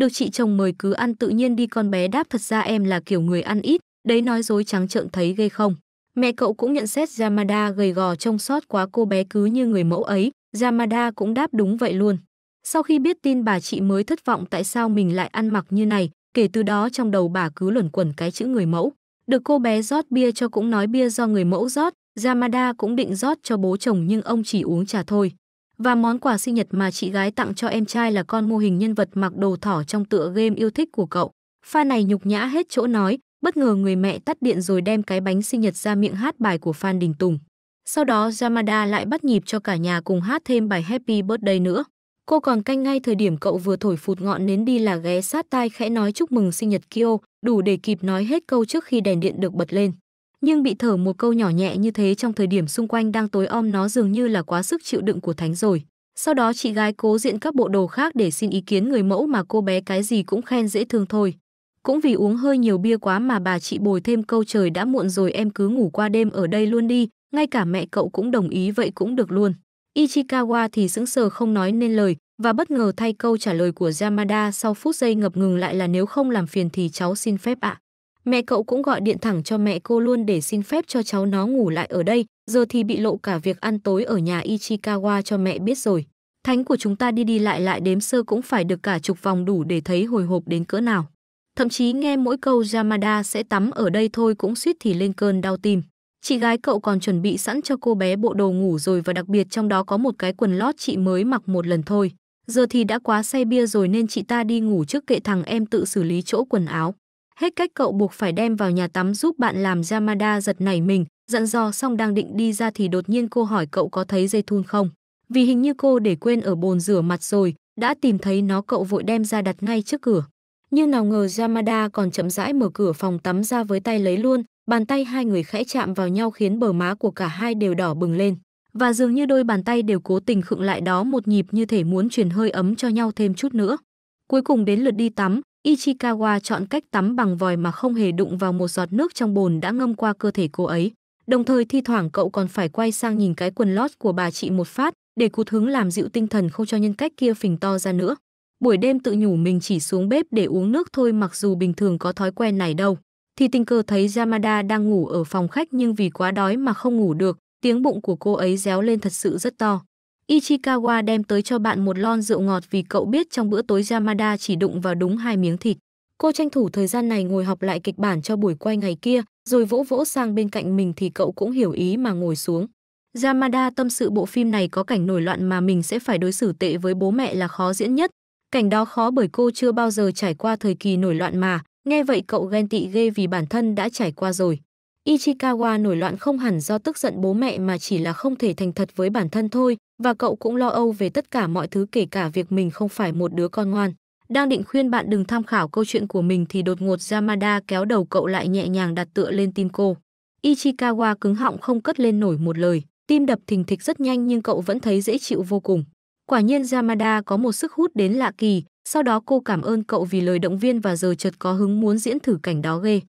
Được chị chồng mời cứ ăn tự nhiên đi con bé đáp thật ra em là kiểu người ăn ít, đấy nói dối trắng trợn thấy ghê không. Mẹ cậu cũng nhận xét Yamada gầy gò trông sót quá cô bé cứ như người mẫu ấy, Yamada cũng đáp đúng vậy luôn. Sau khi biết tin bà chị mới thất vọng tại sao mình lại ăn mặc như này, Kể từ đó trong đầu bà cứ luẩn quẩn cái chữ người mẫu. Được cô bé rót bia cho cũng nói bia do người mẫu rót, Yamada cũng định rót cho bố chồng nhưng ông chỉ uống trà thôi. Và món quà sinh nhật mà chị gái tặng cho em trai là con mô hình nhân vật mặc đồ thỏ trong tựa game yêu thích của cậu. Pha này nhục nhã hết chỗ nói, bất ngờ người mẹ tắt điện rồi đem cái bánh sinh nhật ra miệng hát bài của Phan Đình Tùng. Sau đó Yamada lại bắt nhịp cho cả nhà cùng hát thêm bài Happy Birthday nữa. Cô còn canh ngay thời điểm cậu vừa thổi phụt ngọn nến đi là ghé sát tai khẽ nói chúc mừng sinh nhật Kyo, đủ để kịp nói hết câu trước khi đèn điện được bật lên. Nhưng bị thở một câu nhỏ nhẹ như thế trong thời điểm xung quanh đang tối om nó dường như là quá sức chịu đựng của Thánh rồi. Sau đó chị gái cố diện các bộ đồ khác để xin ý kiến người mẫu mà cô bé cái gì cũng khen dễ thương thôi. Cũng vì uống hơi nhiều bia quá mà bà chị bồi thêm câu trời đã muộn rồi em cứ ngủ qua đêm ở đây luôn đi, ngay cả mẹ cậu cũng đồng ý vậy cũng được luôn. Ichikawa thì sững sờ không nói nên lời và bất ngờ thay câu trả lời của Yamada sau phút giây ngập ngừng lại là nếu không làm phiền thì cháu xin phép ạ. À. Mẹ cậu cũng gọi điện thẳng cho mẹ cô luôn để xin phép cho cháu nó ngủ lại ở đây, giờ thì bị lộ cả việc ăn tối ở nhà Ichikawa cho mẹ biết rồi. Thánh của chúng ta đi đi lại lại đếm sơ cũng phải được cả chục vòng đủ để thấy hồi hộp đến cỡ nào. Thậm chí nghe mỗi câu Yamada sẽ tắm ở đây thôi cũng suýt thì lên cơn đau tim. Chị gái cậu còn chuẩn bị sẵn cho cô bé bộ đồ ngủ rồi và đặc biệt trong đó có một cái quần lót chị mới mặc một lần thôi. Giờ thì đã quá say bia rồi nên chị ta đi ngủ trước kệ thằng em tự xử lý chỗ quần áo. Hết cách cậu buộc phải đem vào nhà tắm giúp bạn làm Yamada giật nảy mình, dặn dò xong đang định đi ra thì đột nhiên cô hỏi cậu có thấy dây thun không. Vì hình như cô để quên ở bồn rửa mặt rồi, đã tìm thấy nó cậu vội đem ra đặt ngay trước cửa. Như nào ngờ Yamada còn chậm rãi mở cửa phòng tắm ra với tay lấy luôn, bàn tay hai người khẽ chạm vào nhau khiến bờ má của cả hai đều đỏ bừng lên. Và dường như đôi bàn tay đều cố tình khựng lại đó một nhịp như thể muốn truyền hơi ấm cho nhau thêm chút nữa. Cuối cùng đến lượt đi tắm, Ichikawa chọn cách tắm bằng vòi mà không hề đụng vào một giọt nước trong bồn đã ngâm qua cơ thể cô ấy. Đồng thời thi thoảng cậu còn phải quay sang nhìn cái quần lót của bà chị một phát để cụt hứng làm dịu tinh thần không cho nhân cách kia phình to ra nữa. Buổi đêm tự nhủ mình chỉ xuống bếp để uống nước thôi mặc dù bình thường có thói quen này đâu thì tình cờ thấy Yamada đang ngủ ở phòng khách nhưng vì quá đói mà không ngủ được, tiếng bụng của cô ấy réo lên thật sự rất to. Ichikawa đem tới cho bạn một lon rượu ngọt vì cậu biết trong bữa tối Yamada chỉ đụng vào đúng hai miếng thịt. Cô tranh thủ thời gian này ngồi học lại kịch bản cho buổi quay ngày kia, rồi vỗ vỗ sang bên cạnh mình thì cậu cũng hiểu ý mà ngồi xuống. Yamada tâm sự bộ phim này có cảnh nổi loạn mà mình sẽ phải đối xử tệ với bố mẹ là khó diễn nhất. Cảnh đó khó bởi cô chưa bao giờ trải qua thời kỳ nổi loạn mà, Nghe vậy cậu ghen tị ghê vì bản thân đã trải qua rồi. Ichikawa nổi loạn không hẳn do tức giận bố mẹ mà chỉ là không thể thành thật với bản thân thôi, và cậu cũng lo âu về tất cả mọi thứ kể cả việc mình không phải một đứa con ngoan. Đang định khuyên bạn đừng tham khảo câu chuyện của mình thì đột ngột Yamada kéo đầu cậu lại nhẹ nhàng đặt tựa lên tim cô. Ichikawa cứng họng không cất lên nổi một lời, tim đập thình thịch rất nhanh nhưng cậu vẫn thấy dễ chịu vô cùng. Quả nhiên Yamada có một sức hút đến lạ kỳ, sau đó cô cảm ơn cậu vì lời động viên và giờ chợt có hứng muốn diễn thử cảnh đó ghê.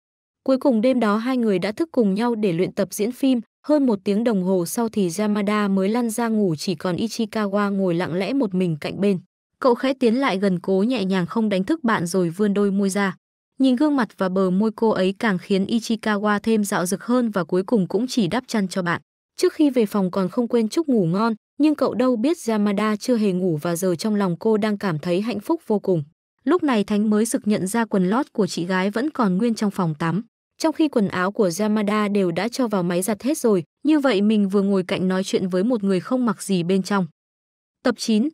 Cuối cùng đêm đó hai người đã thức cùng nhau để luyện tập diễn phim, hơn một tiếng đồng hồ sau thì Yamada mới lăn ra ngủ chỉ còn Ichikawa ngồi lặng lẽ một mình cạnh bên. Cậu khẽ tiến lại gần cố nhẹ nhàng không đánh thức bạn rồi vươn đôi môi ra. Nhìn gương mặt và bờ môi cô ấy càng khiến Ichikawa thêm dạo dực hơn và cuối cùng cũng chỉ đáp chăn cho bạn. Trước khi về phòng còn không quên chúc ngủ ngon, nhưng cậu đâu biết Yamada chưa hề ngủ và giờ trong lòng cô đang cảm thấy hạnh phúc vô cùng. Lúc này Thánh mới sực nhận ra quần lót của chị gái vẫn còn nguyên trong phòng tắm. Trong khi quần áo của Yamada đều đã cho vào máy giặt hết rồi, như vậy mình vừa ngồi cạnh nói chuyện với một người không mặc gì bên trong. Tập 9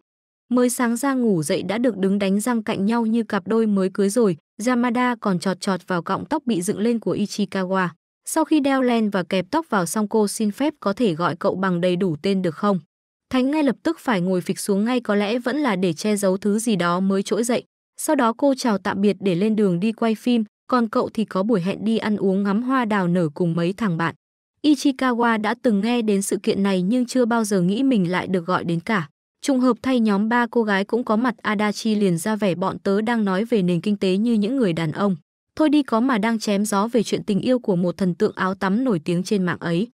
Mới sáng ra ngủ dậy đã được đứng đánh răng cạnh nhau như cặp đôi mới cưới rồi, Yamada còn trọt trọt vào cọng tóc bị dựng lên của Ichikawa. Sau khi đeo len và kẹp tóc vào xong cô xin phép có thể gọi cậu bằng đầy đủ tên được không? Thánh ngay lập tức phải ngồi phịch xuống ngay có lẽ vẫn là để che giấu thứ gì đó mới trỗi dậy. Sau đó cô chào tạm biệt để lên đường đi quay phim, còn cậu thì có buổi hẹn đi ăn uống ngắm hoa đào nở cùng mấy thằng bạn. Ichikawa đã từng nghe đến sự kiện này nhưng chưa bao giờ nghĩ mình lại được gọi đến cả. Trùng hợp thay nhóm ba cô gái cũng có mặt Adachi liền ra vẻ bọn tớ đang nói về nền kinh tế như những người đàn ông. Thôi đi có mà đang chém gió về chuyện tình yêu của một thần tượng áo tắm nổi tiếng trên mạng ấy.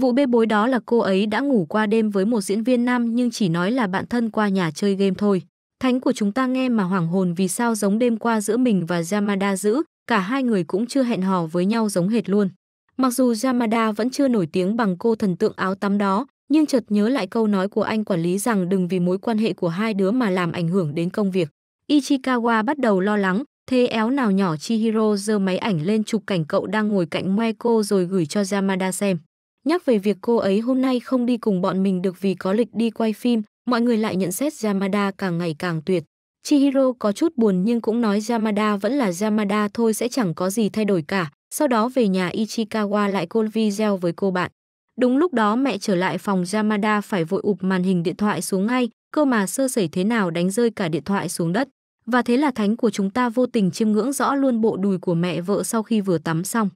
Vụ bê bối đó là cô ấy đã ngủ qua đêm với một diễn viên nam nhưng chỉ nói là bạn thân qua nhà chơi game thôi. Thánh của chúng ta nghe mà hoảng hồn vì sao giống đêm qua giữa mình và Yamada dữ, cả hai người cũng chưa hẹn hò với nhau giống hệt luôn. Mặc dù Yamada vẫn chưa nổi tiếng bằng cô thần tượng áo tắm đó, nhưng chợt nhớ lại câu nói của anh quản lý rằng đừng vì mối quan hệ của hai đứa mà làm ảnh hưởng đến công việc. Ichikawa bắt đầu lo lắng, thế éo nào nhỏ Chihiro giơ máy ảnh lên chụp cảnh cậu đang ngồi cạnh Michael rồi gửi cho Yamada xem. Nhắc về việc cô ấy hôm nay không đi cùng bọn mình được vì có lịch đi quay phim, mọi người lại nhận xét Yamada càng ngày càng tuyệt. Chihiro có chút buồn nhưng cũng nói Yamada vẫn là Yamada thôi sẽ chẳng có gì thay đổi cả. Sau đó về nhà Ichikawa lại call video với cô bạn. Đúng lúc đó mẹ trở lại phòng Yamada phải vội ụp màn hình điện thoại xuống ngay, cơ mà sơ sẩy thế nào đánh rơi cả điện thoại xuống đất. Và thế là thánh của chúng ta vô tình chiêm ngưỡng rõ luôn bộ đùi của mẹ vợ sau khi vừa tắm xong.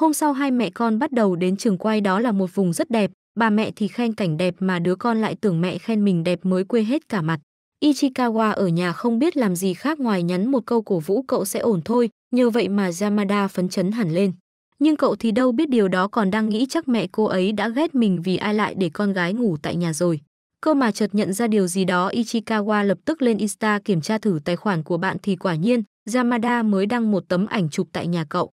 Hôm sau hai mẹ con bắt đầu đến trường quay đó là một vùng rất đẹp, bà mẹ thì khen cảnh đẹp mà đứa con lại tưởng mẹ khen mình đẹp mới quê hết cả mặt. Ichikawa ở nhà không biết làm gì khác ngoài nhắn một câu cổ vũ cậu sẽ ổn thôi, nhờ vậy mà Yamada phấn chấn hẳn lên. Nhưng cậu thì đâu biết điều đó còn đang nghĩ chắc mẹ cô ấy đã ghét mình vì ai lại để con gái ngủ tại nhà rồi. Cơ mà chợt nhận ra điều gì đó Ichikawa lập tức lên Insta kiểm tra thử tài khoản của bạn thì quả nhiên, Yamada mới đăng một tấm ảnh chụp tại nhà cậu.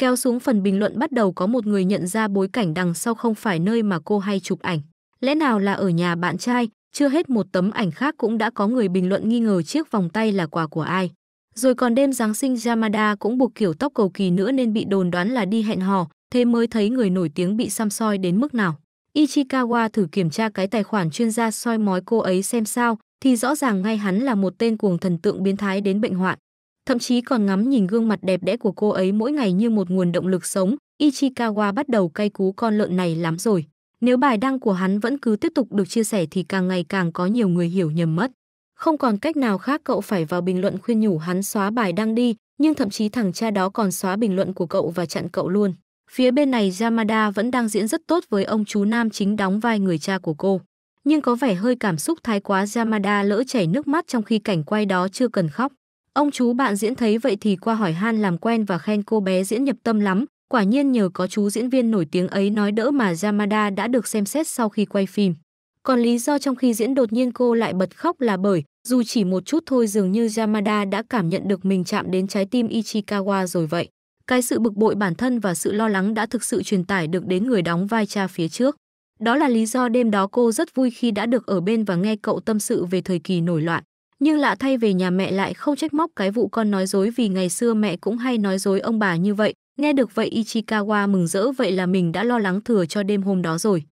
Kéo xuống phần bình luận bắt đầu có một người nhận ra bối cảnh đằng sau không phải nơi mà cô hay chụp ảnh. Lẽ nào là ở nhà bạn trai, chưa hết một tấm ảnh khác cũng đã có người bình luận nghi ngờ chiếc vòng tay là quà của ai. Rồi còn đêm Giáng sinh Yamada cũng buộc kiểu tóc cầu kỳ nữa nên bị đồn đoán là đi hẹn hò, thế mới thấy người nổi tiếng bị xăm soi đến mức nào. Ichikawa thử kiểm tra cái tài khoản chuyên gia soi mói cô ấy xem sao, thì rõ ràng ngay hắn là một tên cuồng thần tượng biến thái đến bệnh hoạn thậm chí còn ngắm nhìn gương mặt đẹp đẽ của cô ấy mỗi ngày như một nguồn động lực sống. Ichikawa bắt đầu cay cú con lợn này lắm rồi. Nếu bài đăng của hắn vẫn cứ tiếp tục được chia sẻ thì càng ngày càng có nhiều người hiểu nhầm mất. Không còn cách nào khác cậu phải vào bình luận khuyên nhủ hắn xóa bài đăng đi, nhưng thậm chí thằng cha đó còn xóa bình luận của cậu và chặn cậu luôn. Phía bên này Yamada vẫn đang diễn rất tốt với ông chú nam chính đóng vai người cha của cô. Nhưng có vẻ hơi cảm xúc thái quá Yamada lỡ chảy nước mắt trong khi cảnh quay đó chưa cần khóc. Ông chú bạn diễn thấy vậy thì qua hỏi han làm quen và khen cô bé diễn nhập tâm lắm, quả nhiên nhờ có chú diễn viên nổi tiếng ấy nói đỡ mà Yamada đã được xem xét sau khi quay phim. Còn lý do trong khi diễn đột nhiên cô lại bật khóc là bởi, dù chỉ một chút thôi dường như Yamada đã cảm nhận được mình chạm đến trái tim Ichikawa rồi vậy. Cái sự bực bội bản thân và sự lo lắng đã thực sự truyền tải được đến người đóng vai cha phía trước. Đó là lý do đêm đó cô rất vui khi đã được ở bên và nghe cậu tâm sự về thời kỳ nổi loạn. Nhưng lạ thay về nhà mẹ lại không trách móc cái vụ con nói dối vì ngày xưa mẹ cũng hay nói dối ông bà như vậy. Nghe được vậy Ichikawa mừng rỡ vậy là mình đã lo lắng thừa cho đêm hôm đó rồi.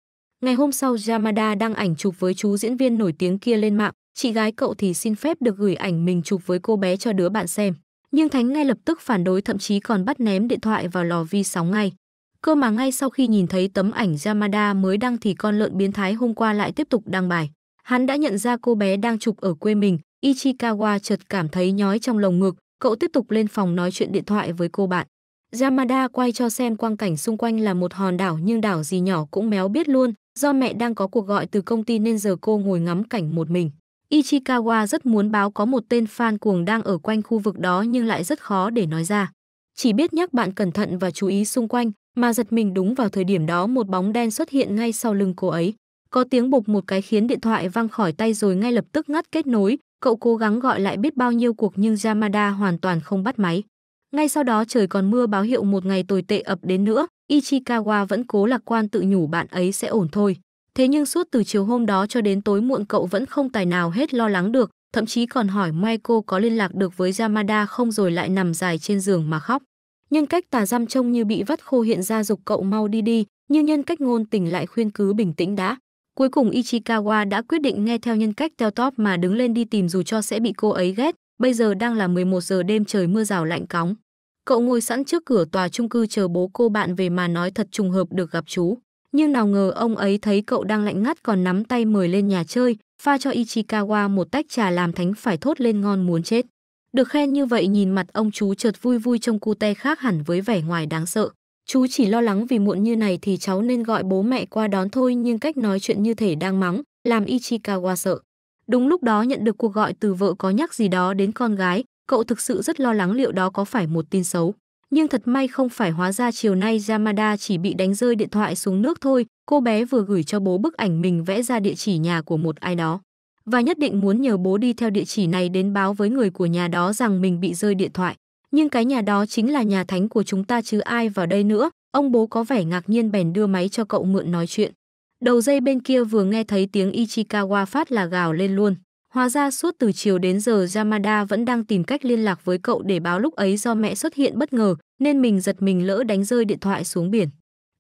Ngày hôm sau Yamada đăng ảnh chụp với chú diễn viên nổi tiếng kia lên mạng, chị gái cậu thì xin phép được gửi ảnh mình chụp với cô bé cho đứa bạn xem. Nhưng Thánh ngay lập tức phản đối thậm chí còn bắt ném điện thoại vào lò vi sóng ngay. Cơ mà ngay sau khi nhìn thấy tấm ảnh Yamada mới đăng thì con lợn biến thái hôm qua lại tiếp tục đăng bài. Hắn đã nhận ra cô bé đang chụp ở quê mình, Ichikawa chợt cảm thấy nhói trong lồng ngực, cậu tiếp tục lên phòng nói chuyện điện thoại với cô bạn. Yamada quay cho xem quang cảnh xung quanh là một hòn đảo nhưng đảo gì nhỏ cũng méo biết luôn, do mẹ đang có cuộc gọi từ công ty nên giờ cô ngồi ngắm cảnh một mình. Ichikawa rất muốn báo có một tên fan cuồng đang ở quanh khu vực đó nhưng lại rất khó để nói ra. Chỉ biết nhắc bạn cẩn thận và chú ý xung quanh, mà giật mình đúng vào thời điểm đó một bóng đen xuất hiện ngay sau lưng cô ấy. Có tiếng bục một cái khiến điện thoại văng khỏi tay rồi ngay lập tức ngắt kết nối, Cậu cố gắng gọi lại biết bao nhiêu cuộc nhưng Yamada hoàn toàn không bắt máy. Ngay sau đó trời còn mưa báo hiệu một ngày tồi tệ ập đến nữa, Ichikawa vẫn cố lạc quan tự nhủ bạn ấy sẽ ổn thôi. Thế nhưng suốt từ chiều hôm đó cho đến tối muộn cậu vẫn không tài nào hết lo lắng được, thậm chí còn hỏi Michael có liên lạc được với Yamada không rồi lại nằm dài trên giường mà khóc. Nhân cách tà giam trông như bị vắt khô hiện ra dục cậu mau đi đi, nhưng nhân cách ngôn tình lại khuyên cứ bình tĩnh đã. Cuối cùng Ichikawa đã quyết định nghe theo nhân cách teo top mà đứng lên đi tìm dù cho sẽ bị cô ấy ghét, bây giờ đang là 11 giờ đêm trời mưa rào lạnh cóng. Cậu ngồi sẵn trước cửa tòa chung cư chờ bố cô bạn về mà nói thật trùng hợp được gặp chú. Nhưng nào ngờ ông ấy thấy cậu đang lạnh ngắt còn nắm tay mời lên nhà chơi, pha cho Ichikawa một tách trà làm thánh phải thốt lên ngon muốn chết. Được khen như vậy nhìn mặt ông chú chợt vui vui trong cu te khác hẳn với vẻ ngoài đáng sợ. Chú chỉ lo lắng vì muộn như này thì cháu nên gọi bố mẹ qua đón thôi nhưng cách nói chuyện như thể đang mắng, làm Ichikawa sợ. Đúng lúc đó nhận được cuộc gọi từ vợ có nhắc gì đó đến con gái, cậu thực sự rất lo lắng liệu đó có phải một tin xấu. Nhưng thật may không phải hóa ra chiều nay Yamada chỉ bị đánh rơi điện thoại xuống nước thôi, cô bé vừa gửi cho bố bức ảnh mình vẽ ra địa chỉ nhà của một ai đó. Và nhất định muốn nhờ bố đi theo địa chỉ này đến báo với người của nhà đó rằng mình bị rơi điện thoại nhưng cái nhà đó chính là nhà thánh của chúng ta chứ ai vào đây nữa ông bố có vẻ ngạc nhiên bèn đưa máy cho cậu mượn nói chuyện đầu dây bên kia vừa nghe thấy tiếng ichikawa phát là gào lên luôn Hóa ra suốt từ chiều đến giờ Yamada vẫn đang tìm cách liên lạc với cậu để báo lúc ấy do mẹ xuất hiện bất ngờ, nên mình giật mình lỡ đánh rơi điện thoại xuống biển.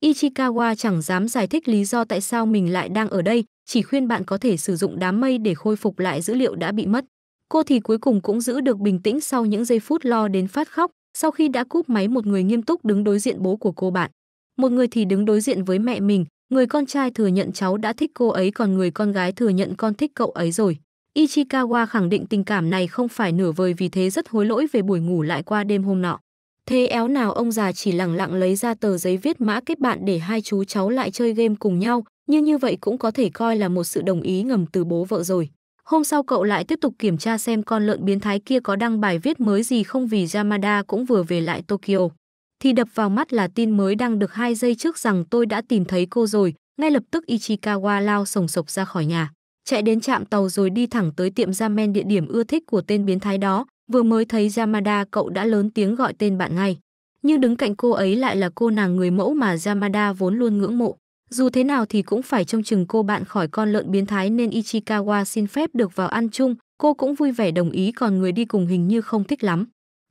Ichikawa chẳng dám giải thích lý do tại sao mình lại đang ở đây, chỉ khuyên bạn có thể sử dụng đám mây để khôi phục lại dữ liệu đã bị mất. Cô thì cuối cùng cũng giữ được bình tĩnh sau những giây phút lo đến phát khóc, sau khi đã cúp máy một người nghiêm túc đứng đối diện bố của cô bạn. Một người thì đứng đối diện với mẹ mình, người con trai thừa nhận cháu đã thích cô ấy còn người con gái thừa nhận con thích cậu ấy rồi. Ichikawa khẳng định tình cảm này không phải nửa vời vì thế rất hối lỗi về buổi ngủ lại qua đêm hôm nọ. Thế éo nào ông già chỉ lẳng lặng lấy ra tờ giấy viết mã kết bạn để hai chú cháu lại chơi game cùng nhau, nhưng như vậy cũng có thể coi là một sự đồng ý ngầm từ bố vợ rồi. Hôm sau cậu lại tiếp tục kiểm tra xem con lợn biến thái kia có đăng bài viết mới gì không vì Yamada cũng vừa về lại Tokyo. Thì đập vào mắt là tin mới đăng được 2 giây trước rằng tôi đã tìm thấy cô rồi, ngay lập tức Ichikawa lao sồng sộc ra khỏi nhà. Chạy đến trạm tàu rồi đi thẳng tới tiệm ramen địa điểm ưa thích của tên biến thái đó, vừa mới thấy Yamada cậu đã lớn tiếng gọi tên bạn ngay. Nhưng đứng cạnh cô ấy lại là cô nàng người mẫu mà Yamada vốn luôn ngưỡng mộ. Dù thế nào thì cũng phải trông chừng cô bạn khỏi con lợn biến thái nên Ichikawa xin phép được vào ăn chung, cô cũng vui vẻ đồng ý còn người đi cùng hình như không thích lắm.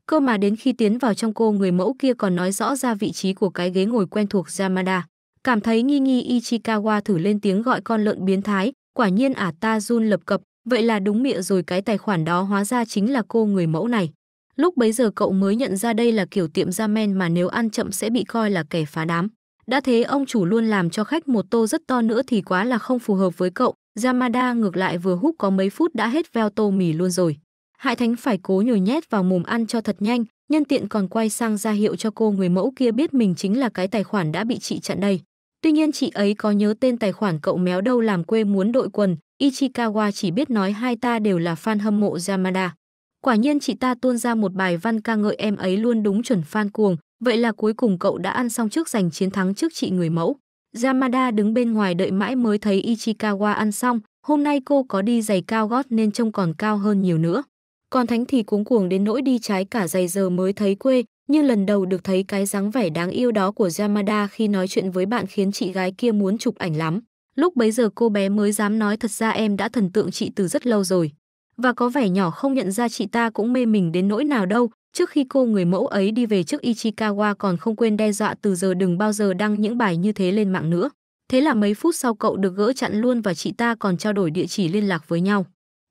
Cơ mà đến khi tiến vào trong cô người mẫu kia còn nói rõ ra vị trí của cái ghế ngồi quen thuộc Yamada. Cảm thấy nghi nghi Ichikawa thử lên tiếng gọi con lợn biến thái, quả nhiên ả à ta run lập cập, vậy là đúng miệng rồi cái tài khoản đó hóa ra chính là cô người mẫu này. Lúc bấy giờ cậu mới nhận ra đây là kiểu tiệm ramen mà nếu ăn chậm sẽ bị coi là kẻ phá đám. Đã thế ông chủ luôn làm cho khách một tô rất to nữa thì quá là không phù hợp với cậu. Yamada ngược lại vừa hút có mấy phút đã hết veo tô mì luôn rồi. Hải Thánh phải cố nhồi nhét vào mồm ăn cho thật nhanh, nhân tiện còn quay sang ra hiệu cho cô người mẫu kia biết mình chính là cái tài khoản đã bị chị chặn đây. Tuy nhiên chị ấy có nhớ tên tài khoản cậu méo đâu làm quê muốn đội quần, Ichikawa chỉ biết nói hai ta đều là fan hâm mộ Yamada. Quả nhiên chị ta tuôn ra một bài văn ca ngợi em ấy luôn đúng chuẩn fan cuồng, Vậy là cuối cùng cậu đã ăn xong trước giành chiến thắng trước chị người mẫu. Yamada đứng bên ngoài đợi mãi mới thấy Ichikawa ăn xong, hôm nay cô có đi giày cao gót nên trông còn cao hơn nhiều nữa. Còn Thánh thì cuống cuồng đến nỗi đi trái cả giày giờ mới thấy quê, như lần đầu được thấy cái dáng vẻ đáng yêu đó của Yamada khi nói chuyện với bạn khiến chị gái kia muốn chụp ảnh lắm. Lúc bấy giờ cô bé mới dám nói thật ra em đã thần tượng chị từ rất lâu rồi. Và có vẻ nhỏ không nhận ra chị ta cũng mê mình đến nỗi nào đâu, Trước khi cô người mẫu ấy đi về trước Ichikawa còn không quên đe dọa từ giờ đừng bao giờ đăng những bài như thế lên mạng nữa. Thế là mấy phút sau cậu được gỡ chặn luôn và chị ta còn trao đổi địa chỉ liên lạc với nhau.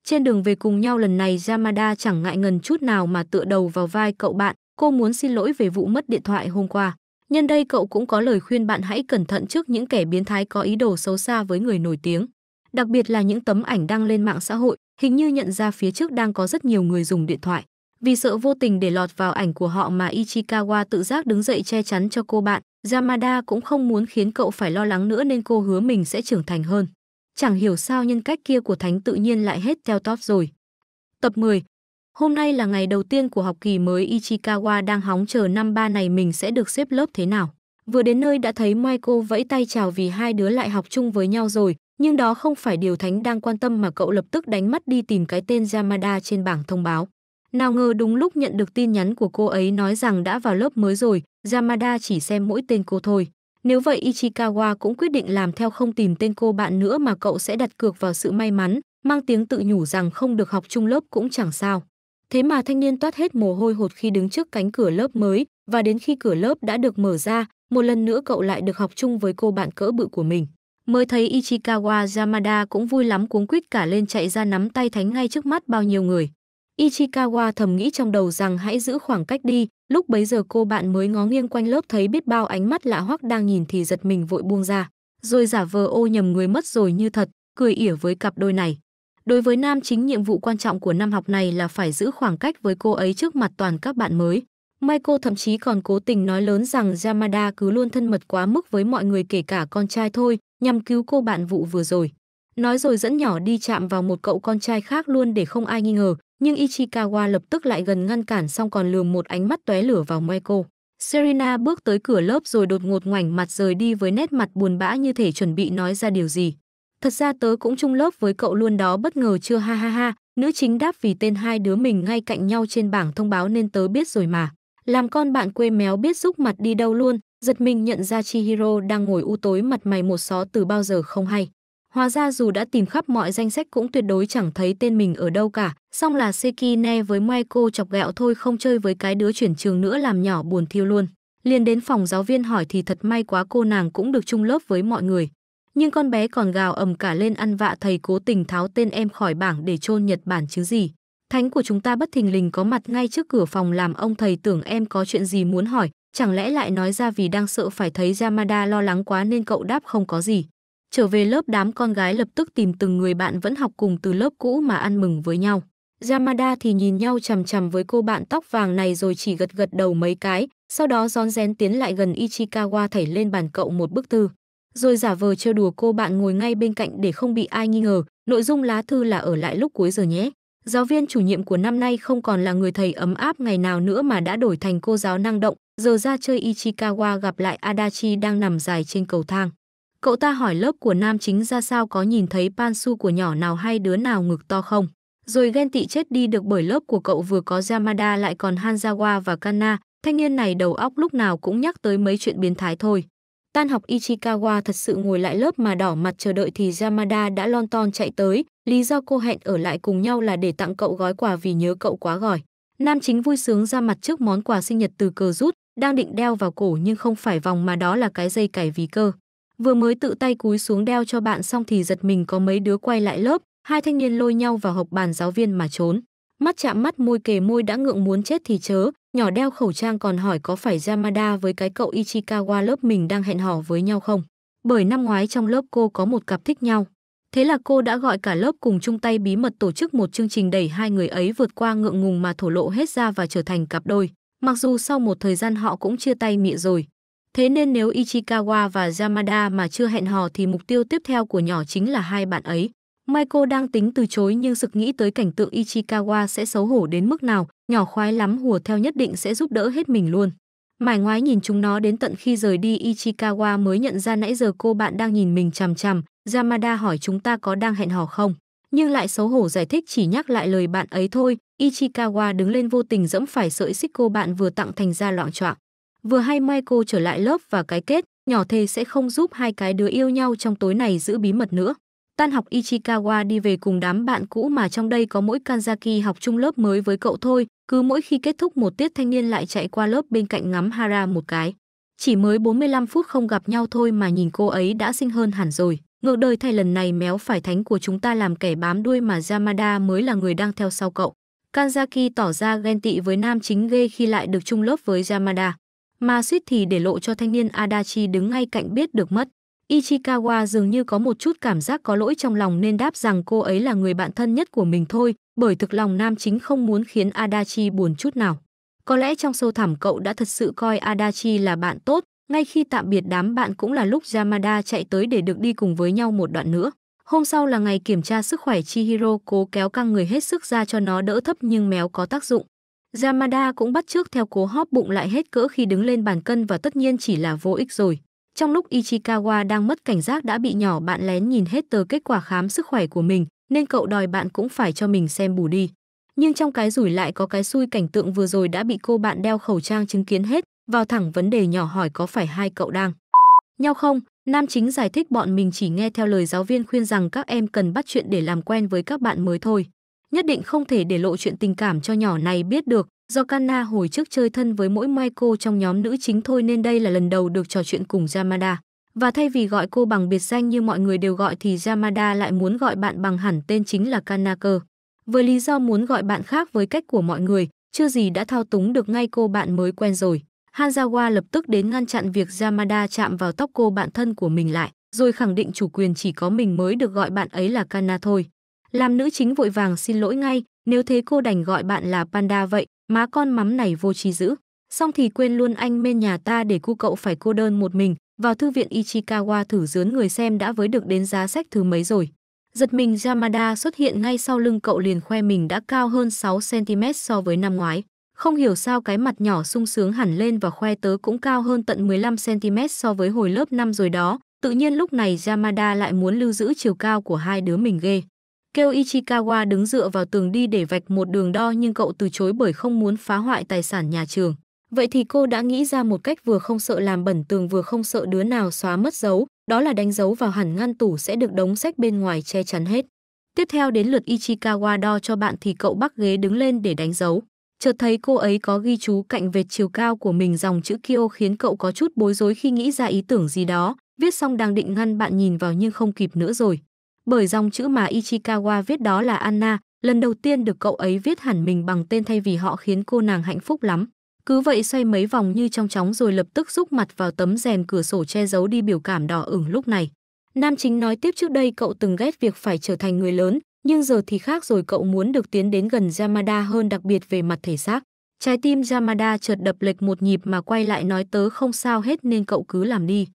Trên đường về cùng nhau lần này Yamada chẳng ngại ngần chút nào mà tựa đầu vào vai cậu bạn, cô muốn xin lỗi về vụ mất điện thoại hôm qua. Nhân đây cậu cũng có lời khuyên bạn hãy cẩn thận trước những kẻ biến thái có ý đồ xấu xa với người nổi tiếng. Đặc biệt là những tấm ảnh đăng lên mạng xã hội, hình như nhận ra phía trước đang có rất nhiều người dùng điện thoại. Vì sợ vô tình để lọt vào ảnh của họ mà Ichikawa tự giác đứng dậy che chắn cho cô bạn, Yamada cũng không muốn khiến cậu phải lo lắng nữa nên cô hứa mình sẽ trưởng thành hơn. Chẳng hiểu sao nhân cách kia của Thánh tự nhiên lại hết theo top rồi. Tập 10 Hôm nay là ngày đầu tiên của học kỳ mới Ichikawa đang hóng chờ năm ba này mình sẽ được xếp lớp thế nào. Vừa đến nơi đã thấy Michael vẫy tay chào vì hai đứa lại học chung với nhau rồi, nhưng đó không phải điều Thánh đang quan tâm mà cậu lập tức đánh mắt đi tìm cái tên Yamada trên bảng thông báo. Nào ngờ đúng lúc nhận được tin nhắn của cô ấy nói rằng đã vào lớp mới rồi, Yamada chỉ xem mỗi tên cô thôi. Nếu vậy Ichikawa cũng quyết định làm theo không tìm tên cô bạn nữa mà cậu sẽ đặt cược vào sự may mắn, mang tiếng tự nhủ rằng không được học chung lớp cũng chẳng sao. Thế mà thanh niên toát hết mồ hôi hột khi đứng trước cánh cửa lớp mới và đến khi cửa lớp đã được mở ra, một lần nữa cậu lại được học chung với cô bạn cỡ bự của mình. Mới thấy Ichikawa Yamada cũng vui lắm cuống quýt cả lên chạy ra nắm tay thánh ngay trước mắt bao nhiêu người. Ichikawa thầm nghĩ trong đầu rằng hãy giữ khoảng cách đi, lúc bấy giờ cô bạn mới ngó nghiêng quanh lớp thấy biết bao ánh mắt lạ hoắc đang nhìn thì giật mình vội buông ra, rồi giả vờ ô nhầm người mất rồi như thật, cười ỉa với cặp đôi này. Đối với nam chính nhiệm vụ quan trọng của năm học này là phải giữ khoảng cách với cô ấy trước mặt toàn các bạn mới. cô thậm chí còn cố tình nói lớn rằng Yamada cứ luôn thân mật quá mức với mọi người kể cả con trai thôi, nhằm cứu cô bạn vụ vừa rồi. Nói rồi dẫn nhỏ đi chạm vào một cậu con trai khác luôn để không ai nghi ngờ, nhưng Ichikawa lập tức lại gần ngăn cản xong còn lườm một ánh mắt tóe lửa vào Michael. Serena bước tới cửa lớp rồi đột ngột ngoảnh mặt rời đi với nét mặt buồn bã như thể chuẩn bị nói ra điều gì. Thật ra tớ cũng chung lớp với cậu luôn đó bất ngờ chưa ha ha ha, nữ chính đáp vì tên hai đứa mình ngay cạnh nhau trên bảng thông báo nên tớ biết rồi mà. Làm con bạn quê méo biết rúc mặt đi đâu luôn, giật mình nhận ra Chihiro đang ngồi u tối mặt mày một xó từ bao giờ không hay. Hóa ra dù đã tìm khắp mọi danh sách cũng tuyệt đối chẳng thấy tên mình ở đâu cả, song là Sekine với Michael chọc gẹo thôi không chơi với cái đứa chuyển trường nữa làm nhỏ buồn thiêu luôn. Liên đến phòng giáo viên hỏi thì thật may quá cô nàng cũng được chung lớp với mọi người. Nhưng con bé còn gào ầm cả lên ăn vạ thầy cố tình tháo tên em khỏi bảng để chôn Nhật Bản chứ gì. Thánh của chúng ta bất thình lình có mặt ngay trước cửa phòng làm ông thầy tưởng em có chuyện gì muốn hỏi, chẳng lẽ lại nói ra vì đang sợ phải thấy Yamada lo lắng quá nên cậu đáp không có gì. Trở về lớp đám con gái lập tức tìm từng người bạn vẫn học cùng từ lớp cũ mà ăn mừng với nhau. Yamada thì nhìn nhau chằm chằm với cô bạn tóc vàng này rồi chỉ gật gật đầu mấy cái, sau đó rón rén tiến lại gần Ichikawa thảy lên bàn cậu một bức thư. Rồi giả vờ trêu đùa cô bạn ngồi ngay bên cạnh để không bị ai nghi ngờ, nội dung lá thư là ở lại lúc cuối giờ nhé. Giáo viên chủ nhiệm của năm nay không còn là người thầy ấm áp ngày nào nữa mà đã đổi thành cô giáo năng động, giờ ra chơi Ichikawa gặp lại Adachi đang nằm dài trên cầu thang. Cậu ta hỏi lớp của nam chính ra sao có nhìn thấy pan su của nhỏ nào hay đứa nào ngực to không? Rồi ghen tị chết đi được bởi lớp của cậu vừa có Yamada lại còn Hanzawa và Kana, thanh niên này đầu óc lúc nào cũng nhắc tới mấy chuyện biến thái thôi. Tan học Ichikawa thật sự ngồi lại lớp mà đỏ mặt chờ đợi thì Yamada đã lon ton chạy tới, lý do cô hẹn ở lại cùng nhau là để tặng cậu gói quà vì nhớ cậu quá gọi. Nam chính vui sướng ra mặt trước món quà sinh nhật từ cờ rút, đang định đeo vào cổ nhưng không phải vòng mà đó là cái dây cải vì cơ. Vừa mới tự tay cúi xuống đeo cho bạn xong thì giật mình có mấy đứa quay lại lớp, hai thanh niên lôi nhau vào hộp bàn giáo viên mà trốn. Mắt chạm mắt môi kề môi đã ngượng muốn chết thì chớ, nhỏ đeo khẩu trang còn hỏi có phải Yamada với cái cậu Ichikawa lớp mình đang hẹn hò với nhau không. Bởi năm ngoái trong lớp cô có một cặp thích nhau. Thế là cô đã gọi cả lớp cùng chung tay bí mật tổ chức một chương trình đẩy hai người ấy vượt qua ngượng ngùng mà thổ lộ hết ra và trở thành cặp đôi. Mặc dù sau một thời gian họ cũng chia tay mịa rồi, Thế nên nếu Ichikawa và Yamada mà chưa hẹn hò thì mục tiêu tiếp theo của nhỏ chính là hai bạn ấy. Michael đang tính từ chối nhưng sực nghĩ tới cảnh tượng Ichikawa sẽ xấu hổ đến mức nào, nhỏ khoái lắm hùa theo nhất định sẽ giúp đỡ hết mình luôn. Mải ngoái nhìn chúng nó đến tận khi rời đi Ichikawa mới nhận ra nãy giờ cô bạn đang nhìn mình chằm chằm, Yamada hỏi chúng ta có đang hẹn hò không. Nhưng lại xấu hổ giải thích chỉ nhắc lại lời bạn ấy thôi, Ichikawa đứng lên vô tình dẫm phải sợi xích cô bạn vừa tặng thành ra loạn choạng. Vừa hay Michael trở lại lớp và cái kết, nhỏ thề sẽ không giúp hai cái đứa yêu nhau trong tối này giữ bí mật nữa. Tan học Ichikawa đi về cùng đám bạn cũ mà trong đây có mỗi Kanzaki học chung lớp mới với cậu thôi, cứ mỗi khi kết thúc một tiết thanh niên lại chạy qua lớp bên cạnh ngắm Hara một cái. Chỉ mới 45 phút không gặp nhau thôi mà nhìn cô ấy đã xinh hơn hẳn rồi. Ngược đời thay lần này méo phải thánh của chúng ta làm kẻ bám đuôi mà Yamada mới là người đang theo sau cậu. Kanzaki tỏ ra ghen tị với nam chính ghê khi lại được chung lớp với Yamada mà suýt thì để lộ cho thanh niên Adachi đứng ngay cạnh biết được mất. Ichikawa dường như có một chút cảm giác có lỗi trong lòng nên đáp rằng cô ấy là người bạn thân nhất của mình thôi, bởi thực lòng nam chính không muốn khiến Adachi buồn chút nào. Có lẽ trong sâu thẳm cậu đã thật sự coi Adachi là bạn tốt, ngay khi tạm biệt đám bạn cũng là lúc Yamada chạy tới để được đi cùng với nhau một đoạn nữa. Hôm sau là ngày kiểm tra sức khỏe Chihiro cố kéo căng người hết sức ra cho nó đỡ thấp nhưng méo có tác dụng. Yamada cũng bắt trước theo cố hóp bụng lại hết cỡ khi đứng lên bàn cân và tất nhiên chỉ là vô ích rồi. Trong lúc Ichikawa đang mất cảnh giác đã bị nhỏ bạn lén nhìn hết tờ kết quả khám sức khỏe của mình, nên cậu đòi bạn cũng phải cho mình xem bù đi. Nhưng trong cái rủi lại có cái xui cảnh tượng vừa rồi đã bị cô bạn đeo khẩu trang chứng kiến hết, vào thẳng vấn đề nhỏ hỏi có phải hai cậu đang nhau không? Nam chính giải thích bọn mình chỉ nghe theo lời giáo viên khuyên rằng các em cần bắt chuyện để làm quen với các bạn mới thôi nhất định không thể để lộ chuyện tình cảm cho nhỏ này biết được. Do Kana hồi trước chơi thân với mỗi Michael trong nhóm nữ chính thôi nên đây là lần đầu được trò chuyện cùng Yamada. Và thay vì gọi cô bằng biệt danh như mọi người đều gọi thì Yamada lại muốn gọi bạn bằng hẳn tên chính là Kanako. Với lý do muốn gọi bạn khác với cách của mọi người, chưa gì đã thao túng được ngay cô bạn mới quen rồi. Hanzawa lập tức đến ngăn chặn việc Yamada chạm vào tóc cô bạn thân của mình lại, rồi khẳng định chủ quyền chỉ có mình mới được gọi bạn ấy là Kana thôi. Làm nữ chính vội vàng xin lỗi ngay, nếu thế cô đành gọi bạn là Panda vậy, má con mắm này vô trí dữ. Xong thì quên luôn anh bên nhà ta để cu cậu phải cô đơn một mình, vào thư viện Ichikawa thử dướn người xem đã với được đến giá sách thứ mấy rồi. Giật mình Yamada xuất hiện ngay sau lưng cậu liền khoe mình đã cao hơn 6cm so với năm ngoái. Không hiểu sao cái mặt nhỏ sung sướng hẳn lên và khoe tớ cũng cao hơn tận 15cm so với hồi lớp năm rồi đó. Tự nhiên lúc này Yamada lại muốn lưu giữ chiều cao của hai đứa mình ghê. Kêu Ichikawa đứng dựa vào tường đi để vạch một đường đo nhưng cậu từ chối bởi không muốn phá hoại tài sản nhà trường. Vậy thì cô đã nghĩ ra một cách vừa không sợ làm bẩn tường vừa không sợ đứa nào xóa mất dấu, đó là đánh dấu vào hẳn ngăn tủ sẽ được đống sách bên ngoài che chắn hết. Tiếp theo đến lượt Ichikawa đo cho bạn thì cậu bắc ghế đứng lên để đánh dấu. Chợt thấy cô ấy có ghi chú cạnh về chiều cao của mình dòng chữ Kyo khiến cậu có chút bối rối khi nghĩ ra ý tưởng gì đó, viết xong đang định ngăn bạn nhìn vào nhưng không kịp nữa rồi bởi dòng chữ mà Ichikawa viết đó là Anna, lần đầu tiên được cậu ấy viết hẳn mình bằng tên thay vì họ khiến cô nàng hạnh phúc lắm. Cứ vậy xoay mấy vòng như trong chóng rồi lập tức rúc mặt vào tấm rèm cửa sổ che giấu đi biểu cảm đỏ ửng lúc này. Nam chính nói tiếp trước đây cậu từng ghét việc phải trở thành người lớn, nhưng giờ thì khác rồi cậu muốn được tiến đến gần Yamada hơn đặc biệt về mặt thể xác. Trái tim Yamada chợt đập lệch một nhịp mà quay lại nói tớ không sao hết nên cậu cứ làm đi.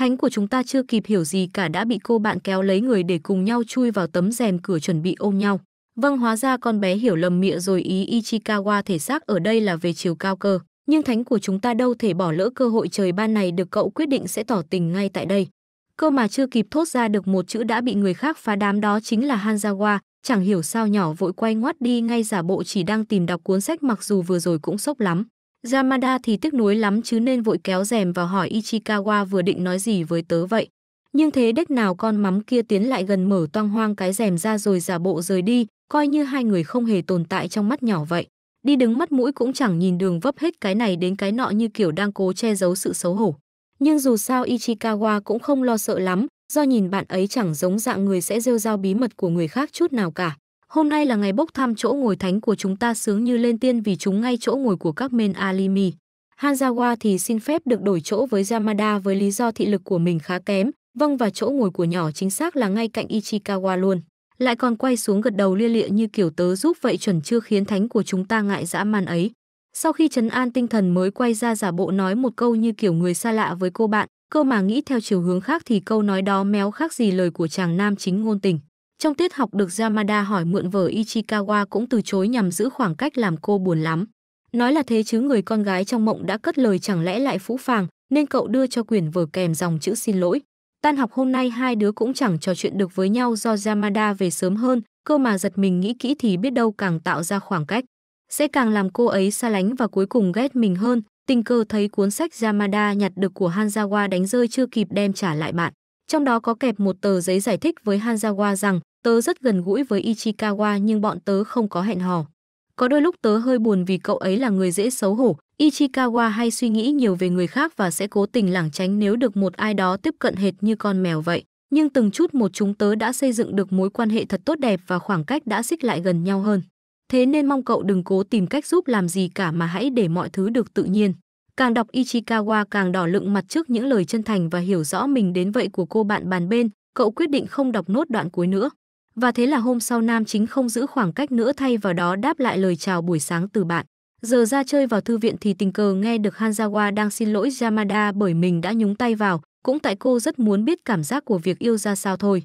Thánh của chúng ta chưa kịp hiểu gì cả đã bị cô bạn kéo lấy người để cùng nhau chui vào tấm rèm cửa chuẩn bị ôm nhau. Vâng hóa ra con bé hiểu lầm mịa rồi ý Ichikawa thể xác ở đây là về chiều cao cơ. Nhưng thánh của chúng ta đâu thể bỏ lỡ cơ hội trời ban này được cậu quyết định sẽ tỏ tình ngay tại đây. Cơ mà chưa kịp thốt ra được một chữ đã bị người khác phá đám đó chính là Hanzawa, chẳng hiểu sao nhỏ vội quay ngoắt đi ngay giả bộ chỉ đang tìm đọc cuốn sách mặc dù vừa rồi cũng sốc lắm. Yamada thì tiếc nuối lắm chứ nên vội kéo rèm vào hỏi Ichikawa vừa định nói gì với tớ vậy. Nhưng thế đếch nào con mắm kia tiến lại gần mở toang hoang cái rèm ra rồi giả bộ rời đi, coi như hai người không hề tồn tại trong mắt nhỏ vậy. Đi đứng mắt mũi cũng chẳng nhìn đường vấp hết cái này đến cái nọ như kiểu đang cố che giấu sự xấu hổ. Nhưng dù sao Ichikawa cũng không lo sợ lắm, do nhìn bạn ấy chẳng giống dạng người sẽ rêu rao bí mật của người khác chút nào cả. Hôm nay là ngày bốc thăm chỗ ngồi thánh của chúng ta sướng như lên tiên vì chúng ngay chỗ ngồi của các men Alimi. Hanzawa thì xin phép được đổi chỗ với Yamada với lý do thị lực của mình khá kém, vâng và chỗ ngồi của nhỏ chính xác là ngay cạnh Ichikawa luôn. Lại còn quay xuống gật đầu lia lịa như kiểu tớ giúp vậy chuẩn chưa khiến thánh của chúng ta ngại dã man ấy. Sau khi trấn an tinh thần mới quay ra giả bộ nói một câu như kiểu người xa lạ với cô bạn, cơ mà nghĩ theo chiều hướng khác thì câu nói đó méo khác gì lời của chàng nam chính ngôn tình. Trong tiết học được Yamada hỏi mượn vở Ichikawa cũng từ chối nhằm giữ khoảng cách làm cô buồn lắm. Nói là thế chứ người con gái trong mộng đã cất lời chẳng lẽ lại phũ phàng, nên cậu đưa cho quyển vở kèm dòng chữ xin lỗi. Tan học hôm nay hai đứa cũng chẳng trò chuyện được với nhau do Yamada về sớm hơn, cơ mà giật mình nghĩ kỹ thì biết đâu càng tạo ra khoảng cách. Sẽ càng làm cô ấy xa lánh và cuối cùng ghét mình hơn, tình cờ thấy cuốn sách Yamada nhặt được của Hanzawa đánh rơi chưa kịp đem trả lại bạn. Trong đó có kẹp một tờ giấy giải thích với Hanzawa rằng tớ rất gần gũi với Ichikawa nhưng bọn tớ không có hẹn hò. Có đôi lúc tớ hơi buồn vì cậu ấy là người dễ xấu hổ, Ichikawa hay suy nghĩ nhiều về người khác và sẽ cố tình lảng tránh nếu được một ai đó tiếp cận hệt như con mèo vậy. Nhưng từng chút một chúng tớ đã xây dựng được mối quan hệ thật tốt đẹp và khoảng cách đã xích lại gần nhau hơn. Thế nên mong cậu đừng cố tìm cách giúp làm gì cả mà hãy để mọi thứ được tự nhiên. Càng đọc Ichikawa càng đỏ lựng mặt trước những lời chân thành và hiểu rõ mình đến vậy của cô bạn bàn bên, cậu quyết định không đọc nốt đoạn cuối nữa. Và thế là hôm sau nam chính không giữ khoảng cách nữa thay vào đó đáp lại lời chào buổi sáng từ bạn. Giờ ra chơi vào thư viện thì tình cờ nghe được Hanzawa đang xin lỗi Yamada bởi mình đã nhúng tay vào, cũng tại cô rất muốn biết cảm giác của việc yêu ra sao thôi.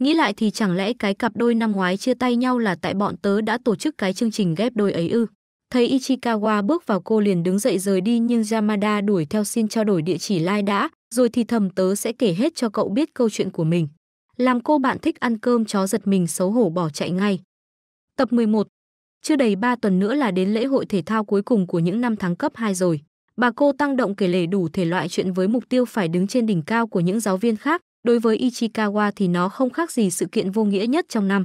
Nghĩ lại thì chẳng lẽ cái cặp đôi năm ngoái chia tay nhau là tại bọn tớ đã tổ chức cái chương trình ghép đôi ấy ư? Thấy Ichikawa bước vào cô liền đứng dậy rời đi nhưng Yamada đuổi theo xin trao đổi địa chỉ lai like đã, rồi thì thầm tớ sẽ kể hết cho cậu biết câu chuyện của mình. Làm cô bạn thích ăn cơm chó giật mình xấu hổ bỏ chạy ngay. Tập 11 Chưa đầy 3 tuần nữa là đến lễ hội thể thao cuối cùng của những năm tháng cấp 2 rồi. Bà cô tăng động kể lể đủ thể loại chuyện với mục tiêu phải đứng trên đỉnh cao của những giáo viên khác. Đối với Ichikawa thì nó không khác gì sự kiện vô nghĩa nhất trong năm.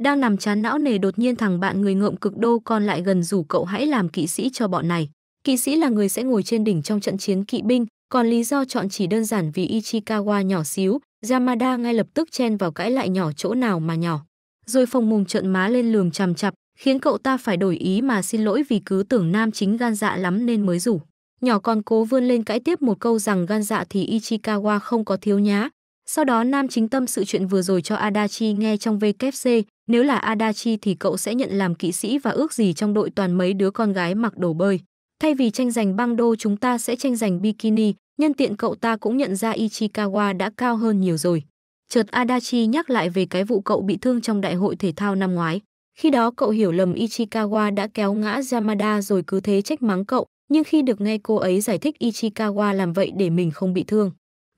Đang nằm chán não nề đột nhiên thằng bạn người ngợm cực đô con lại gần rủ cậu hãy làm kỵ sĩ cho bọn này. Kỵ sĩ là người sẽ ngồi trên đỉnh trong trận chiến kỵ binh, còn lý do chọn chỉ đơn giản vì Ichikawa nhỏ xíu, Yamada ngay lập tức chen vào cãi lại nhỏ chỗ nào mà nhỏ. Rồi phòng mùng trợn má lên lườm chằm chặp, khiến cậu ta phải đổi ý mà xin lỗi vì cứ tưởng nam chính gan dạ lắm nên mới rủ. Nhỏ còn cố vươn lên cãi tiếp một câu rằng gan dạ thì Ichikawa không có thiếu nhá, sau đó Nam chính tâm sự chuyện vừa rồi cho Adachi nghe trong VKC nếu là Adachi thì cậu sẽ nhận làm kỵ sĩ và ước gì trong đội toàn mấy đứa con gái mặc đồ bơi. Thay vì tranh giành băng đô chúng ta sẽ tranh giành bikini, nhân tiện cậu ta cũng nhận ra Ichikawa đã cao hơn nhiều rồi. Chợt Adachi nhắc lại về cái vụ cậu bị thương trong đại hội thể thao năm ngoái. Khi đó cậu hiểu lầm Ichikawa đã kéo ngã Yamada rồi cứ thế trách mắng cậu, nhưng khi được nghe cô ấy giải thích Ichikawa làm vậy để mình không bị thương,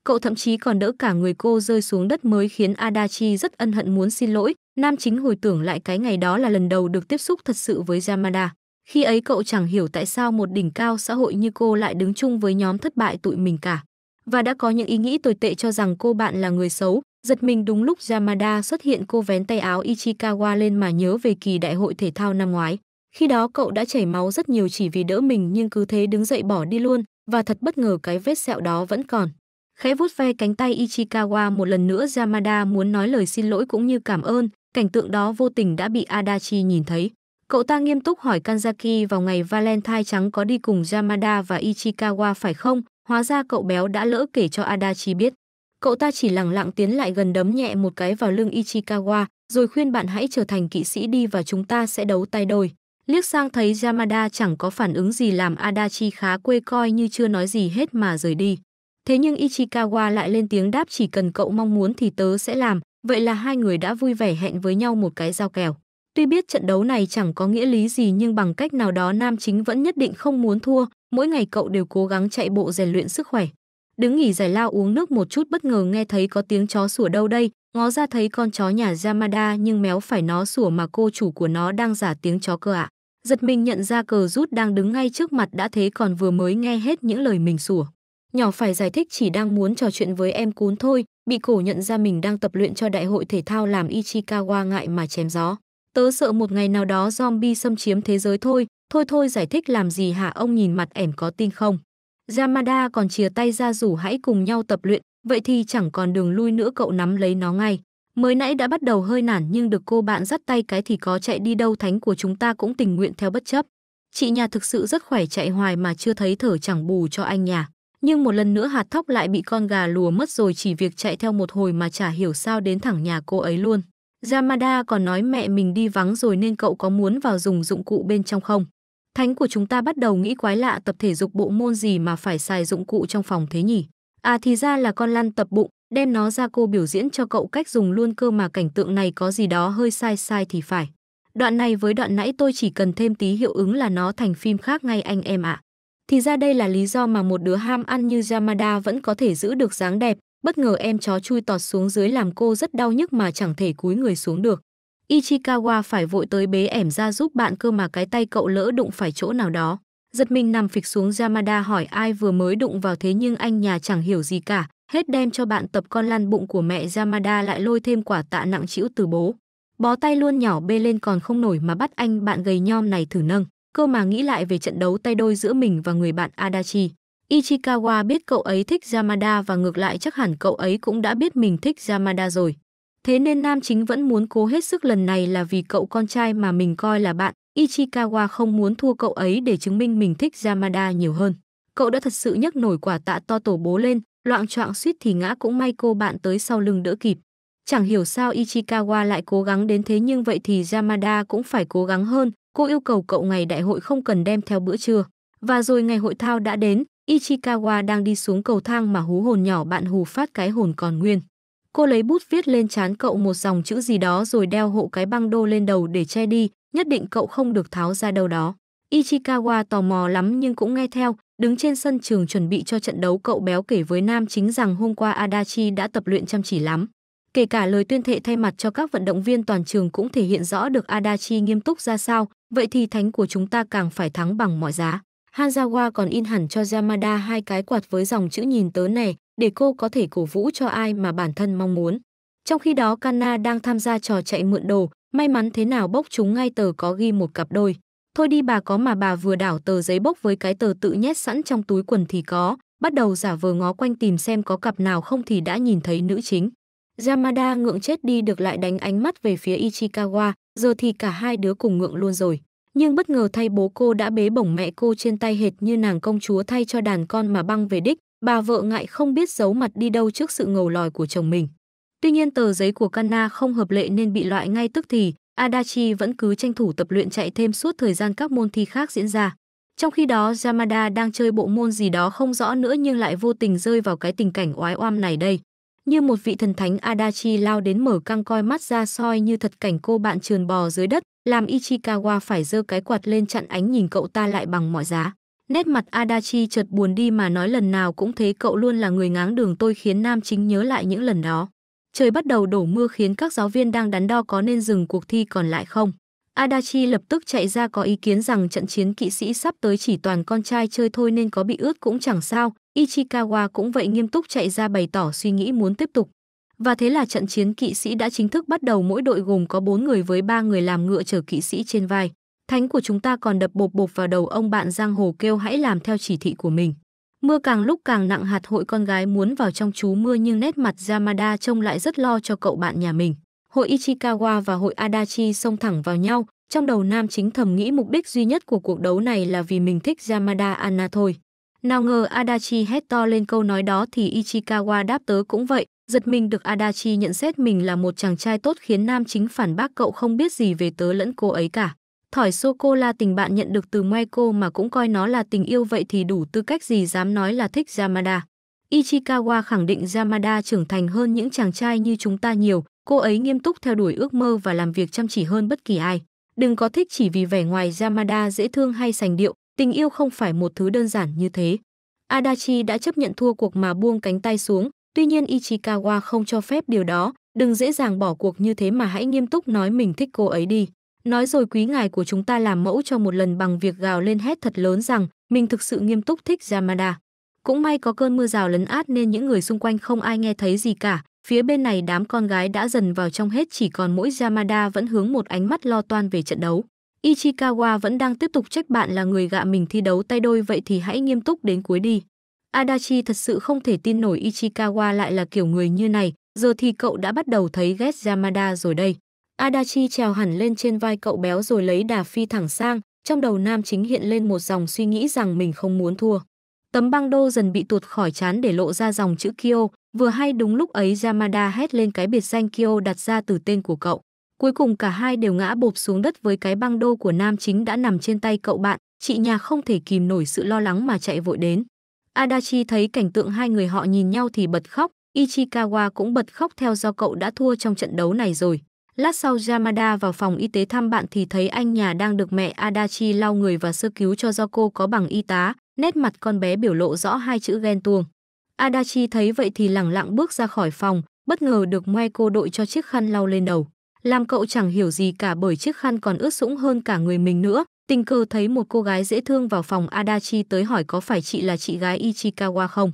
Cậu thậm chí còn đỡ cả người cô rơi xuống đất mới khiến Adachi rất ân hận muốn xin lỗi. Nam chính hồi tưởng lại cái ngày đó là lần đầu được tiếp xúc thật sự với Yamada. Khi ấy cậu chẳng hiểu tại sao một đỉnh cao xã hội như cô lại đứng chung với nhóm thất bại tụi mình cả. Và đã có những ý nghĩ tồi tệ cho rằng cô bạn là người xấu. Giật mình đúng lúc Yamada xuất hiện cô vén tay áo Ichikawa lên mà nhớ về kỳ đại hội thể thao năm ngoái. Khi đó cậu đã chảy máu rất nhiều chỉ vì đỡ mình nhưng cứ thế đứng dậy bỏ đi luôn và thật bất ngờ cái vết sẹo đó vẫn còn. Khẽ vuốt ve cánh tay Ichikawa một lần nữa Yamada muốn nói lời xin lỗi cũng như cảm ơn, cảnh tượng đó vô tình đã bị Adachi nhìn thấy. Cậu ta nghiêm túc hỏi Kanzaki vào ngày Valentine trắng có đi cùng Yamada và Ichikawa phải không? Hóa ra cậu béo đã lỡ kể cho Adachi biết. Cậu ta chỉ lặng lặng tiến lại gần đấm nhẹ một cái vào lưng Ichikawa, rồi khuyên bạn hãy trở thành kỵ sĩ đi và chúng ta sẽ đấu tay đôi. Liếc sang thấy Yamada chẳng có phản ứng gì làm Adachi khá quê coi như chưa nói gì hết mà rời đi. Thế nhưng Ichikawa lại lên tiếng đáp chỉ cần cậu mong muốn thì tớ sẽ làm, vậy là hai người đã vui vẻ hẹn với nhau một cái giao kèo. Tuy biết trận đấu này chẳng có nghĩa lý gì nhưng bằng cách nào đó nam chính vẫn nhất định không muốn thua, mỗi ngày cậu đều cố gắng chạy bộ rèn luyện sức khỏe. Đứng nghỉ giải lao uống nước một chút bất ngờ nghe thấy có tiếng chó sủa đâu đây, ngó ra thấy con chó nhà Yamada nhưng méo phải nó sủa mà cô chủ của nó đang giả tiếng chó cơ ạ. À. Giật mình nhận ra cờ rút đang đứng ngay trước mặt đã thế còn vừa mới nghe hết những lời mình sủa. Nhỏ phải giải thích chỉ đang muốn trò chuyện với em cún thôi, bị cổ nhận ra mình đang tập luyện cho đại hội thể thao làm Ichikawa ngại mà chém gió. Tớ sợ một ngày nào đó zombie xâm chiếm thế giới thôi, thôi thôi giải thích làm gì hả ông nhìn mặt ẻm có tin không. Yamada còn chia tay ra rủ hãy cùng nhau tập luyện, vậy thì chẳng còn đường lui nữa cậu nắm lấy nó ngay. Mới nãy đã bắt đầu hơi nản nhưng được cô bạn dắt tay cái thì có chạy đi đâu thánh của chúng ta cũng tình nguyện theo bất chấp. Chị nhà thực sự rất khỏe chạy hoài mà chưa thấy thở chẳng bù cho anh nhà nhưng một lần nữa hạt thóc lại bị con gà lùa mất rồi chỉ việc chạy theo một hồi mà chả hiểu sao đến thẳng nhà cô ấy luôn. Yamada còn nói mẹ mình đi vắng rồi nên cậu có muốn vào dùng dụng cụ bên trong không? Thánh của chúng ta bắt đầu nghĩ quái lạ tập thể dục bộ môn gì mà phải xài dụng cụ trong phòng thế nhỉ? À thì ra là con lăn tập bụng, đem nó ra cô biểu diễn cho cậu cách dùng luôn cơ mà cảnh tượng này có gì đó hơi sai sai thì phải. Đoạn này với đoạn nãy tôi chỉ cần thêm tí hiệu ứng là nó thành phim khác ngay anh em ạ. À. Thì ra đây là lý do mà một đứa ham ăn như Yamada vẫn có thể giữ được dáng đẹp, bất ngờ em chó chui tọt xuống dưới làm cô rất đau nhức mà chẳng thể cúi người xuống được. Ichikawa phải vội tới bế ẻm ra giúp bạn cơ mà cái tay cậu lỡ đụng phải chỗ nào đó. Giật mình nằm phịch xuống Yamada hỏi ai vừa mới đụng vào thế nhưng anh nhà chẳng hiểu gì cả, hết đem cho bạn tập con lăn bụng của mẹ Yamada lại lôi thêm quả tạ nặng chịu từ bố. Bó tay luôn nhỏ bê lên còn không nổi mà bắt anh bạn gầy nhom này thử nâng. Cơ mà nghĩ lại về trận đấu tay đôi giữa mình và người bạn Adachi, Ichikawa biết cậu ấy thích Yamada và ngược lại chắc hẳn cậu ấy cũng đã biết mình thích Yamada rồi. Thế nên nam chính vẫn muốn cố hết sức lần này là vì cậu con trai mà mình coi là bạn, Ichikawa không muốn thua cậu ấy để chứng minh mình thích Yamada nhiều hơn. Cậu đã thật sự nhấc nổi quả tạ to tổ bố lên, loạn choạng suýt thì ngã cũng may cô bạn tới sau lưng đỡ kịp. Chẳng hiểu sao Ichikawa lại cố gắng đến thế nhưng vậy thì Yamada cũng phải cố gắng hơn, Cô yêu cầu cậu ngày đại hội không cần đem theo bữa trưa. Và rồi ngày hội thao đã đến, Ichikawa đang đi xuống cầu thang mà hú hồn nhỏ bạn hù phát cái hồn còn nguyên. Cô lấy bút viết lên chán cậu một dòng chữ gì đó rồi đeo hộ cái băng đô lên đầu để che đi, nhất định cậu không được tháo ra đâu đó. Ichikawa tò mò lắm nhưng cũng nghe theo, đứng trên sân trường chuẩn bị cho trận đấu cậu béo kể với nam chính rằng hôm qua Adachi đã tập luyện chăm chỉ lắm. Kể cả lời tuyên thệ thay mặt cho các vận động viên toàn trường cũng thể hiện rõ được Adachi nghiêm túc ra sao, vậy thì thánh của chúng ta càng phải thắng bằng mọi giá. Hanzawa còn in hẳn cho Yamada hai cái quạt với dòng chữ nhìn tớ này để cô có thể cổ vũ cho ai mà bản thân mong muốn. Trong khi đó Kana đang tham gia trò chạy mượn đồ, may mắn thế nào bốc chúng ngay tờ có ghi một cặp đôi. Thôi đi bà có mà bà vừa đảo tờ giấy bốc với cái tờ tự nhét sẵn trong túi quần thì có, bắt đầu giả vờ ngó quanh tìm xem có cặp nào không thì đã nhìn thấy nữ chính. Yamada ngượng chết đi được lại đánh ánh mắt về phía Ichikawa, giờ thì cả hai đứa cùng ngượng luôn rồi. Nhưng bất ngờ thay bố cô đã bế bổng mẹ cô trên tay hệt như nàng công chúa thay cho đàn con mà băng về đích, bà vợ ngại không biết giấu mặt đi đâu trước sự ngầu lòi của chồng mình. Tuy nhiên tờ giấy của Kana không hợp lệ nên bị loại ngay tức thì, Adachi vẫn cứ tranh thủ tập luyện chạy thêm suốt thời gian các môn thi khác diễn ra. Trong khi đó Yamada đang chơi bộ môn gì đó không rõ nữa nhưng lại vô tình rơi vào cái tình cảnh oái oăm này đây. Như một vị thần thánh Adachi lao đến mở căng coi mắt ra soi như thật cảnh cô bạn trườn bò dưới đất, làm Ichikawa phải giơ cái quạt lên chặn ánh nhìn cậu ta lại bằng mọi giá. Nét mặt Adachi chợt buồn đi mà nói lần nào cũng thế cậu luôn là người ngáng đường tôi khiến nam chính nhớ lại những lần đó. Trời bắt đầu đổ mưa khiến các giáo viên đang đắn đo có nên dừng cuộc thi còn lại không. Adachi lập tức chạy ra có ý kiến rằng trận chiến kỵ sĩ sắp tới chỉ toàn con trai chơi thôi nên có bị ướt cũng chẳng sao, Ichikawa cũng vậy nghiêm túc chạy ra bày tỏ suy nghĩ muốn tiếp tục. Và thế là trận chiến kỵ sĩ đã chính thức bắt đầu mỗi đội gồm có 4 người với 3 người làm ngựa chở kỵ sĩ trên vai. Thánh của chúng ta còn đập bột bột vào đầu ông bạn giang hồ kêu hãy làm theo chỉ thị của mình. Mưa càng lúc càng nặng hạt hội con gái muốn vào trong chú mưa nhưng nét mặt Yamada trông lại rất lo cho cậu bạn nhà mình. Hội Ichikawa và hội Adachi xông thẳng vào nhau, trong đầu nam chính thầm nghĩ mục đích duy nhất của cuộc đấu này là vì mình thích Yamada Anna thôi. Nào ngờ Adachi hét to lên câu nói đó thì Ichikawa đáp tớ cũng vậy. Giật mình được Adachi nhận xét mình là một chàng trai tốt khiến nam chính phản bác cậu không biết gì về tớ lẫn cô ấy cả. Thỏi sô cô la tình bạn nhận được từ Michael mà cũng coi nó là tình yêu vậy thì đủ tư cách gì dám nói là thích Yamada. Ichikawa khẳng định Yamada trưởng thành hơn những chàng trai như chúng ta nhiều, cô ấy nghiêm túc theo đuổi ước mơ và làm việc chăm chỉ hơn bất kỳ ai. Đừng có thích chỉ vì vẻ ngoài Yamada dễ thương hay sành điệu, Tình yêu không phải một thứ đơn giản như thế. Adachi đã chấp nhận thua cuộc mà buông cánh tay xuống, tuy nhiên Ichikawa không cho phép điều đó, đừng dễ dàng bỏ cuộc như thế mà hãy nghiêm túc nói mình thích cô ấy đi. Nói rồi quý ngài của chúng ta làm mẫu cho một lần bằng việc gào lên hét thật lớn rằng mình thực sự nghiêm túc thích Yamada. Cũng may có cơn mưa rào lấn át nên những người xung quanh không ai nghe thấy gì cả. Phía bên này đám con gái đã dần vào trong hết chỉ còn mỗi Yamada vẫn hướng một ánh mắt lo toan về trận đấu. Ichikawa vẫn đang tiếp tục trách bạn là người gạ mình thi đấu tay đôi vậy thì hãy nghiêm túc đến cuối đi. Adachi thật sự không thể tin nổi Ichikawa lại là kiểu người như này, giờ thì cậu đã bắt đầu thấy ghét Yamada rồi đây. Adachi trèo hẳn lên trên vai cậu béo rồi lấy đà phi thẳng sang, trong đầu nam chính hiện lên một dòng suy nghĩ rằng mình không muốn thua. Tấm băng đô dần bị tuột khỏi chán để lộ ra dòng chữ Kyo, vừa hay đúng lúc ấy Yamada hét lên cái biệt danh Kyo đặt ra từ tên của cậu. Cuối cùng cả hai đều ngã bộp xuống đất với cái băng đô của nam chính đã nằm trên tay cậu bạn, chị nhà không thể kìm nổi sự lo lắng mà chạy vội đến. Adachi thấy cảnh tượng hai người họ nhìn nhau thì bật khóc, Ichikawa cũng bật khóc theo do cậu đã thua trong trận đấu này rồi. Lát sau Yamada vào phòng y tế thăm bạn thì thấy anh nhà đang được mẹ Adachi lau người và sơ cứu cho do cô có bằng y tá, nét mặt con bé biểu lộ rõ hai chữ ghen tuông. Adachi thấy vậy thì lẳng lặng bước ra khỏi phòng, bất ngờ được cô đội cho chiếc khăn lau lên đầu làm cậu chẳng hiểu gì cả bởi chiếc khăn còn ướt sũng hơn cả người mình nữa. Tình cờ thấy một cô gái dễ thương vào phòng Adachi tới hỏi có phải chị là chị gái Ichikawa không.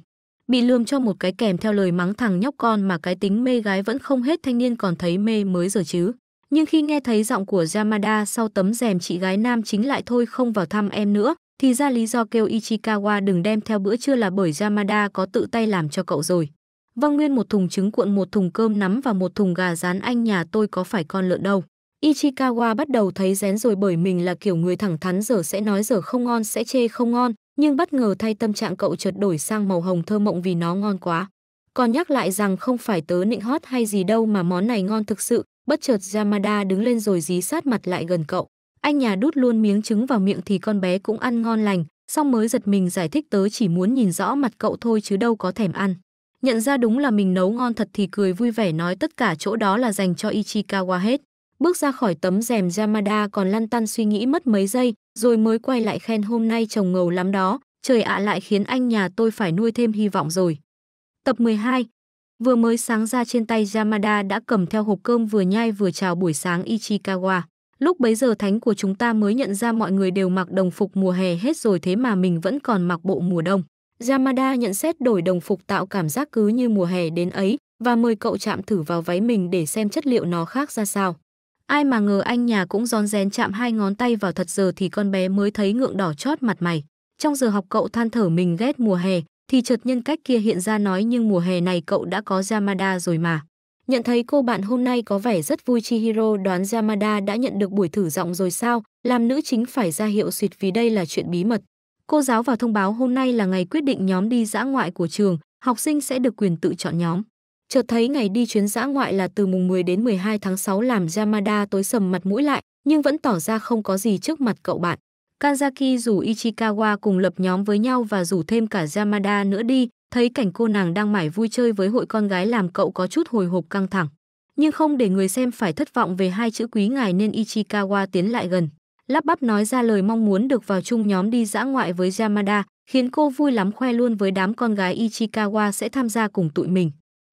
Bị lườm cho một cái kèm theo lời mắng thằng nhóc con mà cái tính mê gái vẫn không hết thanh niên còn thấy mê mới giờ chứ. Nhưng khi nghe thấy giọng của Yamada sau tấm rèm chị gái nam chính lại thôi không vào thăm em nữa, thì ra lý do kêu Ichikawa đừng đem theo bữa trưa là bởi Yamada có tự tay làm cho cậu rồi. Vâng nguyên một thùng trứng cuộn một thùng cơm nắm và một thùng gà rán anh nhà tôi có phải con lợn đâu. Ichikawa bắt đầu thấy rén rồi bởi mình là kiểu người thẳng thắn giờ sẽ nói giờ không ngon sẽ chê không ngon, nhưng bất ngờ thay tâm trạng cậu chợt đổi sang màu hồng thơ mộng vì nó ngon quá. Còn nhắc lại rằng không phải tớ nịnh hót hay gì đâu mà món này ngon thực sự, bất chợt Yamada đứng lên rồi dí sát mặt lại gần cậu. Anh nhà đút luôn miếng trứng vào miệng thì con bé cũng ăn ngon lành, xong mới giật mình giải thích tớ chỉ muốn nhìn rõ mặt cậu thôi chứ đâu có thèm ăn. Nhận ra đúng là mình nấu ngon thật thì cười vui vẻ nói tất cả chỗ đó là dành cho Ichikawa hết. Bước ra khỏi tấm rèm Yamada còn lăn tăn suy nghĩ mất mấy giây, rồi mới quay lại khen hôm nay chồng ngầu lắm đó, trời ạ lại khiến anh nhà tôi phải nuôi thêm hy vọng rồi. Tập 12 Vừa mới sáng ra trên tay Yamada đã cầm theo hộp cơm vừa nhai vừa chào buổi sáng Ichikawa. Lúc bấy giờ thánh của chúng ta mới nhận ra mọi người đều mặc đồng phục mùa hè hết rồi thế mà mình vẫn còn mặc bộ mùa đông. Yamada nhận xét đổi đồng phục tạo cảm giác cứ như mùa hè đến ấy và mời cậu chạm thử vào váy mình để xem chất liệu nó khác ra sao. Ai mà ngờ anh nhà cũng rón rén chạm hai ngón tay vào thật giờ thì con bé mới thấy ngượng đỏ chót mặt mày. Trong giờ học cậu than thở mình ghét mùa hè, thì chợt nhân cách kia hiện ra nói nhưng mùa hè này cậu đã có Yamada rồi mà. Nhận thấy cô bạn hôm nay có vẻ rất vui Chihiro đoán Yamada đã nhận được buổi thử giọng rồi sao, làm nữ chính phải ra hiệu suyệt vì đây là chuyện bí mật. Cô giáo vào thông báo hôm nay là ngày quyết định nhóm đi dã ngoại của trường, học sinh sẽ được quyền tự chọn nhóm. Chợt thấy ngày đi chuyến dã ngoại là từ mùng 10 đến 12 tháng 6 làm Yamada tối sầm mặt mũi lại, nhưng vẫn tỏ ra không có gì trước mặt cậu bạn. Kanzaki rủ Ichikawa cùng lập nhóm với nhau và rủ thêm cả Yamada nữa đi, thấy cảnh cô nàng đang mải vui chơi với hội con gái làm cậu có chút hồi hộp căng thẳng. Nhưng không để người xem phải thất vọng về hai chữ quý ngài nên Ichikawa tiến lại gần lắp bắp nói ra lời mong muốn được vào chung nhóm đi dã ngoại với Yamada, khiến cô vui lắm khoe luôn với đám con gái Ichikawa sẽ tham gia cùng tụi mình.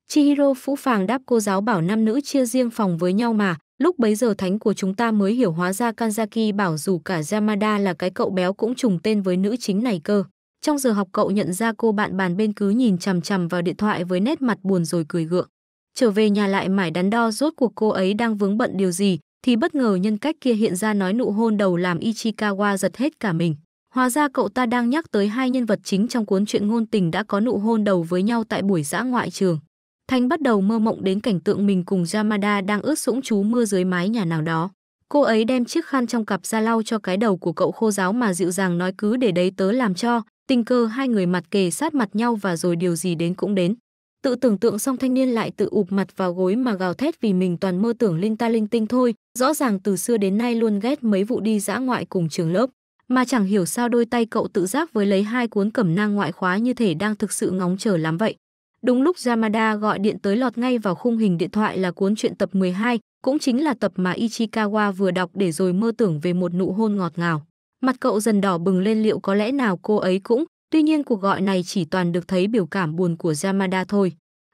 Chihiro phũ phàng đáp cô giáo bảo nam nữ chia riêng phòng với nhau mà, lúc bấy giờ thánh của chúng ta mới hiểu hóa ra Kanzaki bảo dù cả Yamada là cái cậu béo cũng trùng tên với nữ chính này cơ. Trong giờ học cậu nhận ra cô bạn bàn bên cứ nhìn chằm chằm vào điện thoại với nét mặt buồn rồi cười gượng. Trở về nhà lại mải đắn đo rốt cuộc cô ấy đang vướng bận điều gì, thì bất ngờ nhân cách kia hiện ra nói nụ hôn đầu làm Ichikawa giật hết cả mình. Hóa ra cậu ta đang nhắc tới hai nhân vật chính trong cuốn truyện ngôn tình đã có nụ hôn đầu với nhau tại buổi dã ngoại trường. Thanh bắt đầu mơ mộng đến cảnh tượng mình cùng Yamada đang ướt sũng chú mưa dưới mái nhà nào đó. Cô ấy đem chiếc khăn trong cặp ra lau cho cái đầu của cậu khô giáo mà dịu dàng nói cứ để đấy tớ làm cho, tình cờ hai người mặt kề sát mặt nhau và rồi điều gì đến cũng đến. Tự tưởng tượng xong thanh niên lại tự ụp mặt vào gối mà gào thét vì mình toàn mơ tưởng linh ta linh tinh thôi, rõ ràng từ xưa đến nay luôn ghét mấy vụ đi dã ngoại cùng trường lớp, mà chẳng hiểu sao đôi tay cậu tự giác với lấy hai cuốn cẩm nang ngoại khóa như thể đang thực sự ngóng chờ lắm vậy. Đúng lúc Yamada gọi điện tới lọt ngay vào khung hình điện thoại là cuốn truyện tập 12, cũng chính là tập mà Ichikawa vừa đọc để rồi mơ tưởng về một nụ hôn ngọt ngào. Mặt cậu dần đỏ bừng lên liệu có lẽ nào cô ấy cũng Tuy nhiên cuộc gọi này chỉ toàn được thấy biểu cảm buồn của Yamada thôi.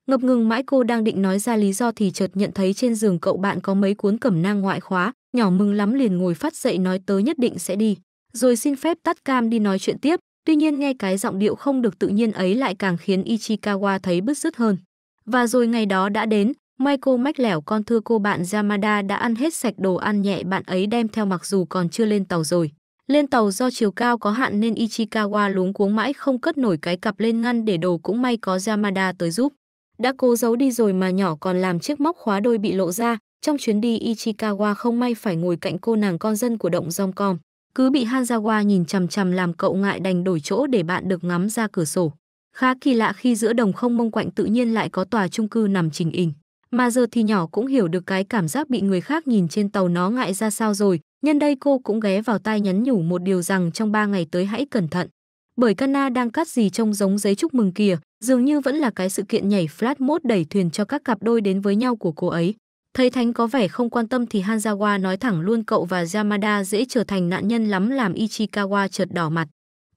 Ngập ngừng mãi cô đang định nói ra lý do thì chợt nhận thấy trên giường cậu bạn có mấy cuốn cẩm nang ngoại khóa, nhỏ mừng lắm liền ngồi phát dậy nói tới nhất định sẽ đi, rồi xin phép tắt cam đi nói chuyện tiếp. Tuy nhiên nghe cái giọng điệu không được tự nhiên ấy lại càng khiến Ichikawa thấy bứt rứt hơn. Và rồi ngày đó đã đến, Michael mách lẻo con thưa cô bạn Yamada đã ăn hết sạch đồ ăn nhẹ bạn ấy đem theo mặc dù còn chưa lên tàu rồi. Lên tàu do chiều cao có hạn nên Ichikawa luống cuống mãi không cất nổi cái cặp lên ngăn để đồ cũng may có Yamada tới giúp. Đã cố giấu đi rồi mà nhỏ còn làm chiếc móc khóa đôi bị lộ ra, trong chuyến đi Ichikawa không may phải ngồi cạnh cô nàng con dân của động rong com. Cứ bị Hanzawa nhìn chằm chằm làm cậu ngại đành đổi chỗ để bạn được ngắm ra cửa sổ. Khá kỳ lạ khi giữa đồng không mông quạnh tự nhiên lại có tòa chung cư nằm trình hình. Mà giờ thì nhỏ cũng hiểu được cái cảm giác bị người khác nhìn trên tàu nó ngại ra sao rồi, Nhân đây cô cũng ghé vào tai nhắn nhủ một điều rằng trong 3 ngày tới hãy cẩn thận. Bởi Kana đang cắt gì trông giống giấy chúc mừng kìa, dường như vẫn là cái sự kiện nhảy flat mode đẩy thuyền cho các cặp đôi đến với nhau của cô ấy. Thấy Thánh có vẻ không quan tâm thì Hanzawa nói thẳng luôn cậu và Yamada dễ trở thành nạn nhân lắm làm Ichikawa chợt đỏ mặt.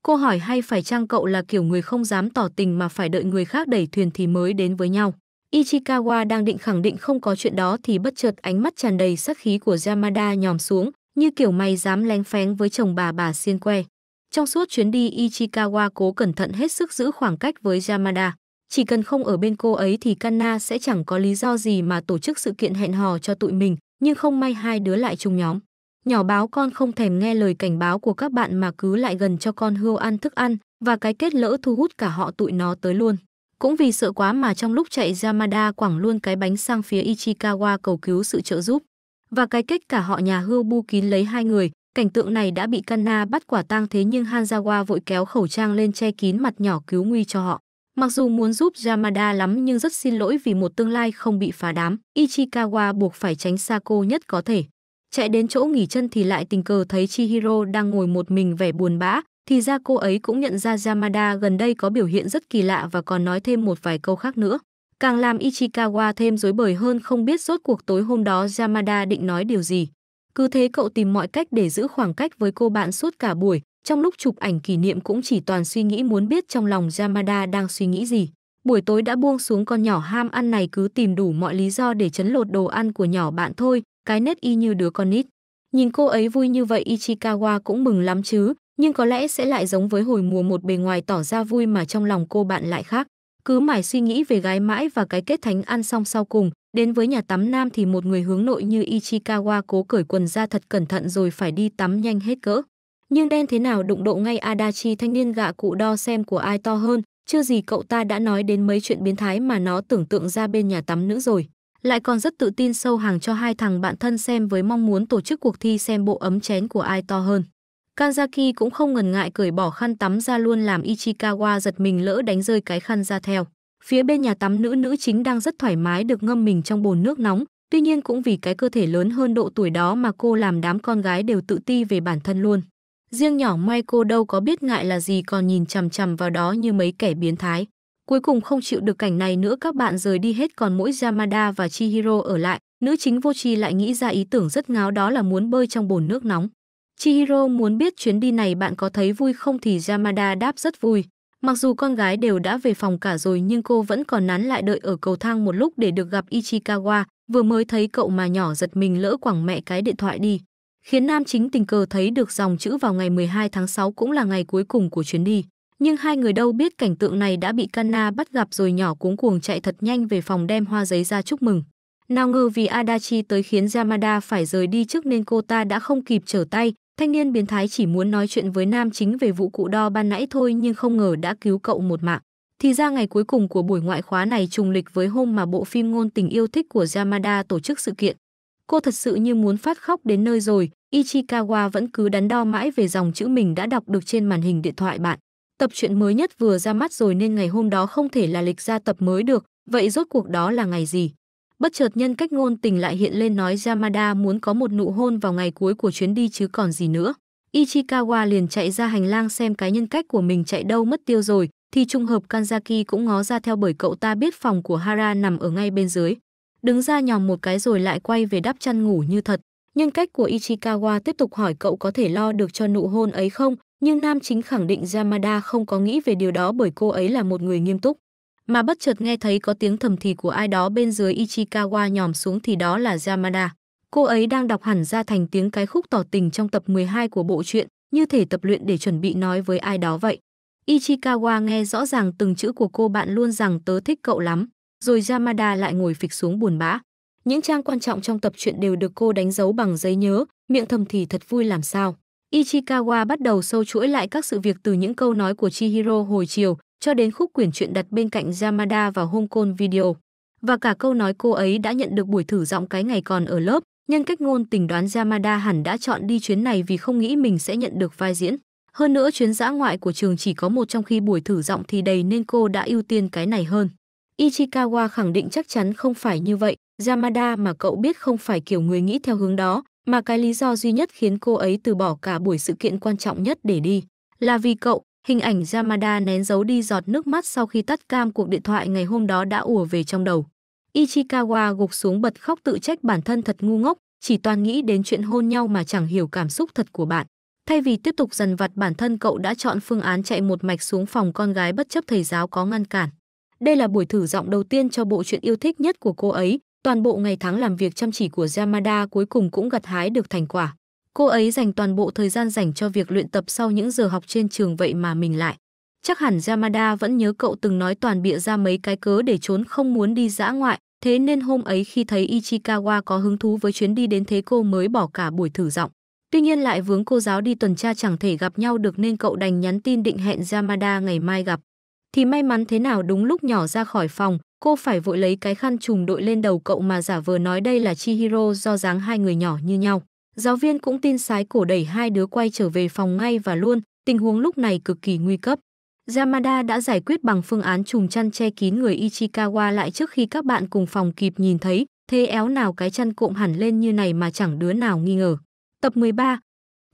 Cô hỏi hay phải chăng cậu là kiểu người không dám tỏ tình mà phải đợi người khác đẩy thuyền thì mới đến với nhau. Ichikawa đang định khẳng định không có chuyện đó thì bất chợt ánh mắt tràn đầy sắc khí của Yamada nhòm xuống, như kiểu mày dám lén phén với chồng bà bà xiên que. Trong suốt chuyến đi Ichikawa cố cẩn thận hết sức giữ khoảng cách với Yamada. Chỉ cần không ở bên cô ấy thì Kanna sẽ chẳng có lý do gì mà tổ chức sự kiện hẹn hò cho tụi mình, nhưng không may hai đứa lại chung nhóm. Nhỏ báo con không thèm nghe lời cảnh báo của các bạn mà cứ lại gần cho con hươu ăn thức ăn, và cái kết lỡ thu hút cả họ tụi nó tới luôn. Cũng vì sợ quá mà trong lúc chạy Yamada quẳng luôn cái bánh sang phía Ichikawa cầu cứu sự trợ giúp và cái kết cả họ nhà hưu bu kín lấy hai người. Cảnh tượng này đã bị Kanna bắt quả tang thế nhưng Hanzawa vội kéo khẩu trang lên che kín mặt nhỏ cứu nguy cho họ. Mặc dù muốn giúp Yamada lắm nhưng rất xin lỗi vì một tương lai không bị phá đám, Ichikawa buộc phải tránh xa cô nhất có thể. Chạy đến chỗ nghỉ chân thì lại tình cờ thấy Chihiro đang ngồi một mình vẻ buồn bã, thì ra cô ấy cũng nhận ra Yamada gần đây có biểu hiện rất kỳ lạ và còn nói thêm một vài câu khác nữa càng làm Ichikawa thêm rối bời hơn không biết rốt cuộc tối hôm đó Yamada định nói điều gì. Cứ thế cậu tìm mọi cách để giữ khoảng cách với cô bạn suốt cả buổi, trong lúc chụp ảnh kỷ niệm cũng chỉ toàn suy nghĩ muốn biết trong lòng Yamada đang suy nghĩ gì. Buổi tối đã buông xuống con nhỏ ham ăn này cứ tìm đủ mọi lý do để chấn lột đồ ăn của nhỏ bạn thôi, cái nết y như đứa con nít. Nhìn cô ấy vui như vậy Ichikawa cũng mừng lắm chứ, nhưng có lẽ sẽ lại giống với hồi mùa một bề ngoài tỏ ra vui mà trong lòng cô bạn lại khác. Cứ mãi suy nghĩ về gái mãi và cái kết thánh ăn xong sau cùng, đến với nhà tắm nam thì một người hướng nội như Ichikawa cố cởi quần ra thật cẩn thận rồi phải đi tắm nhanh hết cỡ. Nhưng đen thế nào đụng độ ngay Adachi thanh niên gạ cụ đo xem của ai to hơn, chưa gì cậu ta đã nói đến mấy chuyện biến thái mà nó tưởng tượng ra bên nhà tắm nữ rồi. Lại còn rất tự tin sâu hàng cho hai thằng bạn thân xem với mong muốn tổ chức cuộc thi xem bộ ấm chén của ai to hơn. Kanzaki cũng không ngần ngại cởi bỏ khăn tắm ra luôn làm Ichikawa giật mình lỡ đánh rơi cái khăn ra theo. Phía bên nhà tắm nữ nữ chính đang rất thoải mái được ngâm mình trong bồn nước nóng, tuy nhiên cũng vì cái cơ thể lớn hơn độ tuổi đó mà cô làm đám con gái đều tự ti về bản thân luôn. Riêng nhỏ cô đâu có biết ngại là gì còn nhìn chằm chằm vào đó như mấy kẻ biến thái. Cuối cùng không chịu được cảnh này nữa các bạn rời đi hết còn mỗi Yamada và Chihiro ở lại, nữ chính vô tri lại nghĩ ra ý tưởng rất ngáo đó là muốn bơi trong bồn nước nóng. Chihiro muốn biết chuyến đi này bạn có thấy vui không thì Yamada đáp rất vui. Mặc dù con gái đều đã về phòng cả rồi nhưng cô vẫn còn nán lại đợi ở cầu thang một lúc để được gặp Ichikawa, vừa mới thấy cậu mà nhỏ giật mình lỡ quẳng mẹ cái điện thoại đi. Khiến nam chính tình cờ thấy được dòng chữ vào ngày 12 tháng 6 cũng là ngày cuối cùng của chuyến đi. Nhưng hai người đâu biết cảnh tượng này đã bị Kana bắt gặp rồi nhỏ cuống cuồng chạy thật nhanh về phòng đem hoa giấy ra chúc mừng. Nào ngờ vì Adachi tới khiến Yamada phải rời đi trước nên cô ta đã không kịp trở tay, Thanh niên biến thái chỉ muốn nói chuyện với nam chính về vụ cụ đo ban nãy thôi nhưng không ngờ đã cứu cậu một mạng. Thì ra ngày cuối cùng của buổi ngoại khóa này trùng lịch với hôm mà bộ phim ngôn tình yêu thích của Yamada tổ chức sự kiện. Cô thật sự như muốn phát khóc đến nơi rồi, Ichikawa vẫn cứ đắn đo mãi về dòng chữ mình đã đọc được trên màn hình điện thoại bạn. Tập truyện mới nhất vừa ra mắt rồi nên ngày hôm đó không thể là lịch ra tập mới được, vậy rốt cuộc đó là ngày gì? Bất chợt nhân cách ngôn tình lại hiện lên nói Yamada muốn có một nụ hôn vào ngày cuối của chuyến đi chứ còn gì nữa. Ichikawa liền chạy ra hành lang xem cái nhân cách của mình chạy đâu mất tiêu rồi, thì trùng hợp Kanzaki cũng ngó ra theo bởi cậu ta biết phòng của Hara nằm ở ngay bên dưới. Đứng ra nhòm một cái rồi lại quay về đắp chăn ngủ như thật. Nhân cách của Ichikawa tiếp tục hỏi cậu có thể lo được cho nụ hôn ấy không, nhưng nam chính khẳng định Yamada không có nghĩ về điều đó bởi cô ấy là một người nghiêm túc mà bất chợt nghe thấy có tiếng thầm thì của ai đó bên dưới Ichikawa nhòm xuống thì đó là Yamada. Cô ấy đang đọc hẳn ra thành tiếng cái khúc tỏ tình trong tập 12 của bộ truyện, như thể tập luyện để chuẩn bị nói với ai đó vậy. Ichikawa nghe rõ ràng từng chữ của cô bạn luôn rằng tớ thích cậu lắm, rồi Yamada lại ngồi phịch xuống buồn bã. Những trang quan trọng trong tập truyện đều được cô đánh dấu bằng giấy nhớ, miệng thầm thì thật vui làm sao. Ichikawa bắt đầu sâu chuỗi lại các sự việc từ những câu nói của Chihiro hồi chiều, cho đến khúc quyển truyện đặt bên cạnh Yamada vào Hong Kong Video. Và cả câu nói cô ấy đã nhận được buổi thử giọng cái ngày còn ở lớp, nhân cách ngôn tình đoán Yamada hẳn đã chọn đi chuyến này vì không nghĩ mình sẽ nhận được vai diễn. Hơn nữa chuyến dã ngoại của trường chỉ có một trong khi buổi thử giọng thì đầy nên cô đã ưu tiên cái này hơn. Ichikawa khẳng định chắc chắn không phải như vậy, Yamada mà cậu biết không phải kiểu người nghĩ theo hướng đó, mà cái lý do duy nhất khiến cô ấy từ bỏ cả buổi sự kiện quan trọng nhất để đi là vì cậu, Hình ảnh Yamada nén giấu đi giọt nước mắt sau khi tắt cam cuộc điện thoại ngày hôm đó đã ùa về trong đầu. Ichikawa gục xuống bật khóc tự trách bản thân thật ngu ngốc, chỉ toàn nghĩ đến chuyện hôn nhau mà chẳng hiểu cảm xúc thật của bạn. Thay vì tiếp tục dần vặt bản thân cậu đã chọn phương án chạy một mạch xuống phòng con gái bất chấp thầy giáo có ngăn cản. Đây là buổi thử giọng đầu tiên cho bộ chuyện yêu thích nhất của cô ấy, toàn bộ ngày tháng làm việc chăm chỉ của Yamada cuối cùng cũng gặt hái được thành quả. Cô ấy dành toàn bộ thời gian dành cho việc luyện tập sau những giờ học trên trường vậy mà mình lại. Chắc hẳn Yamada vẫn nhớ cậu từng nói toàn bịa ra mấy cái cớ để trốn không muốn đi dã ngoại, thế nên hôm ấy khi thấy Ichikawa có hứng thú với chuyến đi đến thế cô mới bỏ cả buổi thử giọng. Tuy nhiên lại vướng cô giáo đi tuần tra chẳng thể gặp nhau được nên cậu đành nhắn tin định hẹn Yamada ngày mai gặp. Thì may mắn thế nào đúng lúc nhỏ ra khỏi phòng, cô phải vội lấy cái khăn trùng đội lên đầu cậu mà giả vờ nói đây là Chihiro do dáng hai người nhỏ như nhau. Giáo viên cũng tin sái cổ đẩy hai đứa quay trở về phòng ngay và luôn, tình huống lúc này cực kỳ nguy cấp. Yamada đã giải quyết bằng phương án trùm chăn che kín người Ichikawa lại trước khi các bạn cùng phòng kịp nhìn thấy, thế éo nào cái chăn cộm hẳn lên như này mà chẳng đứa nào nghi ngờ. Tập 13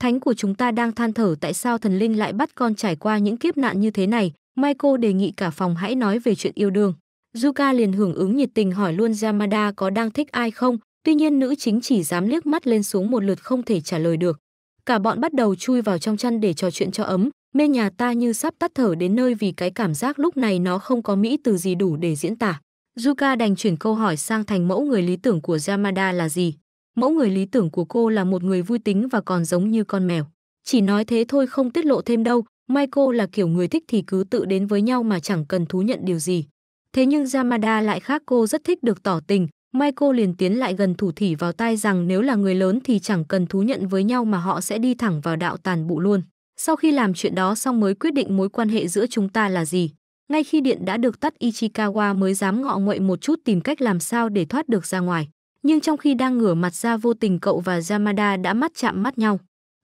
Thánh của chúng ta đang than thở tại sao thần linh lại bắt con trải qua những kiếp nạn như thế này, Michael đề nghị cả phòng hãy nói về chuyện yêu đương. Zuka liền hưởng ứng nhiệt tình hỏi luôn Yamada có đang thích ai không, Tuy nhiên nữ chính chỉ dám liếc mắt lên xuống một lượt không thể trả lời được. Cả bọn bắt đầu chui vào trong chăn để trò chuyện cho ấm, mê nhà ta như sắp tắt thở đến nơi vì cái cảm giác lúc này nó không có mỹ từ gì đủ để diễn tả. Zuka đành chuyển câu hỏi sang thành mẫu người lý tưởng của Yamada là gì. Mẫu người lý tưởng của cô là một người vui tính và còn giống như con mèo. Chỉ nói thế thôi không tiết lộ thêm đâu, mai cô là kiểu người thích thì cứ tự đến với nhau mà chẳng cần thú nhận điều gì. Thế nhưng Yamada lại khác cô rất thích được tỏ tình, Michael liền tiến lại gần thủ thỉ vào tai rằng nếu là người lớn thì chẳng cần thú nhận với nhau mà họ sẽ đi thẳng vào đạo tàn bụ luôn. Sau khi làm chuyện đó xong mới quyết định mối quan hệ giữa chúng ta là gì. Ngay khi điện đã được tắt Ichikawa mới dám ngọ nguậy một chút tìm cách làm sao để thoát được ra ngoài. Nhưng trong khi đang ngửa mặt ra vô tình cậu và Yamada đã mắt chạm mắt nhau.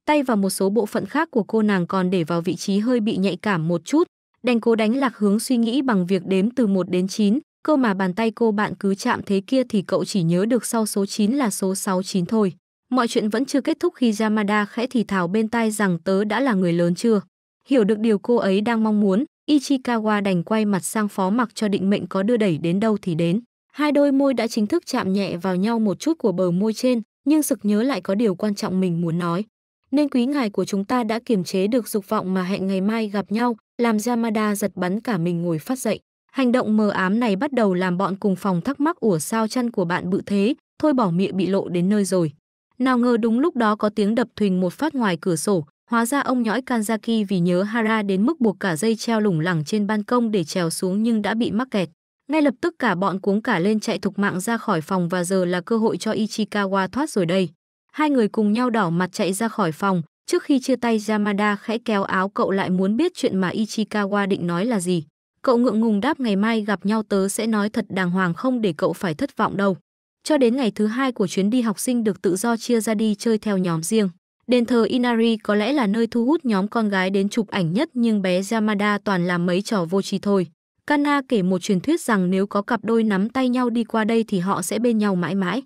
Tay và một số bộ phận khác của cô nàng còn để vào vị trí hơi bị nhạy cảm một chút. Đành cố đánh lạc hướng suy nghĩ bằng việc đếm từ 1 đến 9, cơ mà bàn tay cô bạn cứ chạm thế kia thì cậu chỉ nhớ được sau số 9 là số 69 thôi. Mọi chuyện vẫn chưa kết thúc khi Yamada khẽ thì thào bên tai rằng tớ đã là người lớn chưa. Hiểu được điều cô ấy đang mong muốn, Ichikawa đành quay mặt sang phó mặc cho định mệnh có đưa đẩy đến đâu thì đến. Hai đôi môi đã chính thức chạm nhẹ vào nhau một chút của bờ môi trên, nhưng sực nhớ lại có điều quan trọng mình muốn nói. Nên quý ngài của chúng ta đã kiềm chế được dục vọng mà hẹn ngày mai gặp nhau, làm Yamada giật bắn cả mình ngồi phát dậy. Hành động mờ ám này bắt đầu làm bọn cùng phòng thắc mắc ủa sao chân của bạn bự thế, thôi bỏ miệng bị lộ đến nơi rồi. Nào ngờ đúng lúc đó có tiếng đập thình một phát ngoài cửa sổ, hóa ra ông nhõi Kanzaki vì nhớ Hara đến mức buộc cả dây treo lủng lẳng trên ban công để trèo xuống nhưng đã bị mắc kẹt. Ngay lập tức cả bọn cuống cả lên chạy thục mạng ra khỏi phòng và giờ là cơ hội cho Ichikawa thoát rồi đây. Hai người cùng nhau đỏ mặt chạy ra khỏi phòng, trước khi chia tay Yamada khẽ kéo áo cậu lại muốn biết chuyện mà Ichikawa định nói là gì. Cậu ngượng ngùng đáp ngày mai gặp nhau tớ sẽ nói thật đàng hoàng không để cậu phải thất vọng đâu. Cho đến ngày thứ hai của chuyến đi học sinh được tự do chia ra đi chơi theo nhóm riêng. Đền thờ Inari có lẽ là nơi thu hút nhóm con gái đến chụp ảnh nhất nhưng bé Yamada toàn làm mấy trò vô tri thôi. Kana kể một truyền thuyết rằng nếu có cặp đôi nắm tay nhau đi qua đây thì họ sẽ bên nhau mãi mãi.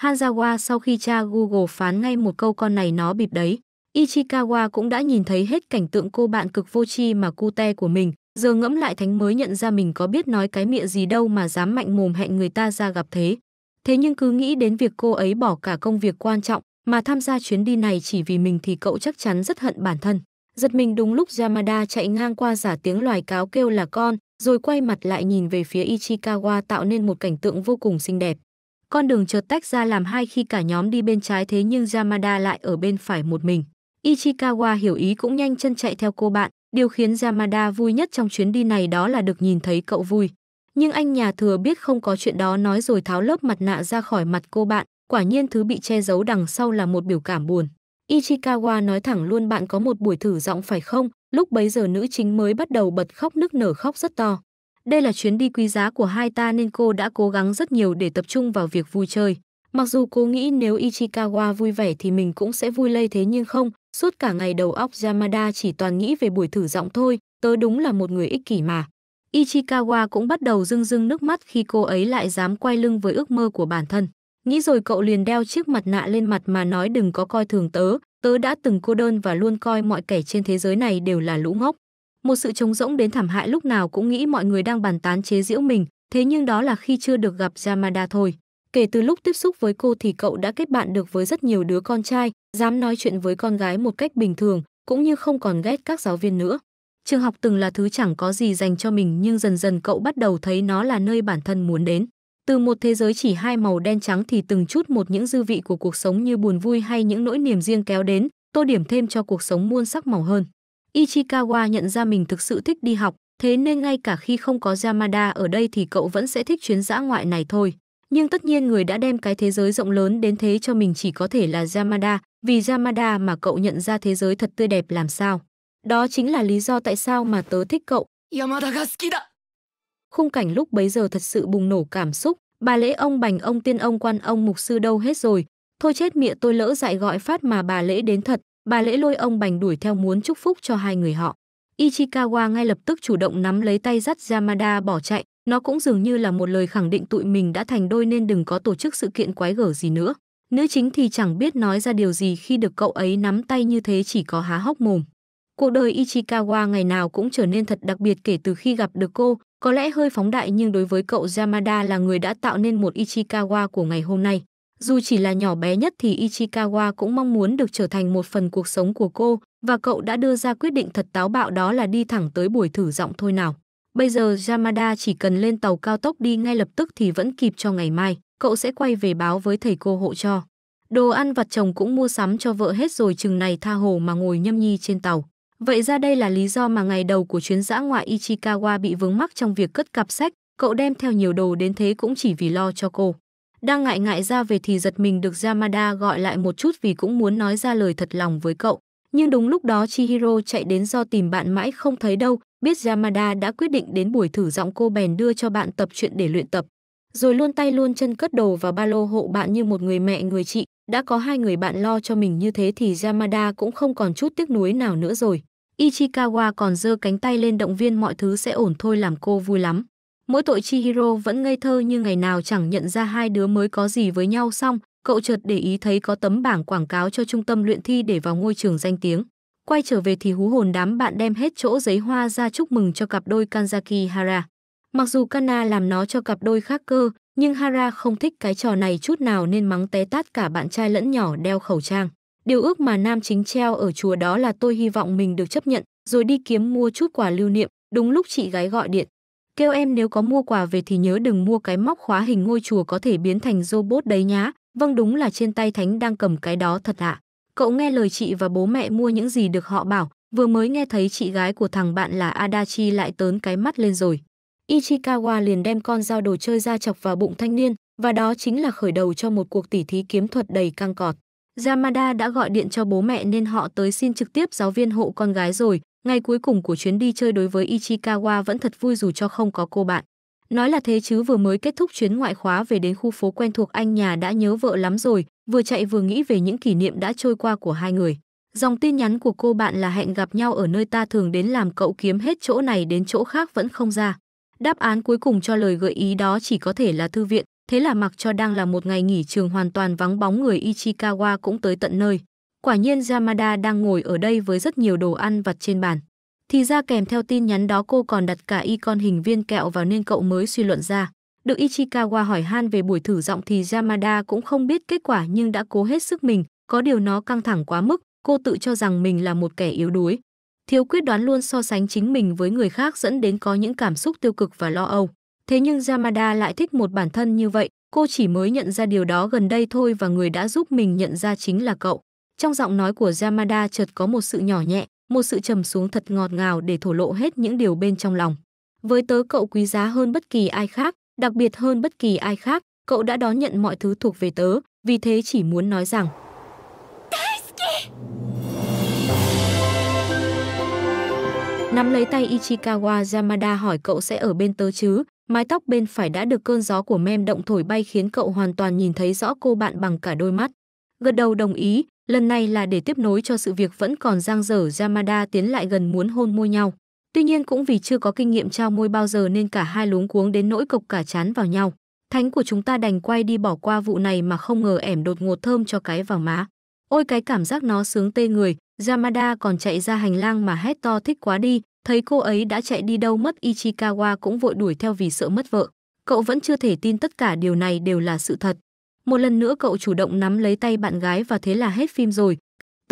Hanzawa sau khi cha Google phán ngay một câu con này nó bịp đấy. Ichikawa cũng đã nhìn thấy hết cảnh tượng cô bạn cực vô tri mà cute của mình, Giờ ngẫm lại Thánh mới nhận ra mình có biết nói cái miệng gì đâu mà dám mạnh mồm hẹn người ta ra gặp thế. Thế nhưng cứ nghĩ đến việc cô ấy bỏ cả công việc quan trọng mà tham gia chuyến đi này chỉ vì mình thì cậu chắc chắn rất hận bản thân. Giật mình đúng lúc Yamada chạy ngang qua giả tiếng loài cáo kêu là con, rồi quay mặt lại nhìn về phía Ichikawa tạo nên một cảnh tượng vô cùng xinh đẹp. Con đường chợt tách ra làm hai khi cả nhóm đi bên trái thế nhưng Yamada lại ở bên phải một mình. Ichikawa hiểu ý cũng nhanh chân chạy theo cô bạn, Điều khiến Yamada vui nhất trong chuyến đi này đó là được nhìn thấy cậu vui. Nhưng anh nhà thừa biết không có chuyện đó nói rồi tháo lớp mặt nạ ra khỏi mặt cô bạn, quả nhiên thứ bị che giấu đằng sau là một biểu cảm buồn. Ichikawa nói thẳng luôn bạn có một buổi thử giọng phải không, lúc bấy giờ nữ chính mới bắt đầu bật khóc nức nở khóc rất to. Đây là chuyến đi quý giá của hai ta nên cô đã cố gắng rất nhiều để tập trung vào việc vui chơi. Mặc dù cô nghĩ nếu Ichikawa vui vẻ thì mình cũng sẽ vui lây thế nhưng không, Suốt cả ngày đầu óc Yamada chỉ toàn nghĩ về buổi thử giọng thôi, tớ đúng là một người ích kỷ mà. Ichikawa cũng bắt đầu rưng rưng nước mắt khi cô ấy lại dám quay lưng với ước mơ của bản thân. Nghĩ rồi cậu liền đeo chiếc mặt nạ lên mặt mà nói đừng có coi thường tớ, tớ đã từng cô đơn và luôn coi mọi kẻ trên thế giới này đều là lũ ngốc. Một sự trống rỗng đến thảm hại lúc nào cũng nghĩ mọi người đang bàn tán chế giễu mình, thế nhưng đó là khi chưa được gặp Yamada thôi. Kể từ lúc tiếp xúc với cô thì cậu đã kết bạn được với rất nhiều đứa con trai, dám nói chuyện với con gái một cách bình thường, cũng như không còn ghét các giáo viên nữa. Trường học từng là thứ chẳng có gì dành cho mình nhưng dần dần cậu bắt đầu thấy nó là nơi bản thân muốn đến. Từ một thế giới chỉ hai màu đen trắng thì từng chút một những dư vị của cuộc sống như buồn vui hay những nỗi niềm riêng kéo đến, tô điểm thêm cho cuộc sống muôn sắc màu hơn. Ichikawa nhận ra mình thực sự thích đi học, thế nên ngay cả khi không có Yamada ở đây thì cậu vẫn sẽ thích chuyến dã ngoại này thôi nhưng tất nhiên người đã đem cái thế giới rộng lớn đến thế cho mình chỉ có thể là Yamada, vì Yamada mà cậu nhận ra thế giới thật tươi đẹp làm sao. Đó chính là lý do tại sao mà tớ thích cậu. Khung cảnh lúc bấy giờ thật sự bùng nổ cảm xúc, bà lễ ông bành ông tiên ông quan ông mục sư đâu hết rồi. Thôi chết miệng tôi lỡ dại gọi phát mà bà lễ đến thật, bà lễ lôi ông bành đuổi theo muốn chúc phúc cho hai người họ. Ichikawa ngay lập tức chủ động nắm lấy tay dắt Yamada bỏ chạy, nó cũng dường như là một lời khẳng định tụi mình đã thành đôi nên đừng có tổ chức sự kiện quái gở gì nữa. Nữ chính thì chẳng biết nói ra điều gì khi được cậu ấy nắm tay như thế chỉ có há hốc mồm. Cuộc đời Ichikawa ngày nào cũng trở nên thật đặc biệt kể từ khi gặp được cô, có lẽ hơi phóng đại nhưng đối với cậu Yamada là người đã tạo nên một Ichikawa của ngày hôm nay. Dù chỉ là nhỏ bé nhất thì Ichikawa cũng mong muốn được trở thành một phần cuộc sống của cô và cậu đã đưa ra quyết định thật táo bạo đó là đi thẳng tới buổi thử giọng thôi nào. Bây giờ Yamada chỉ cần lên tàu cao tốc đi ngay lập tức thì vẫn kịp cho ngày mai, cậu sẽ quay về báo với thầy cô hộ cho. Đồ ăn vặt chồng cũng mua sắm cho vợ hết rồi chừng này tha hồ mà ngồi nhâm nhi trên tàu. Vậy ra đây là lý do mà ngày đầu của chuyến dã ngoại Ichikawa bị vướng mắc trong việc cất cặp sách, cậu đem theo nhiều đồ đến thế cũng chỉ vì lo cho cô. Đang ngại ngại ra về thì giật mình được Yamada gọi lại một chút vì cũng muốn nói ra lời thật lòng với cậu. Nhưng đúng lúc đó Chihiro chạy đến do tìm bạn mãi không thấy đâu, Biết Yamada đã quyết định đến buổi thử giọng cô bèn đưa cho bạn tập chuyện để luyện tập. Rồi luôn tay luôn chân cất đồ vào ba lô hộ bạn như một người mẹ người chị. Đã có hai người bạn lo cho mình như thế thì Yamada cũng không còn chút tiếc nuối nào nữa rồi. Ichikawa còn giơ cánh tay lên động viên mọi thứ sẽ ổn thôi làm cô vui lắm. Mỗi tội Chihiro vẫn ngây thơ như ngày nào chẳng nhận ra hai đứa mới có gì với nhau xong, cậu chợt để ý thấy có tấm bảng quảng cáo cho trung tâm luyện thi để vào ngôi trường danh tiếng. Quay trở về thì hú hồn đám bạn đem hết chỗ giấy hoa ra chúc mừng cho cặp đôi Kanzaki Hara. Mặc dù Kana làm nó cho cặp đôi khác cơ, nhưng Hara không thích cái trò này chút nào nên mắng té tát cả bạn trai lẫn nhỏ đeo khẩu trang. Điều ước mà nam chính treo ở chùa đó là tôi hy vọng mình được chấp nhận, rồi đi kiếm mua chút quà lưu niệm, đúng lúc chị gái gọi điện. Kêu em nếu có mua quà về thì nhớ đừng mua cái móc khóa hình ngôi chùa có thể biến thành robot đấy nhá. Vâng đúng là trên tay Thánh đang cầm cái đó thật ạ. À. Cậu nghe lời chị và bố mẹ mua những gì được họ bảo, vừa mới nghe thấy chị gái của thằng bạn là Adachi lại tớn cái mắt lên rồi. Ichikawa liền đem con dao đồ chơi ra chọc vào bụng thanh niên, và đó chính là khởi đầu cho một cuộc tỉ thí kiếm thuật đầy căng cọt. Yamada đã gọi điện cho bố mẹ nên họ tới xin trực tiếp giáo viên hộ con gái rồi, ngày cuối cùng của chuyến đi chơi đối với Ichikawa vẫn thật vui dù cho không có cô bạn. Nói là thế chứ vừa mới kết thúc chuyến ngoại khóa về đến khu phố quen thuộc anh nhà đã nhớ vợ lắm rồi, vừa chạy vừa nghĩ về những kỷ niệm đã trôi qua của hai người. Dòng tin nhắn của cô bạn là hẹn gặp nhau ở nơi ta thường đến làm cậu kiếm hết chỗ này đến chỗ khác vẫn không ra. Đáp án cuối cùng cho lời gợi ý đó chỉ có thể là thư viện, thế là mặc cho đang là một ngày nghỉ trường hoàn toàn vắng bóng người Ichikawa cũng tới tận nơi. Quả nhiên Yamada đang ngồi ở đây với rất nhiều đồ ăn vặt trên bàn. Thì ra kèm theo tin nhắn đó cô còn đặt cả icon hình viên kẹo vào nên cậu mới suy luận ra. Được Ichikawa hỏi han về buổi thử giọng thì Yamada cũng không biết kết quả nhưng đã cố hết sức mình, có điều nó căng thẳng quá mức, cô tự cho rằng mình là một kẻ yếu đuối. Thiếu quyết đoán luôn so sánh chính mình với người khác dẫn đến có những cảm xúc tiêu cực và lo âu. Thế nhưng Yamada lại thích một bản thân như vậy, cô chỉ mới nhận ra điều đó gần đây thôi và người đã giúp mình nhận ra chính là cậu. Trong giọng nói của Yamada chợt có một sự nhỏ nhẹ, một sự trầm xuống thật ngọt ngào để thổ lộ hết những điều bên trong lòng. Với tớ cậu quý giá hơn bất kỳ ai khác, Đặc biệt hơn bất kỳ ai khác, cậu đã đón nhận mọi thứ thuộc về tớ, vì thế chỉ muốn nói rằng Nắm lấy tay Ichikawa Yamada hỏi cậu sẽ ở bên tớ chứ, mái tóc bên phải đã được cơn gió của mem động thổi bay khiến cậu hoàn toàn nhìn thấy rõ cô bạn bằng cả đôi mắt. Gật đầu đồng ý, lần này là để tiếp nối cho sự việc vẫn còn giang dở Yamada tiến lại gần muốn hôn môi nhau. Tuy nhiên cũng vì chưa có kinh nghiệm trao môi bao giờ nên cả hai luống cuống đến nỗi cộc cả chán vào nhau. Thánh của chúng ta đành quay đi bỏ qua vụ này mà không ngờ ẻm đột ngột thơm cho cái vào má. Ôi cái cảm giác nó sướng tê người, Yamada còn chạy ra hành lang mà hét to thích quá đi, thấy cô ấy đã chạy đi đâu mất Ichikawa cũng vội đuổi theo vì sợ mất vợ. Cậu vẫn chưa thể tin tất cả điều này đều là sự thật. Một lần nữa cậu chủ động nắm lấy tay bạn gái và thế là hết phim rồi,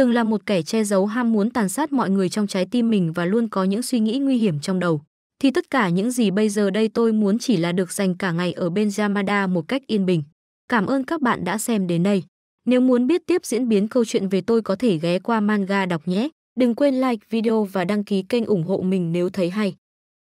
từng là một kẻ che giấu ham muốn tàn sát mọi người trong trái tim mình và luôn có những suy nghĩ nguy hiểm trong đầu. Thì tất cả những gì bây giờ đây tôi muốn chỉ là được dành cả ngày ở bên Yamada một cách yên bình. Cảm ơn các bạn đã xem đến đây. Nếu muốn biết tiếp diễn biến câu chuyện về tôi có thể ghé qua manga đọc nhé. Đừng quên like video và đăng ký kênh ủng hộ mình nếu thấy hay.